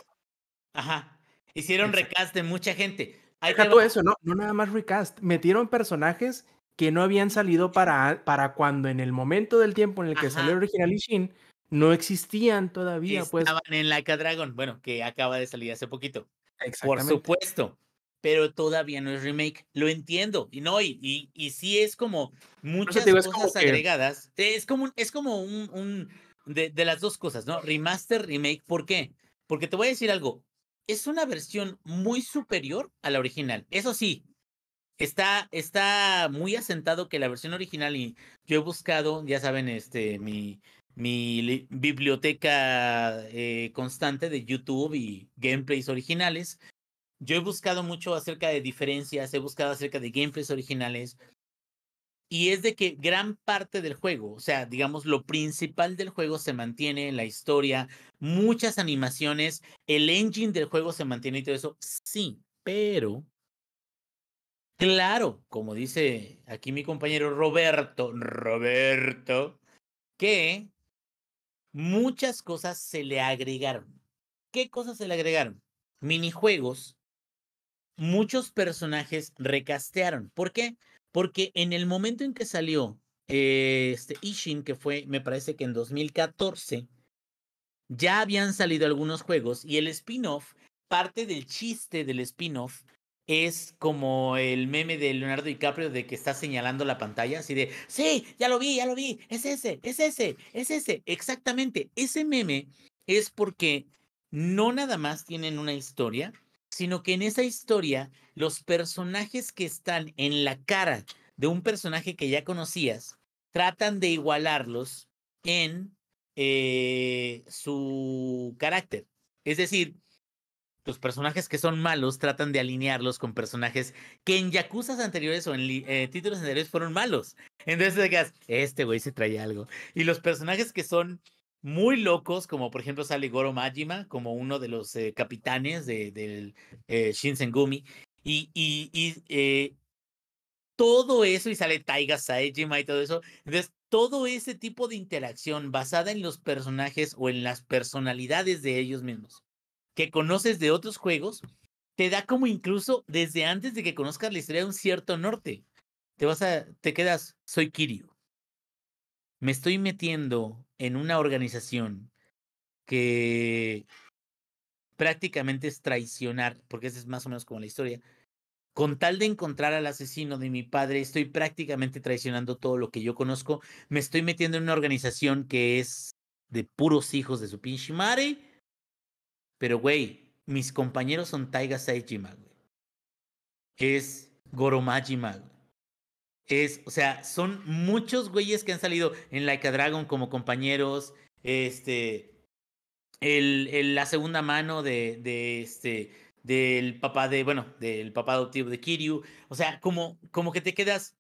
Ajá. Hicieron recast de mucha gente. Ahí tú eso, no, no nada más recast. Metieron personajes que no habían salido para, para cuando en el momento del tiempo en el que salió el original no existían todavía. Pues. Estaban en la a bueno, que acaba de salir hace poquito. Por supuesto, pero todavía no es remake. Lo entiendo. Y no, y, y, sí es como muchas cosas agregadas. Es como, es como un, un de, de, las dos cosas, ¿no? Remaster, remake. ¿Por qué? Porque te voy a decir algo. Es una versión muy superior a la original. Eso sí, está, está muy asentado que la versión original y yo he buscado, ya saben, este, mi, mi biblioteca eh, constante de YouTube y gameplays originales. Yo he buscado mucho acerca de diferencias, he buscado acerca de gameplays originales. Y es de que gran parte del juego, o sea, digamos, lo principal del juego se mantiene, la historia, muchas animaciones, el engine del juego se mantiene y todo eso. Sí, pero Claro, como dice aquí mi compañero Roberto, Roberto, que muchas cosas se le agregaron. ¿Qué cosas se le agregaron? Minijuegos, muchos personajes recastearon. ¿Por qué? Porque en el momento en que salió eh, este Ishin, que fue, me parece que en 2014, ya habían salido algunos juegos y el spin-off, parte del chiste del spin-off es como el meme de Leonardo DiCaprio de que está señalando la pantalla, así de, sí, ya lo vi, ya lo vi, es ese, es ese, es ese, exactamente. Ese meme es porque no nada más tienen una historia, sino que en esa historia los personajes que están en la cara de un personaje que ya conocías tratan de igualarlos en eh, su carácter. Es decir, los personajes que son malos tratan de alinearlos con personajes que en Yakuzas anteriores o en eh, títulos anteriores fueron malos. Entonces este güey se trae algo. Y los personajes que son muy locos, como por ejemplo sale Goro Majima, como uno de los eh, capitanes de, del eh, Shinsengumi. Y, y todo eso, y sale Taiga Saejima y todo eso. Entonces, todo ese tipo de interacción basada en los personajes o en las personalidades de ellos mismos que conoces de otros juegos, te da como incluso desde antes de que conozcas la historia de un cierto norte. Te vas a, te quedas, soy Kiryu. Me estoy metiendo en una organización que prácticamente es traicionar, porque esa es más o menos como la historia. Con tal de encontrar al asesino de mi padre, estoy prácticamente traicionando todo lo que yo conozco. Me estoy metiendo en una organización que es de puros hijos de su pinche madre pero, güey, mis compañeros son Taiga Saejima, güey. Es Goromaji Es, o sea, son muchos güeyes que han salido en Like a Dragon como compañeros. Este. El, el, la segunda mano de, de este del papá de, bueno, del papá adoptivo de Kiryu. O sea, como, como que te quedas,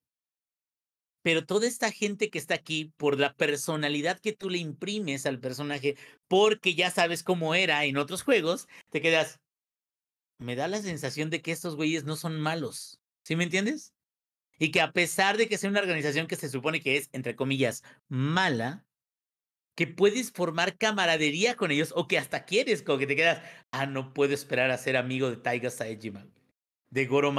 pero toda esta gente que está aquí, por la personalidad que tú le imprimes al personaje, porque ya sabes cómo era en otros juegos, te quedas, me da la sensación de que estos güeyes no son malos, ¿sí me entiendes? Y que a pesar de que sea una organización que se supone que es, entre comillas, mala, que puedes formar camaradería con ellos o que hasta quieres, como que te quedas, ah, no puedo esperar a ser amigo de Taiga Saejima de Goro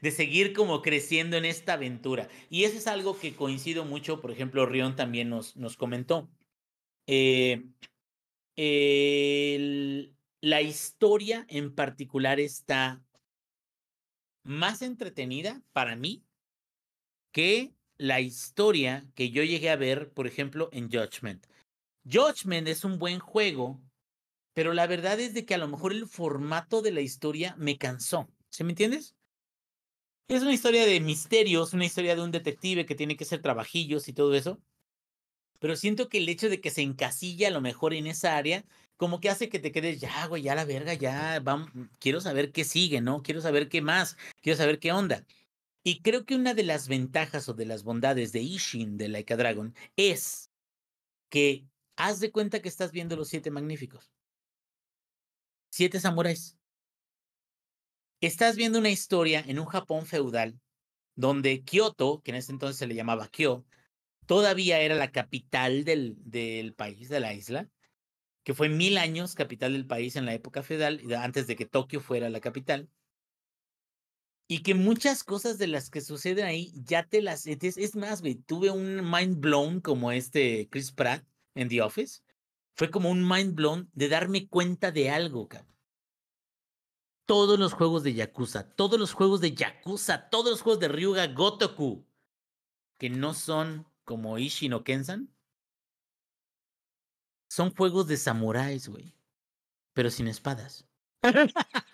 De seguir como creciendo en esta aventura. Y eso es algo que coincido mucho, por ejemplo, Rion también nos, nos comentó. Eh, la historia en particular está más entretenida para mí que la historia que yo llegué a ver, por ejemplo, en Judgment. Judgment es un buen juego, pero la verdad es de que a lo mejor el formato de la historia me cansó. ¿Se me entiendes? Es una historia de misterios, una historia de un detective que tiene que hacer trabajillos y todo eso. Pero siento que el hecho de que se encasilla a lo mejor en esa área, como que hace que te quedes, ya, güey, ya la verga, ya, vamos, quiero saber qué sigue, ¿no? Quiero saber qué más, quiero saber qué onda. Y creo que una de las ventajas o de las bondades de Ishin de Laika Dragon es que haz de cuenta que estás viendo los siete magníficos. Siete samuráis. Estás viendo una historia en un Japón feudal donde Kioto, que en ese entonces se le llamaba Kyo, todavía era la capital del, del país, de la isla, que fue mil años capital del país en la época feudal, antes de que Tokio fuera la capital y que muchas cosas de las que suceden ahí ya te las e, es, más tuve un mind blown como este Chris Pratt en The Office fue como un mind blown de darme cuenta de algo todos los juegos de Yakuza, todos los juegos de Yakuza, todos los juegos de Ryuga Gotoku, que no son como Ishin o Kensan, son juegos de samuráis, güey, pero sin espadas.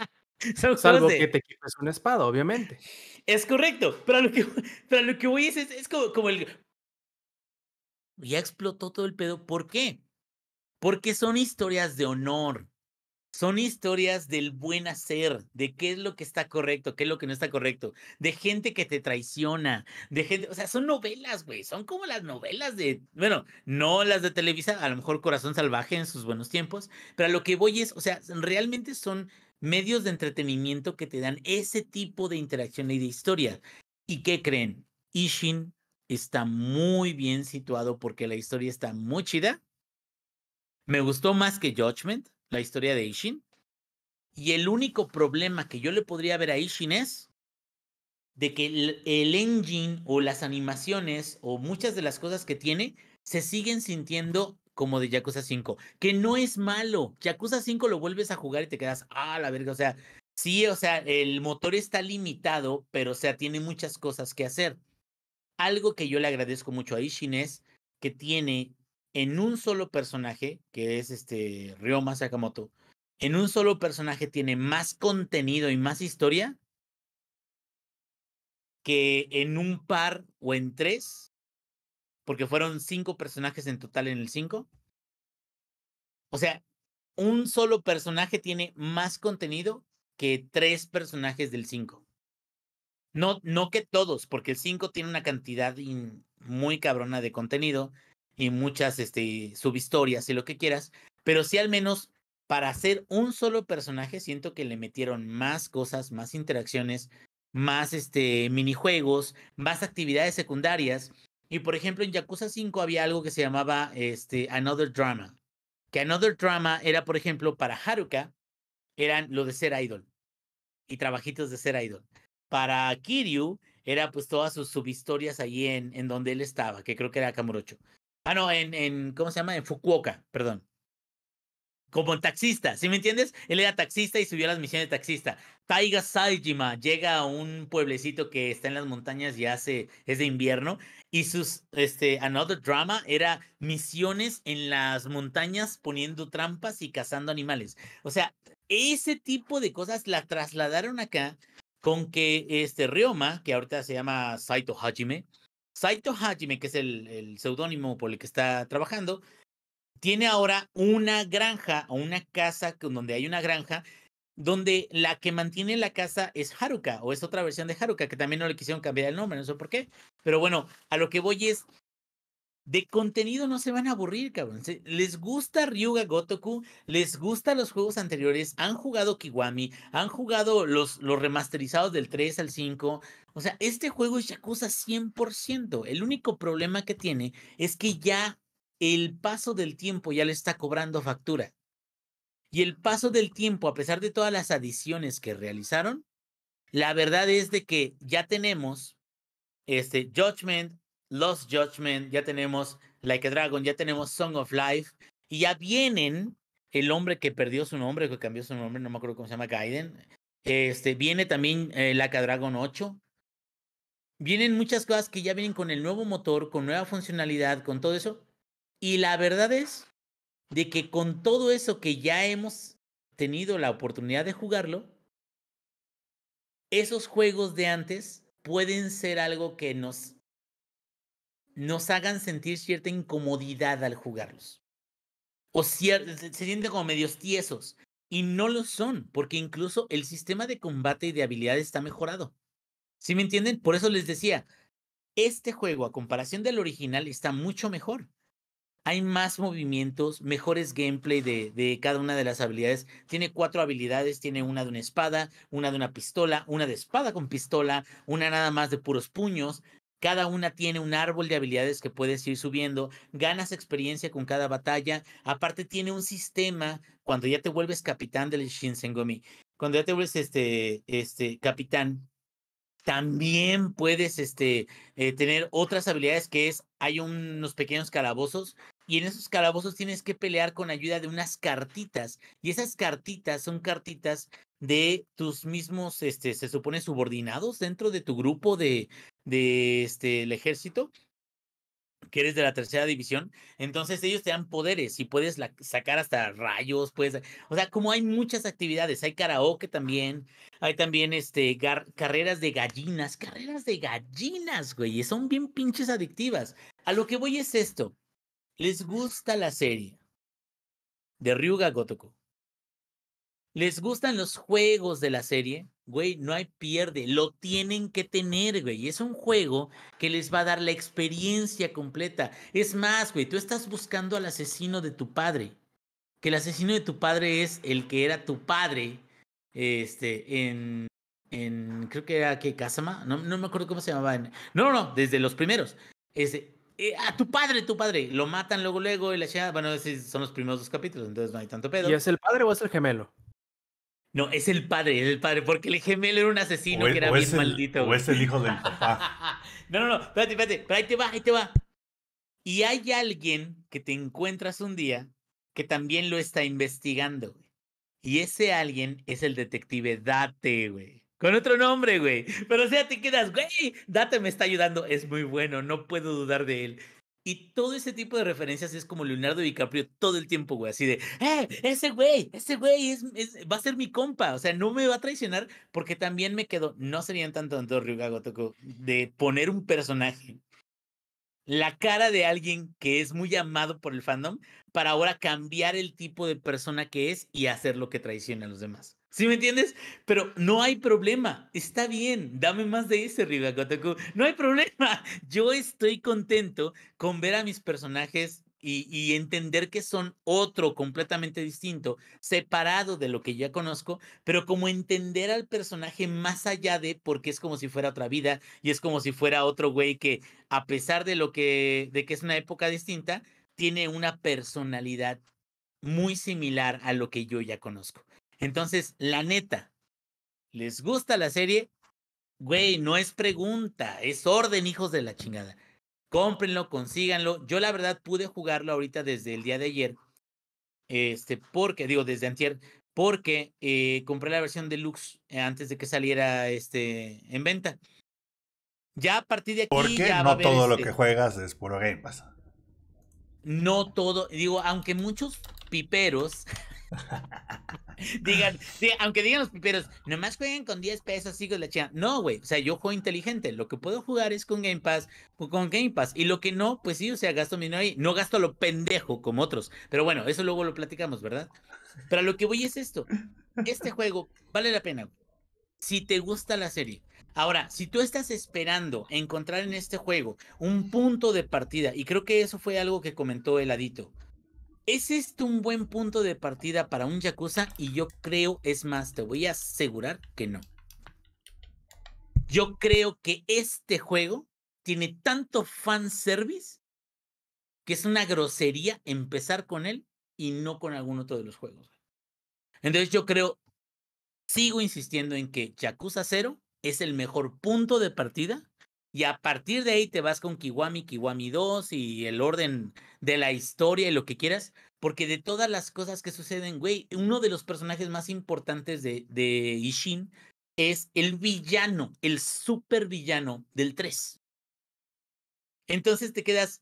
Salvo que te quites una espada, obviamente. Es correcto, pero lo que, pero lo que voy es, como, como el... Ya explotó todo el pedo. ¿Por qué? Porque son historias de honor son historias del buen hacer, de qué es lo que está correcto, qué es lo que no está correcto, de gente que te traiciona, de gente, o sea, son novelas, güey, son como las novelas de, bueno, no las de Televisa, a lo mejor Corazón Salvaje en sus buenos tiempos, pero a lo que voy es, o sea, realmente son medios de entretenimiento que te dan ese tipo de interacción y de historia. ¿Y qué creen? Ishin está muy bien situado porque la historia está muy chida. Me gustó más que Judgment, la historia de Ishin. Y el único problema que yo le podría ver a Ishin es de que el, engine o las animaciones o muchas de las cosas que tiene se siguen sintiendo como de Yakuza 5, que no es malo. Yakuza 5 lo vuelves a jugar y te quedas, ah, la verga, o sea, sí, o sea, el motor está limitado, pero o sea, tiene muchas cosas que hacer. Algo que yo le agradezco mucho a Ishin es que tiene en un solo personaje, que es este Ryoma Sakamoto, en un solo personaje tiene más contenido y más historia que en un par o en tres, porque fueron cinco personajes en total en el cinco. O sea, un solo personaje tiene más contenido que tres personajes del cinco. No, no que todos, porque el cinco tiene una cantidad muy cabrona de contenido y muchas este, subhistorias y lo que quieras, pero sí al menos para hacer un solo personaje siento que le metieron más cosas, más interacciones, más este, minijuegos, más actividades secundarias. Y por ejemplo, en Yakuza 5 había algo que se llamaba este, Another Drama. Que Another Drama era, por ejemplo, para Haruka, eran lo de ser idol y trabajitos de ser idol. Para Kiryu era pues todas sus subhistorias allí en, en donde él estaba, que creo que era Kamurocho. Ah, no, en, en, ¿cómo se llama? En Fukuoka, perdón. Como taxista, ¿sí me entiendes? Él era taxista y subió a las misiones de taxista. Taiga Saijima llega a un pueblecito que está en las montañas y hace, es de invierno. Y sus, este, Another Drama era misiones en las montañas poniendo trampas y cazando animales. O sea, ese tipo de cosas la trasladaron acá con que este Ryoma, que ahorita se llama Saito Hajime, Saito Hajime, que es el, el seudónimo por el que está trabajando, tiene ahora una granja o una casa donde hay una granja donde la que mantiene la casa es Haruka o es otra versión de Haruka que también no le quisieron cambiar el nombre, no sé por qué. Pero bueno, a lo que voy es de contenido no se van a aburrir, cabrón. Les gusta Ryuga Gotoku, les gusta los juegos anteriores, han jugado Kiwami, han jugado los, los remasterizados del 3 al 5. O sea, este juego es Yakuza 100%. El único problema que tiene es que ya el paso del tiempo ya le está cobrando factura. Y el paso del tiempo, a pesar de todas las adiciones que realizaron, la verdad es de que ya tenemos este Judgment, Lost Judgment, ya tenemos Like a Dragon, ya tenemos Song of Life, y ya vienen el hombre que perdió su nombre, que cambió su nombre, no me acuerdo cómo se llama, Gaiden. Este, viene también eh, Like Dragon 8. Vienen muchas cosas que ya vienen con el nuevo motor, con nueva funcionalidad, con todo eso. Y la verdad es de que con todo eso que ya hemos tenido la oportunidad de jugarlo, esos juegos de antes pueden ser algo que nos nos hagan sentir cierta incomodidad al jugarlos. O se sienten como medios tiesos. Y no lo son, porque incluso el sistema de combate y de habilidades está mejorado. ¿Sí me entienden? Por eso les decía, este juego a comparación del original está mucho mejor. Hay más movimientos, mejores gameplay de, de cada una de las habilidades. Tiene cuatro habilidades, tiene una de una espada, una de una pistola, una de espada con pistola, una nada más de puros puños, cada una tiene un árbol de habilidades que puedes ir subiendo, ganas experiencia con cada batalla, aparte tiene un sistema cuando ya te vuelves capitán del Shinsengumi, cuando ya te vuelves este, este capitán, también puedes este, eh, tener otras habilidades que es, hay unos pequeños calabozos y en esos calabozos tienes que pelear con ayuda de unas cartitas y esas cartitas son cartitas de tus mismos, este, se supone subordinados dentro de tu grupo de, de este, el ejército, que eres de la tercera división, entonces ellos te dan poderes y puedes sacar hasta rayos, puedes, o sea, como hay muchas actividades, hay karaoke también, hay también este, carreras de gallinas, carreras de gallinas, güey, son bien pinches adictivas. A lo que voy es esto, les gusta la serie de Ryuga Gotoku les gustan los juegos de la serie, güey, no hay pierde, lo tienen que tener, güey. Es un juego que les va a dar la experiencia completa. Es más, güey, tú estás buscando al asesino de tu padre. Que el asesino de tu padre es el que era tu padre, este, en, en creo que era que Kazama, no, no me acuerdo cómo se llamaba. no, no, no, desde los primeros. ese, eh, a ah, tu padre, tu padre, lo matan luego, luego, y la Bueno, esos son los primeros dos capítulos, entonces no hay tanto pedo. ¿Y es el padre o es el gemelo? No, es el padre, es el padre, porque el gemelo era un asesino que era bien el, maldito. O es el hijo del papá. no, no, no, espérate, espérate, pero ahí te va, ahí te va. Y hay alguien que te encuentras un día que también lo está investigando, güey. Y ese alguien es el detective Date, güey. Con otro nombre, güey. Pero o sea, te quedas, güey, Date me está ayudando, es muy bueno, no puedo dudar de él. Y todo ese tipo de referencias es como Leonardo DiCaprio todo el tiempo, güey, así de, ¡eh! Ese güey, ese güey es, va a ser mi compa, o sea, no me va a traicionar porque también me quedo, no serían tanto tanto Ryuga de poner un personaje, la cara de alguien que es muy amado por el fandom, para ahora cambiar el tipo de persona que es y hacer lo que traiciona a los demás. ¿Sí me entiendes? Pero no hay problema, está bien, dame más de ese Riva no hay problema, yo estoy contento con ver a mis personajes y, entender que son otro completamente distinto, separado de lo que ya conozco, pero como entender al personaje más allá de porque es como si fuera otra vida y es como si fuera otro güey que a pesar de lo que de que es una época distinta, tiene una personalidad muy similar a lo que yo ya conozco. Entonces, la neta, ¿les gusta la serie? Güey, no es pregunta, es orden, hijos de la chingada. Cómprenlo, consíganlo. Yo la verdad pude jugarlo ahorita desde el día de ayer. Este, porque, digo, desde antier, porque eh, compré la versión deluxe eh, antes de que saliera este, en venta. Ya a partir de aquí. Porque no todo lo que este juegas es puro Game Pass. No todo, digo, aunque muchos piperos digan, aunque digan los piperos, nomás jueguen con 10 pesos, chicos. la chingada. No, güey, o sea, yo juego inteligente. Lo que puedo jugar es con Game Pass, con Game Pass. Y lo que no, pues sí, o sea, gasto mi ahí. No gasto lo pendejo como otros. Pero bueno, eso luego lo platicamos, ¿verdad? Pero lo que voy es esto. Este juego vale la pena si te gusta la serie. Ahora, si tú estás esperando encontrar en este juego un punto de partida, y creo que eso fue algo que comentó el Adito, ¿Es este un buen punto de partida para un Yakuza? Y yo creo, es más, te voy a asegurar que no. Yo creo que este juego tiene tanto fan service que es una grosería empezar con él y no con algún otro de los juegos. Entonces yo creo, sigo insistiendo en que Yakuza 0 es el mejor punto de partida y a partir de ahí te vas con Kiwami, Kiwami 2 y el orden de la historia y lo que quieras. Porque de todas las cosas que suceden, güey, uno de los personajes más importantes de, de Ishin es el villano, el supervillano villano del 3. Entonces te quedas.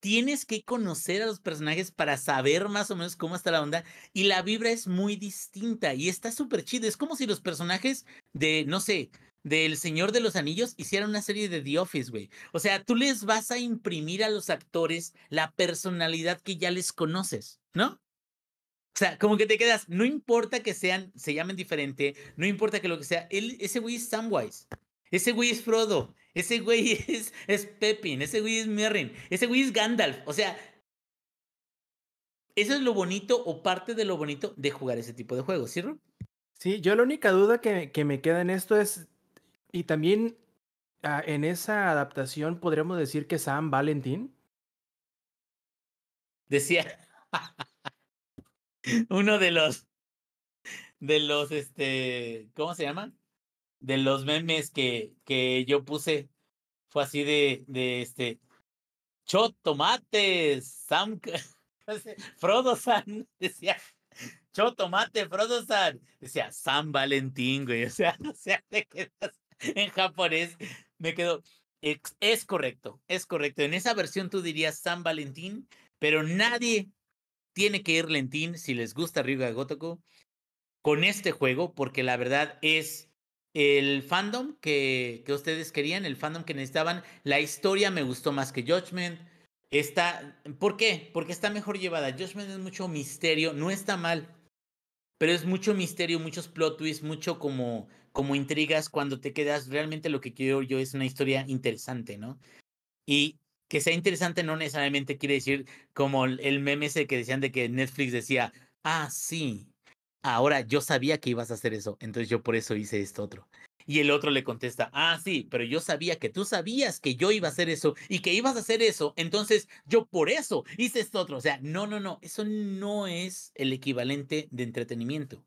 Tienes que conocer a los personajes para saber más o menos cómo está la onda. Y la vibra es muy distinta y está súper chido. Es como si los personajes de, no sé, del Señor de los Anillos hicieron una serie de The Office, güey. O sea, tú les vas a imprimir a los actores la personalidad que ya les conoces, ¿no? O sea, como que te quedas, no importa que sean, se llamen diferente, no importa que lo que sea, ese güey es Samwise, ese güey es Frodo, ese güey es, Pepin, ese güey es Mirren, ese güey es Gandalf. O sea, eso es lo bonito o parte de lo bonito de jugar ese tipo de juegos, ¿cierto? ¿sí? sí, yo la única duda que me queda en esto es y también ah, en esa adaptación podríamos decir que Sam Valentín. Decía. uno de los. De los, este. ¿Cómo se llaman? De los memes que, que yo puse. Fue así de, de este. Chot tomates, Sam. Frodo San. Decía. Chotomate, Frodo San. Decía, San Valentín, güey. O sea, o sea, te quedas en japonés. Me quedo. Es, correcto, es correcto. En esa versión tú dirías San Valentín, pero nadie tiene que ir lentín si les gusta Ryuga Gotoku con este juego, porque la verdad es el fandom que, que ustedes querían, el fandom que necesitaban. La historia me gustó más que Judgment. Está, ¿Por qué? Porque está mejor llevada. Judgment es mucho misterio, no está mal, pero es mucho misterio, muchos plot twists, mucho como como intrigas cuando te quedas, realmente lo que quiero yo es una historia interesante, ¿no? Y que sea interesante no necesariamente quiere decir como el meme ese que decían de que Netflix decía, ah, sí, ahora yo sabía que ibas a hacer eso, entonces yo por eso hice esto otro. Y el otro le contesta, ah, sí, pero yo sabía que tú sabías que yo iba a hacer eso y que ibas a hacer eso, entonces yo por eso hice esto otro. O sea, no, no, no, eso no es el equivalente de entretenimiento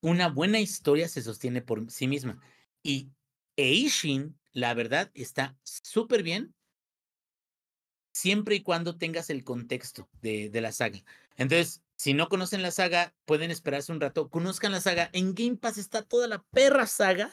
una buena historia se sostiene por sí misma. Y Eishin, la verdad, está súper bien siempre y cuando tengas el contexto de, la saga. Entonces, si no conocen la saga, pueden esperarse un rato, conozcan la saga. En Game Pass está toda la perra saga.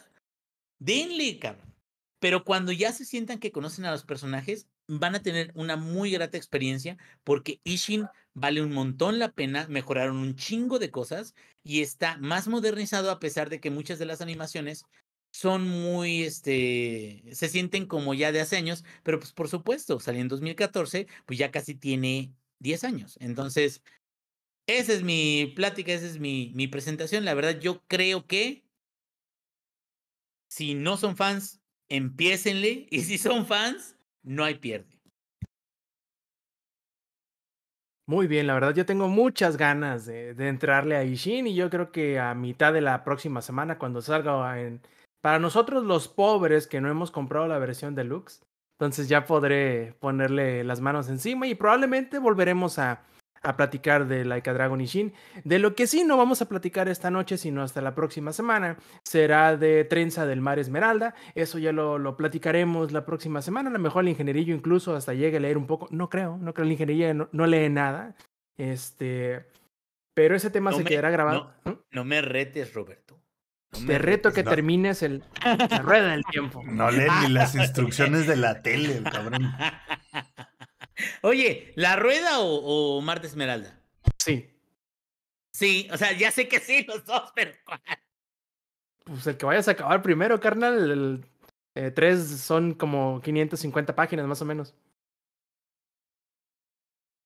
de cabrón. Pero cuando ya se sientan que conocen a los personajes, van a tener una muy grata experiencia porque Ishin vale un montón la pena, mejoraron un chingo de cosas y está más modernizado a pesar de que muchas de las animaciones son muy, este, se sienten como ya de hace años, pero pues por supuesto, salió en 2014, pues ya casi tiene 10 años. Entonces, esa es mi plática, esa es mi, mi presentación. La verdad, yo creo que si no son fans, empiecenle y si son fans, no hay pierde. Muy bien, la verdad yo tengo muchas ganas de, entrarle a Ishin y yo creo que a mitad de la próxima semana cuando salga en, para nosotros los pobres que no hemos comprado la versión deluxe, entonces ya podré ponerle las manos encima y probablemente volveremos a a platicar de Laika Dragon y Shin. De lo que sí no vamos a platicar esta noche, sino hasta la próxima semana, será de Trenza del Mar Esmeralda. Eso ya lo, lo platicaremos la próxima semana. A lo mejor el ingenierillo incluso hasta llegue a leer un poco. No creo, no creo, el ingeniería no, lee nada. Este, pero ese tema se quedará grabado. ¿Mm? No, me retes, Roberto. Te reto que termines el, la rueda del tiempo. No lee ni las instrucciones de la tele, cabrón. Oye, ¿la rueda o, Marta Esmeralda? Sí. Sí, o sea, ya sé que sí, los dos, pero ¿cuál? Pues el que vayas a acabar primero, carnal. El, eh, tres son como 550 páginas, más o menos.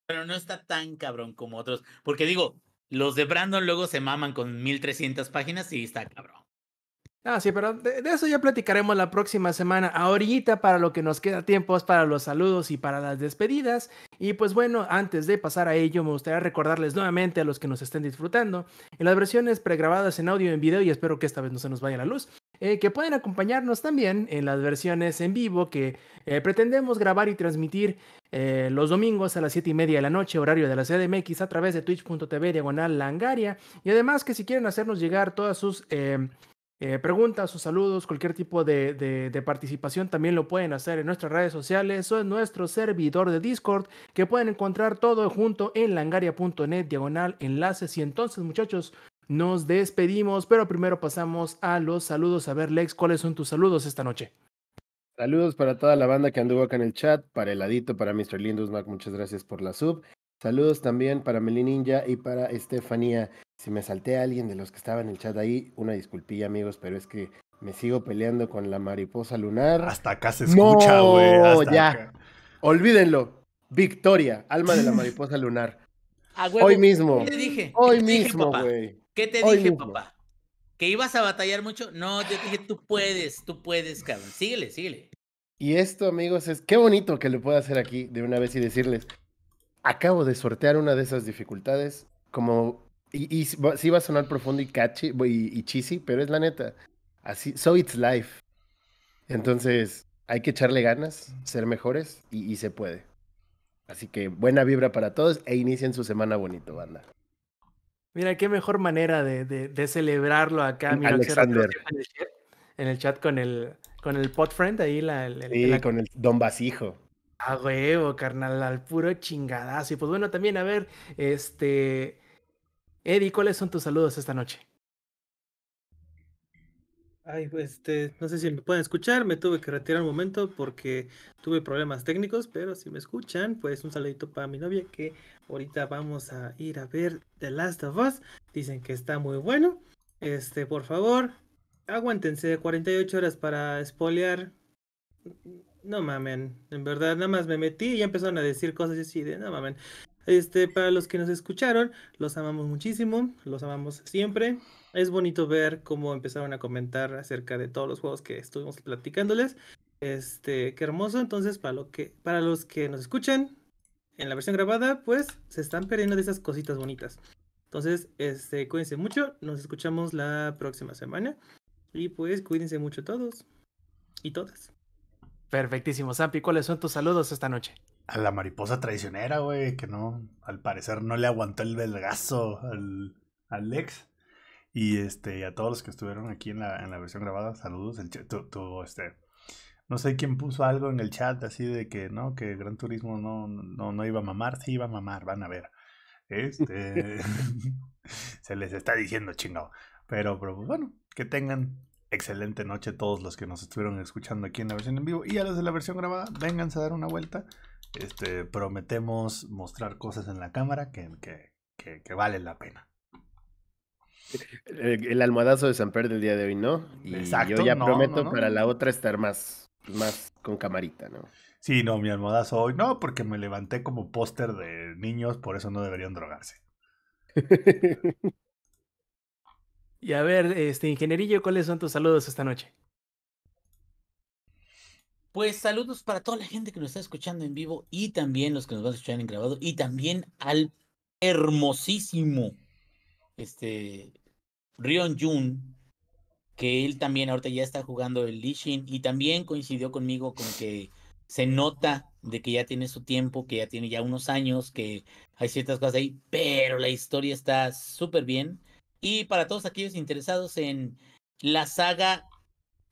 Pero no está tan cabrón como otros. Porque digo, los de Brandon luego se maman con 1300 páginas y está cabrón. Ah, sí, pero de, eso ya platicaremos la próxima semana. Ahorita para lo que nos queda tiempo es para los saludos y para las despedidas. Y pues bueno, antes de pasar a ello, me gustaría recordarles nuevamente a los que nos estén disfrutando en las versiones pregrabadas en audio y en video, y espero que esta vez no se nos vaya la luz, eh, que pueden acompañarnos también en las versiones en vivo que eh, pretendemos grabar y transmitir eh, los domingos a las 7 y media de la noche, horario de la CDMX, a través de twitch.tv diagonal langaria. Y además que si quieren hacernos llegar todas sus... Eh, preguntas o saludos, cualquier tipo de, participación también lo pueden hacer en nuestras redes sociales o en nuestro servidor de Discord que pueden encontrar todo junto en langaria.net diagonal enlaces. Y entonces muchachos, nos despedimos, pero primero pasamos a los saludos. A ver Lex, ¿cuáles son tus saludos esta noche? Saludos para toda la banda que anduvo acá en el chat, para Heladito, para Mr. Lindus muchas gracias por la sub. Saludos también para Meli Ninja y para Estefanía. Si me salté a alguien de los que estaban en el chat ahí, una disculpilla, amigos, pero es que me sigo peleando con la mariposa lunar. Hasta acá se escucha, güey. No, ya. Olvídenlo. Victoria, alma de la mariposa lunar. hoy mismo. ¿Qué te dije? Hoy mismo, güey. ¿Qué te dije, papá? ¿Que ibas a batallar mucho? No, yo te dije, tú puedes, tú puedes, cabrón. Síguele, síguele. Y esto, amigos, es qué bonito que lo pueda hacer aquí de una vez y decirles, acabo de sortear una de esas dificultades. Como y, sí va a sonar profundo y catchy y, y cheesy, pero es la neta. Así, so it's life. Entonces, hay que echarle ganas, ser mejores y, se puede. Así que buena vibra para todos e inicien su semana bonito, banda. Mira, qué mejor manera de, celebrarlo acá, mira, Alexander. En el, chat, con el, con el pot friend, ahí la... El, con el don vasijo. A huevo, carnal, al puro chingadazo. Y pues bueno, también, a ver, este... Eddie, ¿cuáles son tus saludos esta noche? Ay, pues este, no sé si me pueden escuchar, me tuve que retirar un momento porque tuve problemas técnicos, pero si me escuchan, pues un saludito para mi novia que ahorita vamos a ir a ver The Last of Us. Dicen que está muy bueno. Este, por favor, aguántense 48 horas para espolear. No mamen, en verdad, nada más me metí y ya empezaron a decir cosas así de no mamen. Este, para los que nos escucharon, los amamos muchísimo, los amamos siempre. Es bonito ver cómo empezaron a comentar acerca de todos los juegos que estuvimos platicándoles. Este, qué hermoso. Entonces, para, lo que, para los que nos escuchan en la versión grabada, pues se están perdiendo de esas cositas bonitas. Entonces, este, cuídense mucho. Nos escuchamos la próxima semana. Y pues cuídense mucho todos y todas. Perfectísimo, Sampi. ¿Cuáles son tus saludos esta noche? a la mariposa traicionera, güey, que no, al parecer no le aguantó el belgazo al, al ex. Y este, a todos los que estuvieron aquí en la, en la versión grabada, saludos. El, tu, tu, este, no sé quién puso algo en el chat así de que no, que Gran Turismo no, no, no iba a mamar, sí iba a mamar, van a ver. Este se les está diciendo chingado. Pero, pero pues, bueno, que tengan excelente noche todos los que nos estuvieron escuchando aquí en la versión en vivo y a los de la versión grabada, vénganse a dar una vuelta. Este, prometemos mostrar cosas en la cámara que, que, que, valen la pena. Eh, el, almohadazo de San Pedro del día de hoy, ¿no? Y Exacto, yo ya prometo para la otra estar más, más con camarita, ¿no? Sí, no, mi almohadazo hoy no, porque me levanté como póster de niños, por eso no deberían drogarse. y a ver, este ingenierillo, ¿cuáles son tus saludos esta noche? Pues saludos para toda la gente que nos está escuchando en vivo y también los que nos van a escuchar en grabado y también al hermosísimo este Rion Jun que él también ahorita ya está jugando el Lishin y también coincidió conmigo con que se nota de que ya tiene su tiempo, que ya tiene ya unos años, que hay ciertas cosas ahí, pero la historia está súper bien. Y para todos aquellos interesados en la saga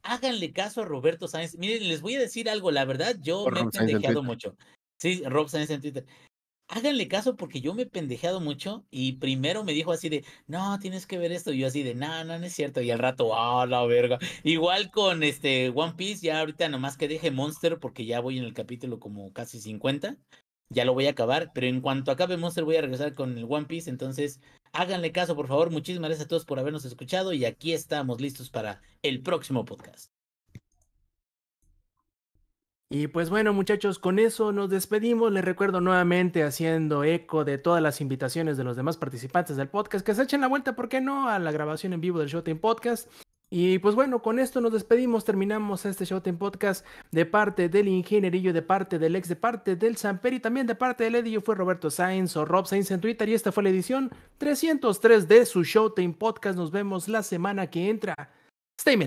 háganle caso a Roberto Sáenz. Miren, les voy a decir algo, la verdad, yo me he pendejeado mucho. Sí, Rob Sáenz en Twitter. Háganle caso porque yo me he pendejeado mucho y primero me dijo así de, no, tienes que ver esto. Y yo así de, no, no, no es cierto. Y al rato, ah, la verga. Igual con este One Piece, ya ahorita nomás que deje Monster porque ya voy en el capítulo como casi 50 ya lo voy a acabar, pero en cuanto acabe Monster voy a regresar con el One Piece, entonces háganle caso, por favor. Muchísimas gracias a todos por habernos escuchado y aquí estamos listos para el próximo podcast. Y pues bueno muchachos, con eso nos despedimos. Les recuerdo nuevamente haciendo eco de todas las invitaciones de los demás participantes del podcast que se echen la vuelta, ¿por qué no?, a la grabación en vivo del Showtime Podcast. Y pues bueno, con esto nos despedimos, terminamos este Showtime Podcast de parte del ingenierillo, de parte del ex, de parte del Samper y también de parte del Eddie. Yo fui Roberto Sainz o Rob Sainz en Twitter y esta fue la edición 303 de su Showtime Podcast. Nos vemos la semana que entra. Stay